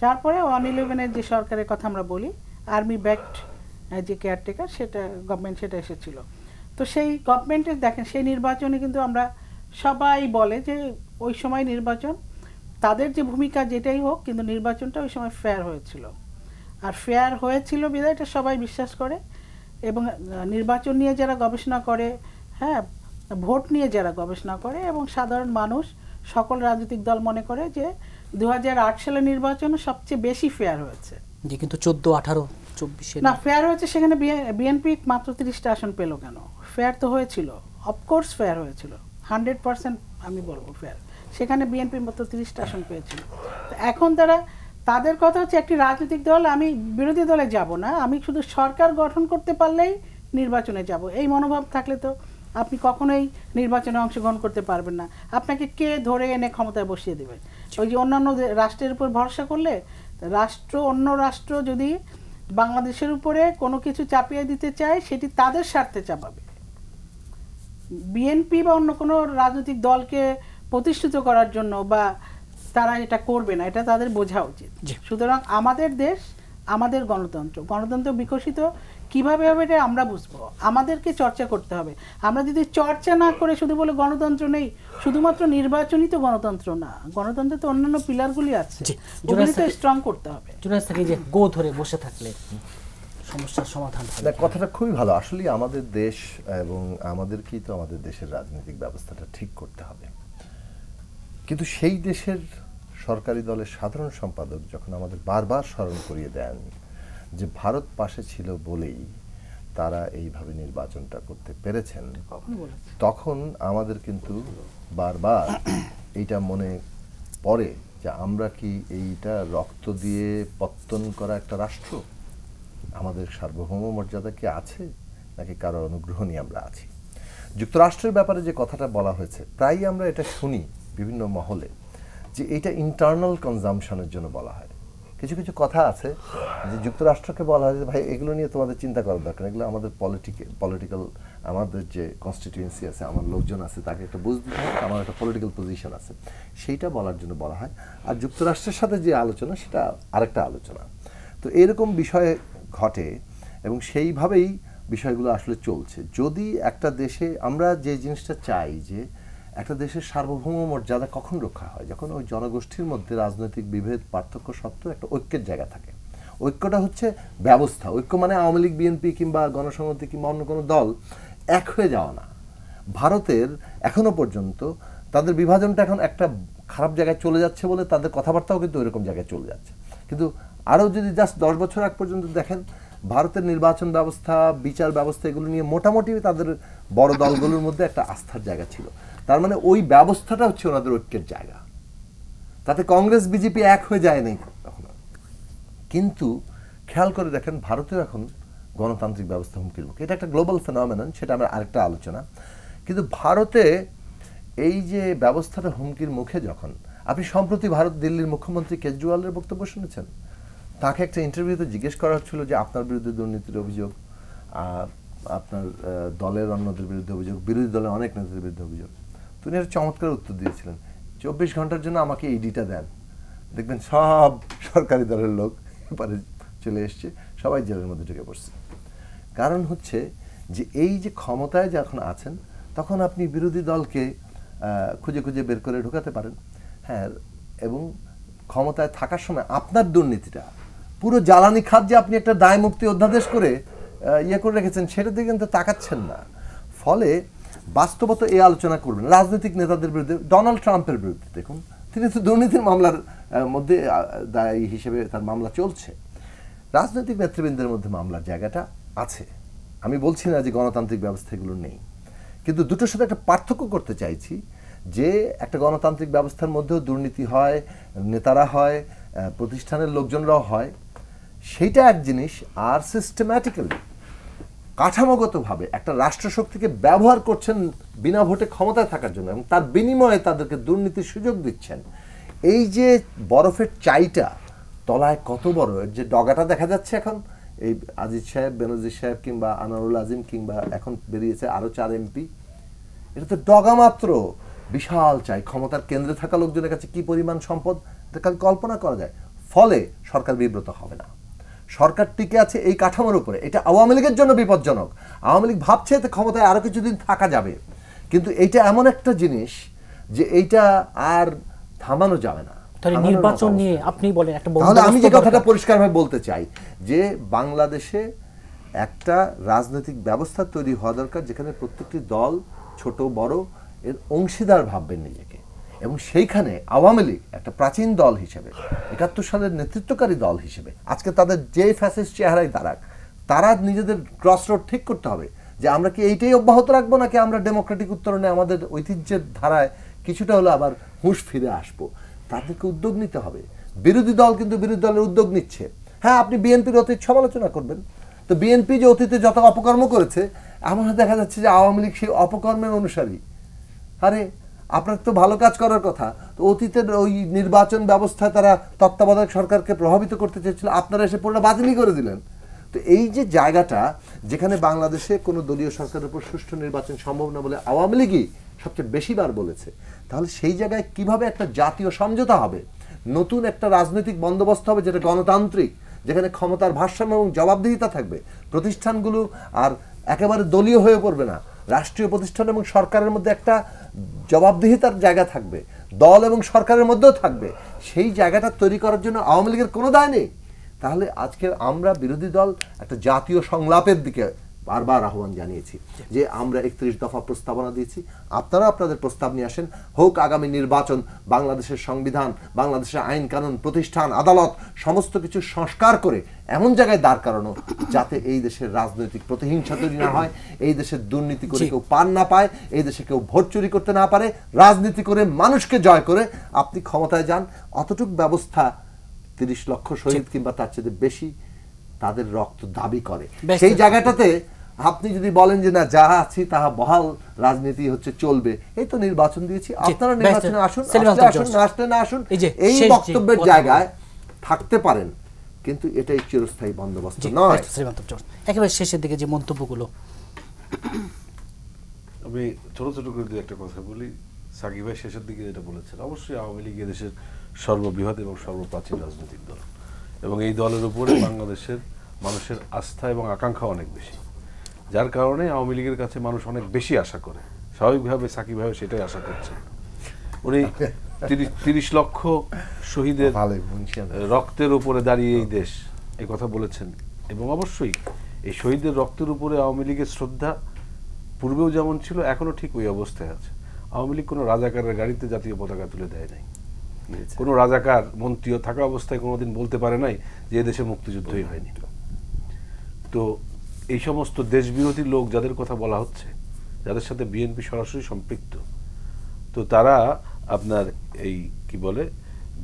যার পরে ওয়ান ইলেভেনের যে সরকারের কথা আমরা বলি আর্মি ব্যাক্ট যে কেয়ারটেকার সেটা গভর্নমেন্ট সেটা এসেছিলো তো সেই গভর্নমেন্টের দেখেন সেই নির্বাচনে কিন্তু আমরা সবাই বলে যে ওই সময় নির্বাচন তাদের যে ভূমিকা যেটাই হোক কিন্তু নির্বাচনটা ওই সময় ফেয়ার হয়েছিল আর ফেয়ার হয়েছিল বিধায় এটা সবাই বিশ্বাস করে এবং নির্বাচন নিয়ে যারা গবেষণা করে হ্যাঁ ভোট নিয়ে যারা গবেষণা করে এবং সাধারণ মানুষ সকল রাজনৈতিক দল মনে করে যে দু সালের নির্বাচন সবচেয়ে বেশি ফেয়ার হয়েছে যে কিন্তু চোদ্দো আঠারো চব্বিশে না ফেয়ার হয়েছে সেখানে বিএনপি মাত্র তিরিশটা আসন পেল কেন ফেয়ার তো হয়েছিল অফকোর্স ফেয়ার হয়েছিল হান্ড্রেড পার্সেন্ট আমি বলবো ফেয়ার সেখানে বিএনপি মাত্র তিরিশটা আসন পেয়েছিল তো এখন তারা তাদের কথা হচ্ছে একটি রাজনৈতিক দল আমি বিরোধী দলে যাব না আমি শুধু সরকার গঠন করতে পারলেই নির্বাচনে যাব এই মনোভাব থাকলে তো আপনি কখনোই নির্বাচনে অংশগ্রহণ করতে পারবেন না আপনাকে কে ধরে এনে ক্ষমতায় বসিয়ে দেবে ওই যে অন্যান্য রাষ্ট্রের উপর ভরসা করলে রাষ্ট্র অন্য রাষ্ট্র যদি বাংলাদেশের উপরে কোনো কিছু চাপিয়ে দিতে চায় সেটি তাদের স্বার্থে চাপাবে বিএনপি বা অন্য কোনো রাজনৈতিক দলকে প্রতিষ্ঠিত করার জন্য বা তারা এটা করবে না এটা তাদের বোঝা উচিত সুতরাং আমাদের দেশ আমাদের গণতন্ত্র গণতন্ত্র বিকশিত কিভাবে হবে এটা আমরা বুঝবো আমাদেরকে চর্চা করতে হবে আমরা যদি চর্চা না করে শুধু বলে গণতন্ত্র নেই শুধুমাত্র নির্বাচনই তো গণতন্ত্র না গণতন্ত্রে তো অন্যান্য পিলারগুলি আছে ওগুলি তো স্ট্রং করতে হবে চুনাস থাকে যে গো ধরে বসে থাকলে সমস্যার সমাধান হবে কথাটা খুবই ভালো আসলে আমাদের দেশ এবং আমাদেরকেই তো আমাদের দেশের রাজনৈতিক ব্যবস্থাটা ঠিক করতে হবে কিন্তু সেই দেশের সরকারি দলের সাধারণ সম্পাদক যখন আমাদের বারবার স্মরণ করিয়ে দেন যে ভারত পাশে ছিল বলেই তারা এইভাবে নির্বাচনটা করতে পেরেছেন তখন আমাদের কিন্তু বারবার এইটা মনে পড়ে যে আমরা কি এইটা রক্ত দিয়ে পত্তন করা একটা রাষ্ট্র আমাদের সার্বভৌম মর্যাদা কি আছে নাকি কারো অনুগ্রহ নিয়ে আমরা আছি যুক্তরাষ্ট্রের ব্যাপারে যে কথাটা বলা হয়েছে প্রায়ই আমরা এটা শুনি বিভিন্ন মহলে যে এটা ইন্টারনাল কনজামশনের জন্য বলা হয় কিছু কিছু কথা আছে যে যুক্তরাষ্ট্রকে বলা হয় যে ভাই এগুলো নিয়ে তোমাদের চিন্তা করার দরকার এগুলো আমাদের পলিটিক পলিটিক্যাল আমাদের যে কনস্টিটিউয়েন্সি আছে আমার লোকজন আছে তাকে একটা বুঝ দিতে আমার একটা পলিটিক্যাল পজিশন আছে সেইটা বলার জন্য বলা হয় আর যুক্তরাষ্ট্রের সাথে যে আলোচনা সেটা আরেকটা আলোচনা তো এরকম বিষয়ে ঘটে এবং সেইভাবেই বিষয়গুলো আসলে চলছে যদি একটা দেশে আমরা যে জিনিসটা চাই যে একটা দেশের সার্বভৌম মর্যাদা কখন রক্ষা হয় যখন ওই জনগোষ্ঠীর মধ্যে রাজনৈতিক বিভেদ পার্থক্য সত্ত্বেও একটা ঐক্যের জায়গা থাকে ঐক্যটা হচ্ছে ব্যবস্থা ঐক্য মানে আওয়ামী লীগ বিএনপি কিংবা গণসংহতি কিংবা অন্য কোনো দল এক হয়ে যাওয়া না ভারতের এখনও পর্যন্ত তাদের বিভাজনটা এখন একটা খারাপ জায়গায় চলে যাচ্ছে বলে তাদের কথাবার্তাও কিন্তু ওইরকম জায়গায় চলে যাচ্ছে কিন্তু আরও যদি জাস্ট দশ বছর আগ পর্যন্ত দেখেন ভারতের নির্বাচন ব্যবস্থা বিচার ব্যবস্থা এগুলো নিয়ে মোটামুটি তাদের বড় দলগুলোর মধ্যে একটা আস্থার জায়গা ছিল তার মানে ওই ব্যবস্থাটা হচ্ছে ওনাদের ঐক্যের জায়গা তাতে কংগ্রেস বিজেপি এক হয়ে যায়নি কখনো কিন্তু খেয়াল করে দেখেন ভারতের এখন গণতান্ত্রিক ব্যবস্থা হুমকির মুখে এটা একটা গ্লোবাল ফেনোমেন সেটা আমরা আরেকটা আলোচনা কিন্তু ভারতে এই যে ব্যবস্থাটা হুমকির মুখে যখন আপনি সম্প্রতি ভারত দিল্লির মুখ্যমন্ত্রী কেজরিওয়ালের বক্তব্য শুনেছেন তাকে একটা ইন্টারভিউতে জিজ্ঞেস করা হচ্ছিল যে আপনার বিরুদ্ধে দুর্নীতির অভিযোগ আপনার দলের অন্যদের বিরুদ্ধে অভিযোগ বিরোধী দলের অনেক নেতাদের বিরুদ্ধে অভিযোগ তিনি একটা চমৎকার উত্তর দিয়েছিলেন চব্বিশ ঘন্টার জন্য আমাকে ইডিটা দেন দেখবেন সব সরকারি দলের লোক এবারে চলে এসছে সবাই জেলের মধ্যে ঢুকে পড়ছে কারণ হচ্ছে যে এই যে ক্ষমতায় যখন আছেন তখন আপনি বিরোধী দলকে খুঁজে খুঁজে বের করে ঢোকাতে পারেন হ্যাঁ এবং ক্ষমতায় থাকার সময় আপনার দুর্নীতিটা পুরো জ্বালানি খাত যে আপনি একটা দায় মুক্তি অধ্যাদেশ করে ইয়ে করে রেখেছেন সেটার দিকে কিন্তু তাকাচ্ছেন না ফলে বাস্তবত এই আলোচনা করবেন রাজনৈতিক নেতাদের বিরুদ্ধে ডোনাল্ড ট্রাম্পের বিরুদ্ধে দেখুন তিনি তো দুর্নীতির মামলার মধ্যে দায়ী হিসেবে তার মামলা চলছে রাজনৈতিক নেতৃবৃন্দের মধ্যে মামলার জায়গাটা আছে আমি বলছি না যে গণতান্ত্রিক ব্যবস্থাগুলো নেই কিন্তু দুটোর সাথে একটা পার্থক্য করতে চাইছি যে একটা গণতান্ত্রিক ব্যবস্থার মধ্যেও দুর্নীতি হয় নেতারা হয় প্রতিষ্ঠানের লোকজনরাও হয় সেইটা এক জিনিস আর সিস্টেম্যাটিক্যালি কাঠামোগতভাবে একটা রাষ্ট্রশক্তিকে ব্যবহার করছেন বিনা ভোটে ক্ষমতায় থাকার জন্য এবং তার বিনিময়ে তাদেরকে দুর্নীতির সুযোগ দিচ্ছেন এই যে বরফের চাইটা তলায় কত বড় যে ডগাটা দেখা যাচ্ছে এখন এই আজিজ সাহেব বেনজির সাহেব কিংবা আনারুল আজিম কিংবা এখন বেরিয়েছে আরও চার এমপি এটা তো ডগামাত্র বিশাল চাই ক্ষমতার কেন্দ্রে থাকা লোকজনের কাছে কি পরিমাণ সম্পদ কাল কল্পনা করা যায় ফলে সরকার বিব্রত হবে না সরকার টিকে আছে এই কাঠামোর উপরে এটা আওয়ামী লীগের জন্য বিপজ্জনক আওয়ামী লীগ ভাবছে এতে ক্ষমতায় আরও কিছুদিন থাকা যাবে কিন্তু এইটা এমন একটা জিনিস যে এইটা আর থামানো যাবে না তাহলে নির্বাচন নিয়ে আপনি বলেন একটা তাহলে আমি যে কথাটা পরিষ্কারভাবে বলতে চাই যে বাংলাদেশে একটা রাজনৈতিক ব্যবস্থা তৈরি হওয়া দরকার যেখানে প্রত্যেকটি দল ছোট বড় এর অংশীদার ভাববেন নিজেকে এবং সেইখানে আওয়ামী লীগ একটা প্রাচীন দল হিসেবে একাত্তর সালের নেতৃত্বকারী দল হিসেবে আজকে তাদের যে ফ্যাসিস চেহারায় দাঁড়াক তারা নিজেদের ক্রসরোড ঠিক করতে হবে যে আমরা কি এইটাই অব্যাহত রাখবো নাকি আমরা ডেমোক্রেটিক উত্তরণে আমাদের ঐতিহ্যের ধারায় কিছুটা হলো আবার হুঁশ ফিরে আসবো তাদেরকে উদ্যোগ নিতে হবে বিরোধী দল কিন্তু বিরোধী দলের উদ্যোগ নিচ্ছে হ্যাঁ আপনি বিএনপির অতীত সমালোচনা করবেন তো বিএনপি যে অতীতে যত অপকর্ম করেছে এমন দেখা যাচ্ছে যে আওয়ামী লীগ সেই অপকর্মের অনুসারী আরে আপনার তো ভালো কাজ করার কথা তো অতীতের ওই নির্বাচন ব্যবস্থায় তারা তত্ত্বাবধায়ক সরকারকে প্রভাবিত করতে চেয়েছিল আপনারা এসে পুরোটা বাতিলই করে দিলেন তো এই যে জায়গাটা যেখানে বাংলাদেশে কোনো দলীয় সরকারের উপর সুষ্ঠু নির্বাচন সম্ভব না বলে আওয়ামী লীগই সবচেয়ে বেশিবার বলেছে তাহলে সেই জায়গায় কিভাবে একটা জাতীয় সমঝোতা হবে নতুন একটা রাজনৈতিক বন্দোবস্ত হবে যেটা গণতান্ত্রিক যেখানে ক্ষমতার ভারসাম্য এবং জবাবদিহিতা থাকবে প্রতিষ্ঠানগুলো আর একেবারে দলীয় হয়ে পড়বে না রাষ্ট্রীয় প্রতিষ্ঠান এবং সরকারের মধ্যে একটা জবাবদিহিতার জায়গা থাকবে দল এবং সরকারের মধ্যেও থাকবে সেই জায়গাটা তৈরি করার জন্য আওয়ামী লীগের কোনো দায় নেই তাহলে আজকে আমরা বিরোধী দল একটা জাতীয় সংলাপের দিকে বারবার আহ্বান জানিয়েছি যে আমরা একত্রিশ দফা প্রস্তাবনা দিয়েছি আপনারা আপনাদের প্রস্তাব নিয়ে আসেন হোক আগামী নির্বাচন বাংলাদেশের সংবিধান বাংলাদেশের আইন কানুন প্রতিষ্ঠান আদালত সমস্ত কিছু সংস্কার করে এমন জায়গায় দাঁড় করানো যাতে এই দেশের রাজনৈতিক প্রতিহিংসা তৈরি না হয় এই দেশের দুর্নীতি করে কেউ পান না পায় এই দেশে কেউ ভোট চুরি করতে না পারে রাজনীতি করে মানুষকে জয় করে আপনি ক্ষমতায় যান অতটুক ব্যবস্থা তিরিশ লক্ষ শহীদ কিংবা তার চেয়ে বেশি তাদের রক্ত দাবি করে সেই জায়গাটাতে আপনি যদি বলেন যে না যাহা আছি তাহা বহাল রাজনীতি হচ্ছে চলবে এই তো নির্বাচন দিয়েছি আপনারা নির্বাচনে আসুন আসুন না আসলে না আসুন এই বক্তব্যের জায়গায় থাকতে পারেন কিন্তু এটাই চিরস্থায়ী বন্দোবস্ত নয় একেবারে শেষের দিকে যে মন্তব্যগুলো আমি ছোট ছোট করে দুই একটা কথা বলি সাকিব ভাই শেষের দিকে যেটা বলেছেন অবশ্যই আওয়ামী লীগ দেশের সর্ববৃহৎ এবং সর্বপ্রাচীন রাজনৈতিক দল এবং এই দলের উপরে বাংলাদেশের মানুষের আস্থা এবং আকাঙ্ক্ষা অনেক বেশি যার কারণে আওয়ামী লীগের কাছে মানুষ অনেক বেশি আশা করে স্বাভাবিকভাবে সাকিব সেটাই আশা করছে উনি তিরিশ লক্ষ শহীদের রক্তের উপরে দাঁড়িয়ে এই দেশ এ কথা বলেছেন এবং অবশ্যই এই শহীদের রক্তের উপরে আওয়ামী লীগের শ্রদ্ধা পূর্বেও যেমন ছিল এখনও ঠিক ওই অবস্থায় আছে আওয়ামী লীগ কোনো রাজাকারের গাড়িতে জাতীয় পতাকা তুলে দেয় নাই কোনো রাজাকার মন্ত্রীও থাকা অবস্থায় কোনোদিন বলতে পারে নাই যে দেশে মুক্তিযুদ্ধই হয়নি তো এই সমস্ত দেশবিরোধী লোক যাদের কথা বলা হচ্ছে যাদের সাথে বিএনপি সরাসরি সম্পৃক্ত তো তারা আপনার এই কি বলে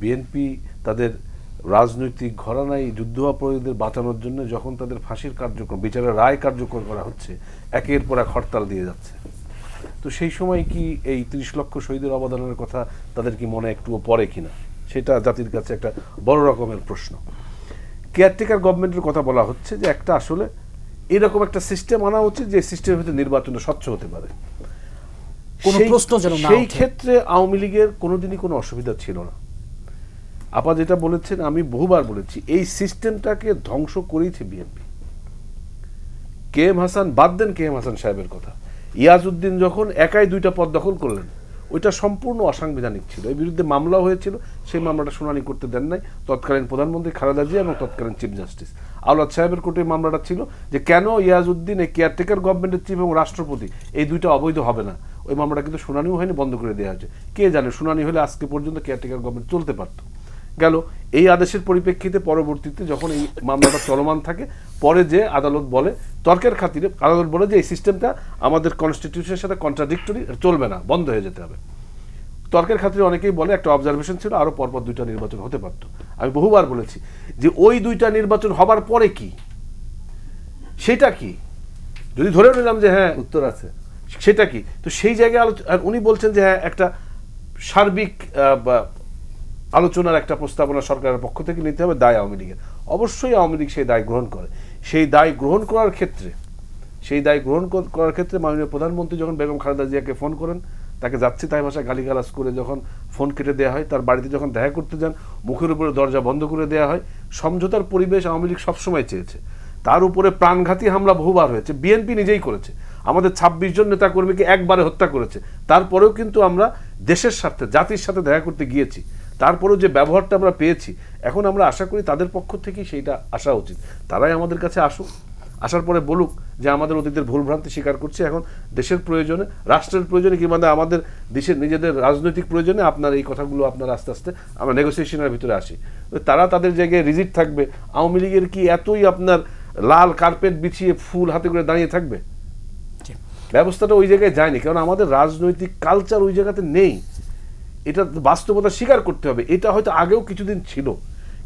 বিএনপি তাদের রাজনৈতিক ঘরানায় যুদ্ধাপরাধীদের বাঁচানোর জন্য যখন তাদের ফাঁসির কার্যক্রম বিচারের রায় কার্যকর করা হচ্ছে একের পর এক হরতাল দিয়ে যাচ্ছে তো সেই সময় কি এই ত্রিশ লক্ষ শহীদের অবদানের কথা তাদের কি মনে একটুও পড়ে কিনা সেটা জাতির কাছে একটা বড় রকমের প্রশ্ন কেয়ারটেকার গভর্নমেন্টের কথা বলা হচ্ছে যে একটা আসলে এরকম একটা সিস্টেম আনা উচিত যে সিস্টেমের ভিতরে নির্বাচন স্বচ্ছ হতে পারে সেই ক্ষেত্রে আওয়ামী লীগের কোনোদিনই কোনো অসুবিধা ছিল না আপা যেটা বলেছেন আমি বহুবার বলেছি এই সিস্টেমটাকে ধ্বংস করেইছে বিএনপি কে এম হাসান বাদ দেন কে এম হাসান সাহেবের কথা ইয়াজউদ্দিন যখন একাই দুইটা পদ দখল করলেন ওইটা সম্পূর্ণ অসাংবিধানিক ছিল এর বিরুদ্ধে মামলা হয়েছিল সেই মামলাটা শুনানি করতে দেন নাই তৎকালীন প্রধানমন্ত্রী খালেদা জিয়া এবং তৎকালীন চিফ জাস্টিস আওলাদ সাহেবের কোর্টে মামলাটা ছিল যে কেন ইয়াজউদ্দিন এই কেয়ারটেকার গভর্নমেন্টের চিফ এবং রাষ্ট্রপতি এই দুইটা অবৈধ হবে না ওই মামলাটা কিন্তু শুনানিও হয়নি বন্ধ করে দেওয়া হয়েছে কে জানে শুনানি হলে আজকে পর্যন্ত কেয়ারটেকার গভর্নমেন্ট চলতে পারত গেল এই আদেশের পরিপ্রেক্ষিতে পরবর্তীতে যখন এই মামলাটা চলমান থাকে পরে যে আদালত বলে তর্কের খাতিরে আদালত বলে যে এই সিস্টেমটা আমাদের কনস্টিটিউশনের সাথে কন্ট্রাডিক্টরি চলবে না বন্ধ হয়ে যেতে হবে তর্কের ক্ষেত্রে অনেকেই বলে একটা অবজারভেশন ছিল আরও পরপর দুইটা নির্বাচন হতে পারত আমি বহুবার বলেছি যে ওই দুইটা নির্বাচন হবার পরে কি সেটা কি যদি ধরে নিলাম যে হ্যাঁ উত্তর আছে সেটা কি তো সেই জায়গায় আলোচ উনি বলছেন যে হ্যাঁ একটা সার্বিক আলোচনার একটা প্রস্তাবনা সরকারের পক্ষ থেকে নিতে হবে দায় আওয়ামী লীগের অবশ্যই আওয়ামী লীগ সেই দায় গ্রহণ করে সেই দায় গ্রহণ করার ক্ষেত্রে সেই দায় গ্রহণ করার ক্ষেত্রে মাননীয় প্রধানমন্ত্রী যখন বেগম খালেদা জিয়াকে ফোন করেন তাকে যাচ্ছি তাই ভাষায় গালিগালাজ করে যখন ফোন কেটে দেওয়া হয় তার বাড়িতে যখন দেখা করতে যান মুখের উপরে দরজা বন্ধ করে দেওয়া হয় সমঝোতার পরিবেশ আওয়ামী লীগ সবসময় চেয়েছে তার উপরে প্রাণঘাতী হামলা বহুবার হয়েছে বিএনপি নিজেই করেছে আমাদের ছাব্বিশ জন কর্মীকে একবারে হত্যা করেছে তারপরেও কিন্তু আমরা দেশের স্বার্থে জাতির সাথে দেখা করতে গিয়েছি তারপরেও যে ব্যবহারটা আমরা পেয়েছি এখন আমরা আশা করি তাদের পক্ষ থেকেই সেইটা আসা উচিত তারাই আমাদের কাছে আসুক আসার পরে বলুক যে আমাদের অতীতের ভুলভ্রান্তি স্বীকার করছি এখন দেশের প্রয়োজনে রাষ্ট্রের প্রয়োজনে কিংবা আমাদের দেশের নিজেদের রাজনৈতিক প্রয়োজনে আপনার এই কথাগুলো আপনার আস্তে আস্তে আমরা নেগোসিয়েশনের ভিতরে আসি তারা তাদের জায়গায় রিজিট থাকবে আওয়ামী লীগের কি এতই আপনার লাল কার্পেট বিছিয়ে ফুল হাতে করে দাঁড়িয়ে থাকবে ব্যবস্থাটা ওই জায়গায় যায়নি কারণ আমাদের রাজনৈতিক কালচার ওই জায়গাতে নেই এটা বাস্তবতা স্বীকার করতে হবে এটা হয়তো আগেও কিছুদিন ছিল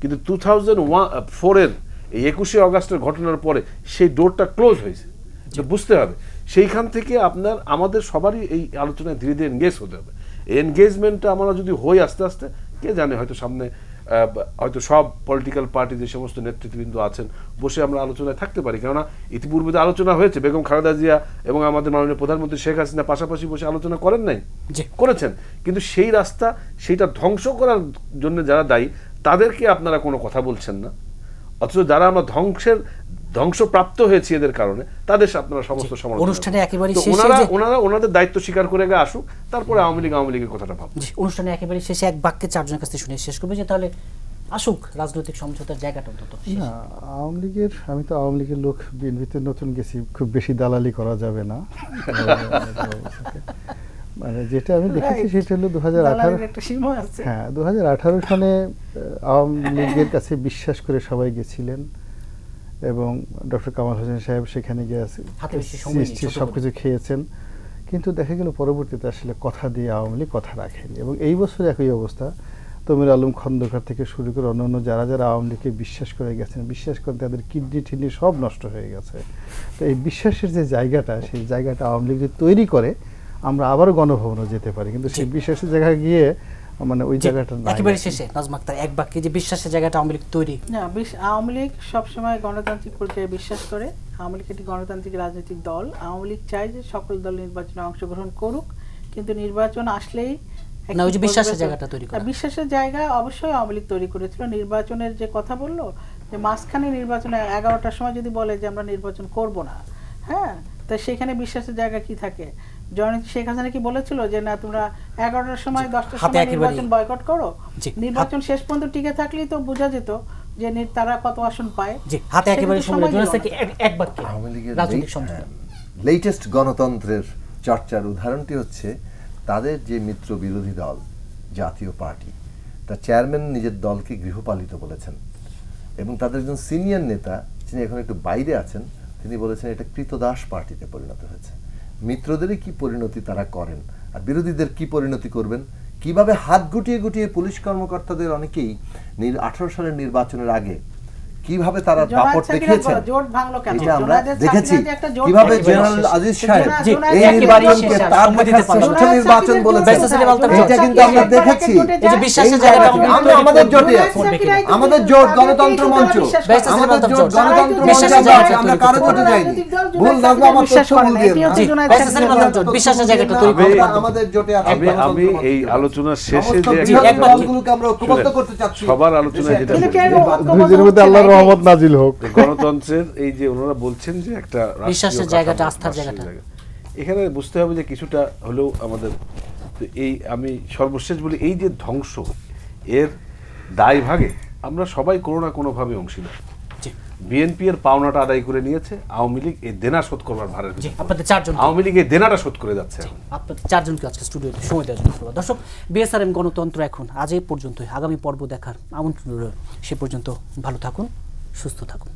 কিন্তু টু থাউজেন্ড ওয়ান ফোরের এই একুশে অগাস্টের ঘটনার পরে সেই ডোরটা ক্লোজ হয়েছে বুঝতে হবে সেইখান থেকে আপনার আমাদের সবারই এই আলোচনায় ধীরে ধীরে এনগেজ হতে হবে এনগেজমেন্টটা আমরা যদি হই আস্তে আস্তে কে জানে হয়তো সামনে হয়তো সব পলিটিক্যাল পার্টি যে সমস্ত নেতৃত্ববৃন্দ আছেন বসে আমরা আলোচনায় থাকতে পারি কেননা ইতিপূর্বে তো আলোচনা হয়েছে বেগম খালেদা জিয়া এবং আমাদের মাননীয় প্রধানমন্ত্রী শেখ হাসিনা পাশাপাশি বসে আলোচনা করেন নাই করেছেন কিন্তু সেই রাস্তা সেইটা ধ্বংস করার জন্য যারা দায়ী তাদেরকে আপনারা কোনো কথা বলছেন না অথচ যারা আমরা ধ্বংসের ধ্বংসপ্রাপ্ত হয়েছি এদের কারণে তাদের আপনারা সমস্ত সমর্থন অনুষ্ঠানে একেবারে ওনারা ওনারা ওনাদের দায়িত্ব স্বীকার করে গা আসুক তারপরে আওয়ামী লীগ আওয়ামী লীগের কথাটা ভাব অনুষ্ঠানে একেবারে শেষে এক বাক্যে চারজনের কাছে শুনে শেষ করবে যে তাহলে আসুক রাজনৈতিক সমঝোতার জায়গাটা অন্তত আওয়ামী লীগের আমি তো আওয়ামী লীগের লোক বিএনপিতে নতুন গেছি খুব বেশি দালালি করা যাবে না মানে যেটা আমি দেখেছি সেটা হলো দু হাজার হ্যাঁ দু সালে আওয়ামী লীগের কাছে বিশ্বাস করে সবাই গেছিলেন এবং ডক্টর কামাল হোসেন সাহেব সেখানে গিয়ে সব কিছু খেয়েছেন কিন্তু দেখা গেল পরবর্তীতে আসলে কথা দিয়ে আওয়ামী লীগ কথা রাখেনি এবং এই বছর একই অবস্থা তমির আলম খন্দকার থেকে শুরু করে অন্যান্য যারা যারা আওয়ামী লীগকে বিশ্বাস করে গেছেন বিশ্বাস করে তাদের কিডনি টিডনি সব নষ্ট হয়ে গেছে তো এই বিশ্বাসের যে জায়গাটা সেই জায়গাটা আওয়ামী লীগ তৈরি করে আমরা আবার গণভবনে যেতে পারি কিন্তু সেই বিশ্বাসের জায়গায় গিয়ে মানে ওই জায়গাটা একেবারে শেষে নাজমা আক্তার এক বাক্যে যে বিশ্বাসের জায়গাটা আওয়ামী লীগ তৈরি না আওয়ামী লীগ সবসময় গণতান্ত্রিক প্রক্রিয়ায় বিশ্বাস করে আওয়ামী লীগ একটি গণতান্ত্রিক রাজনৈতিক দল আওয়ামী লীগ চায় যে সকল দল নির্বাচনে অংশগ্রহণ করুক কিন্তু নির্বাচন আসলেই না ওই যে বিশ্বাসের জায়গাটা তৈরি করা বিশ্বাসের জায়গা অবশ্যই আওয়ামী লীগ তৈরি করেছিল নির্বাচনের যে কথা বললো যে মাঝখানে নির্বাচনে এগারোটার সময় যদি বলে যে আমরা নির্বাচন করব না হ্যাঁ তো সেখানে বিশ্বাসের জায়গা কি থাকে শেখ হাসিনা কি বলেছিল যে না তোমরা এগারোটার সময় দশটার সময় নির্বাচন বয়কট করো নির্বাচন শেষ পর্যন্ত টিকে থাকলেই তো বোঝা যেত যে তারা কত আসন পায় জি হাতে একেবারে সময় লেটেস্ট হ্যাঁ, গণতন্ত্রের চর্চার উদাহরণটি হচ্ছে তাদের যে মিত্র বিরোধী দল জাতীয় পার্টি তার চেয়ারম্যান নিজের দলকে গৃহপালিত বলেছেন এবং তাদের একজন সিনিয়র নেতা যিনি এখন একটু বাইরে আছেন তিনি বলেছেন এটা কৃতদাস পার্টিতে পরিণত হয়েছে মিত্রদেরই কি পরিণতি তারা করেন আর বিরোধীদের কি পরিণতি করবেন কিভাবে হাত গুটিয়ে গুটিয়ে পুলিশ কর্মকর্তাদের অনেকেই আঠারো সালের নির্বাচনের আগে কিভাবে তারা দাপট দেখিয়েছেন এটা আমরা দেখেছি কিভাবে জেনারেল আজিজ সাহেব এই নির্বাচনকে তার মধ্যে শ্রেষ্ঠ নির্বাচন বলে এটা কিন্তু আমরা দেখেছি আমরা আমাদের জোটে আমাদের জোট গণতন্ত্র মঞ্চ আমাদের জোট গণতন্ত্র মঞ্চ আমরা কারো জোটে যাইনি ভুল লাগবে আমার তথ্য ভুল দিয়ে আমাদের জোটে আছে আমি এই আলোচনা শেষে যে একবার গুলোকে আমরা ঐক্যবদ্ধ করতে চাচ্ছি সবার আলোচনা যেটা আল্লাহর নাজিল হোক গণতন্ত্রের এই যে ওনারা বলছেন যে একটা বিশ্বাসের জায়গাটা আস্থার জায়গাটা এখানে বুঝতে হবে যে কিছুটা হলেও আমাদের এই আমি সর্বশেষ বলি এই যে ধ্বংস এর দায় ভাগে আমরা সবাই কোনো না কোনোভাবে অংশীদার বিএনপি এর পাওনাটা আদায় করে নিয়েছে আওয়ামী লীগ এই দেনা শোধ করবার ভারে আপনাদের চারজন আওয়ামী লীগ এই দেনাটা শোধ করে যাচ্ছে আপনাদের চারজনকে আজকে স্টুডিওতে সময় দেওয়ার জন্য দর্শক বিএসআরএম গণতন্ত্র এখন আজ এই পর্যন্তই আগামী পর্ব দেখার আমন্ত্রণ সে পর্যন্ত ভালো থাকুন সুস্থ থাকুন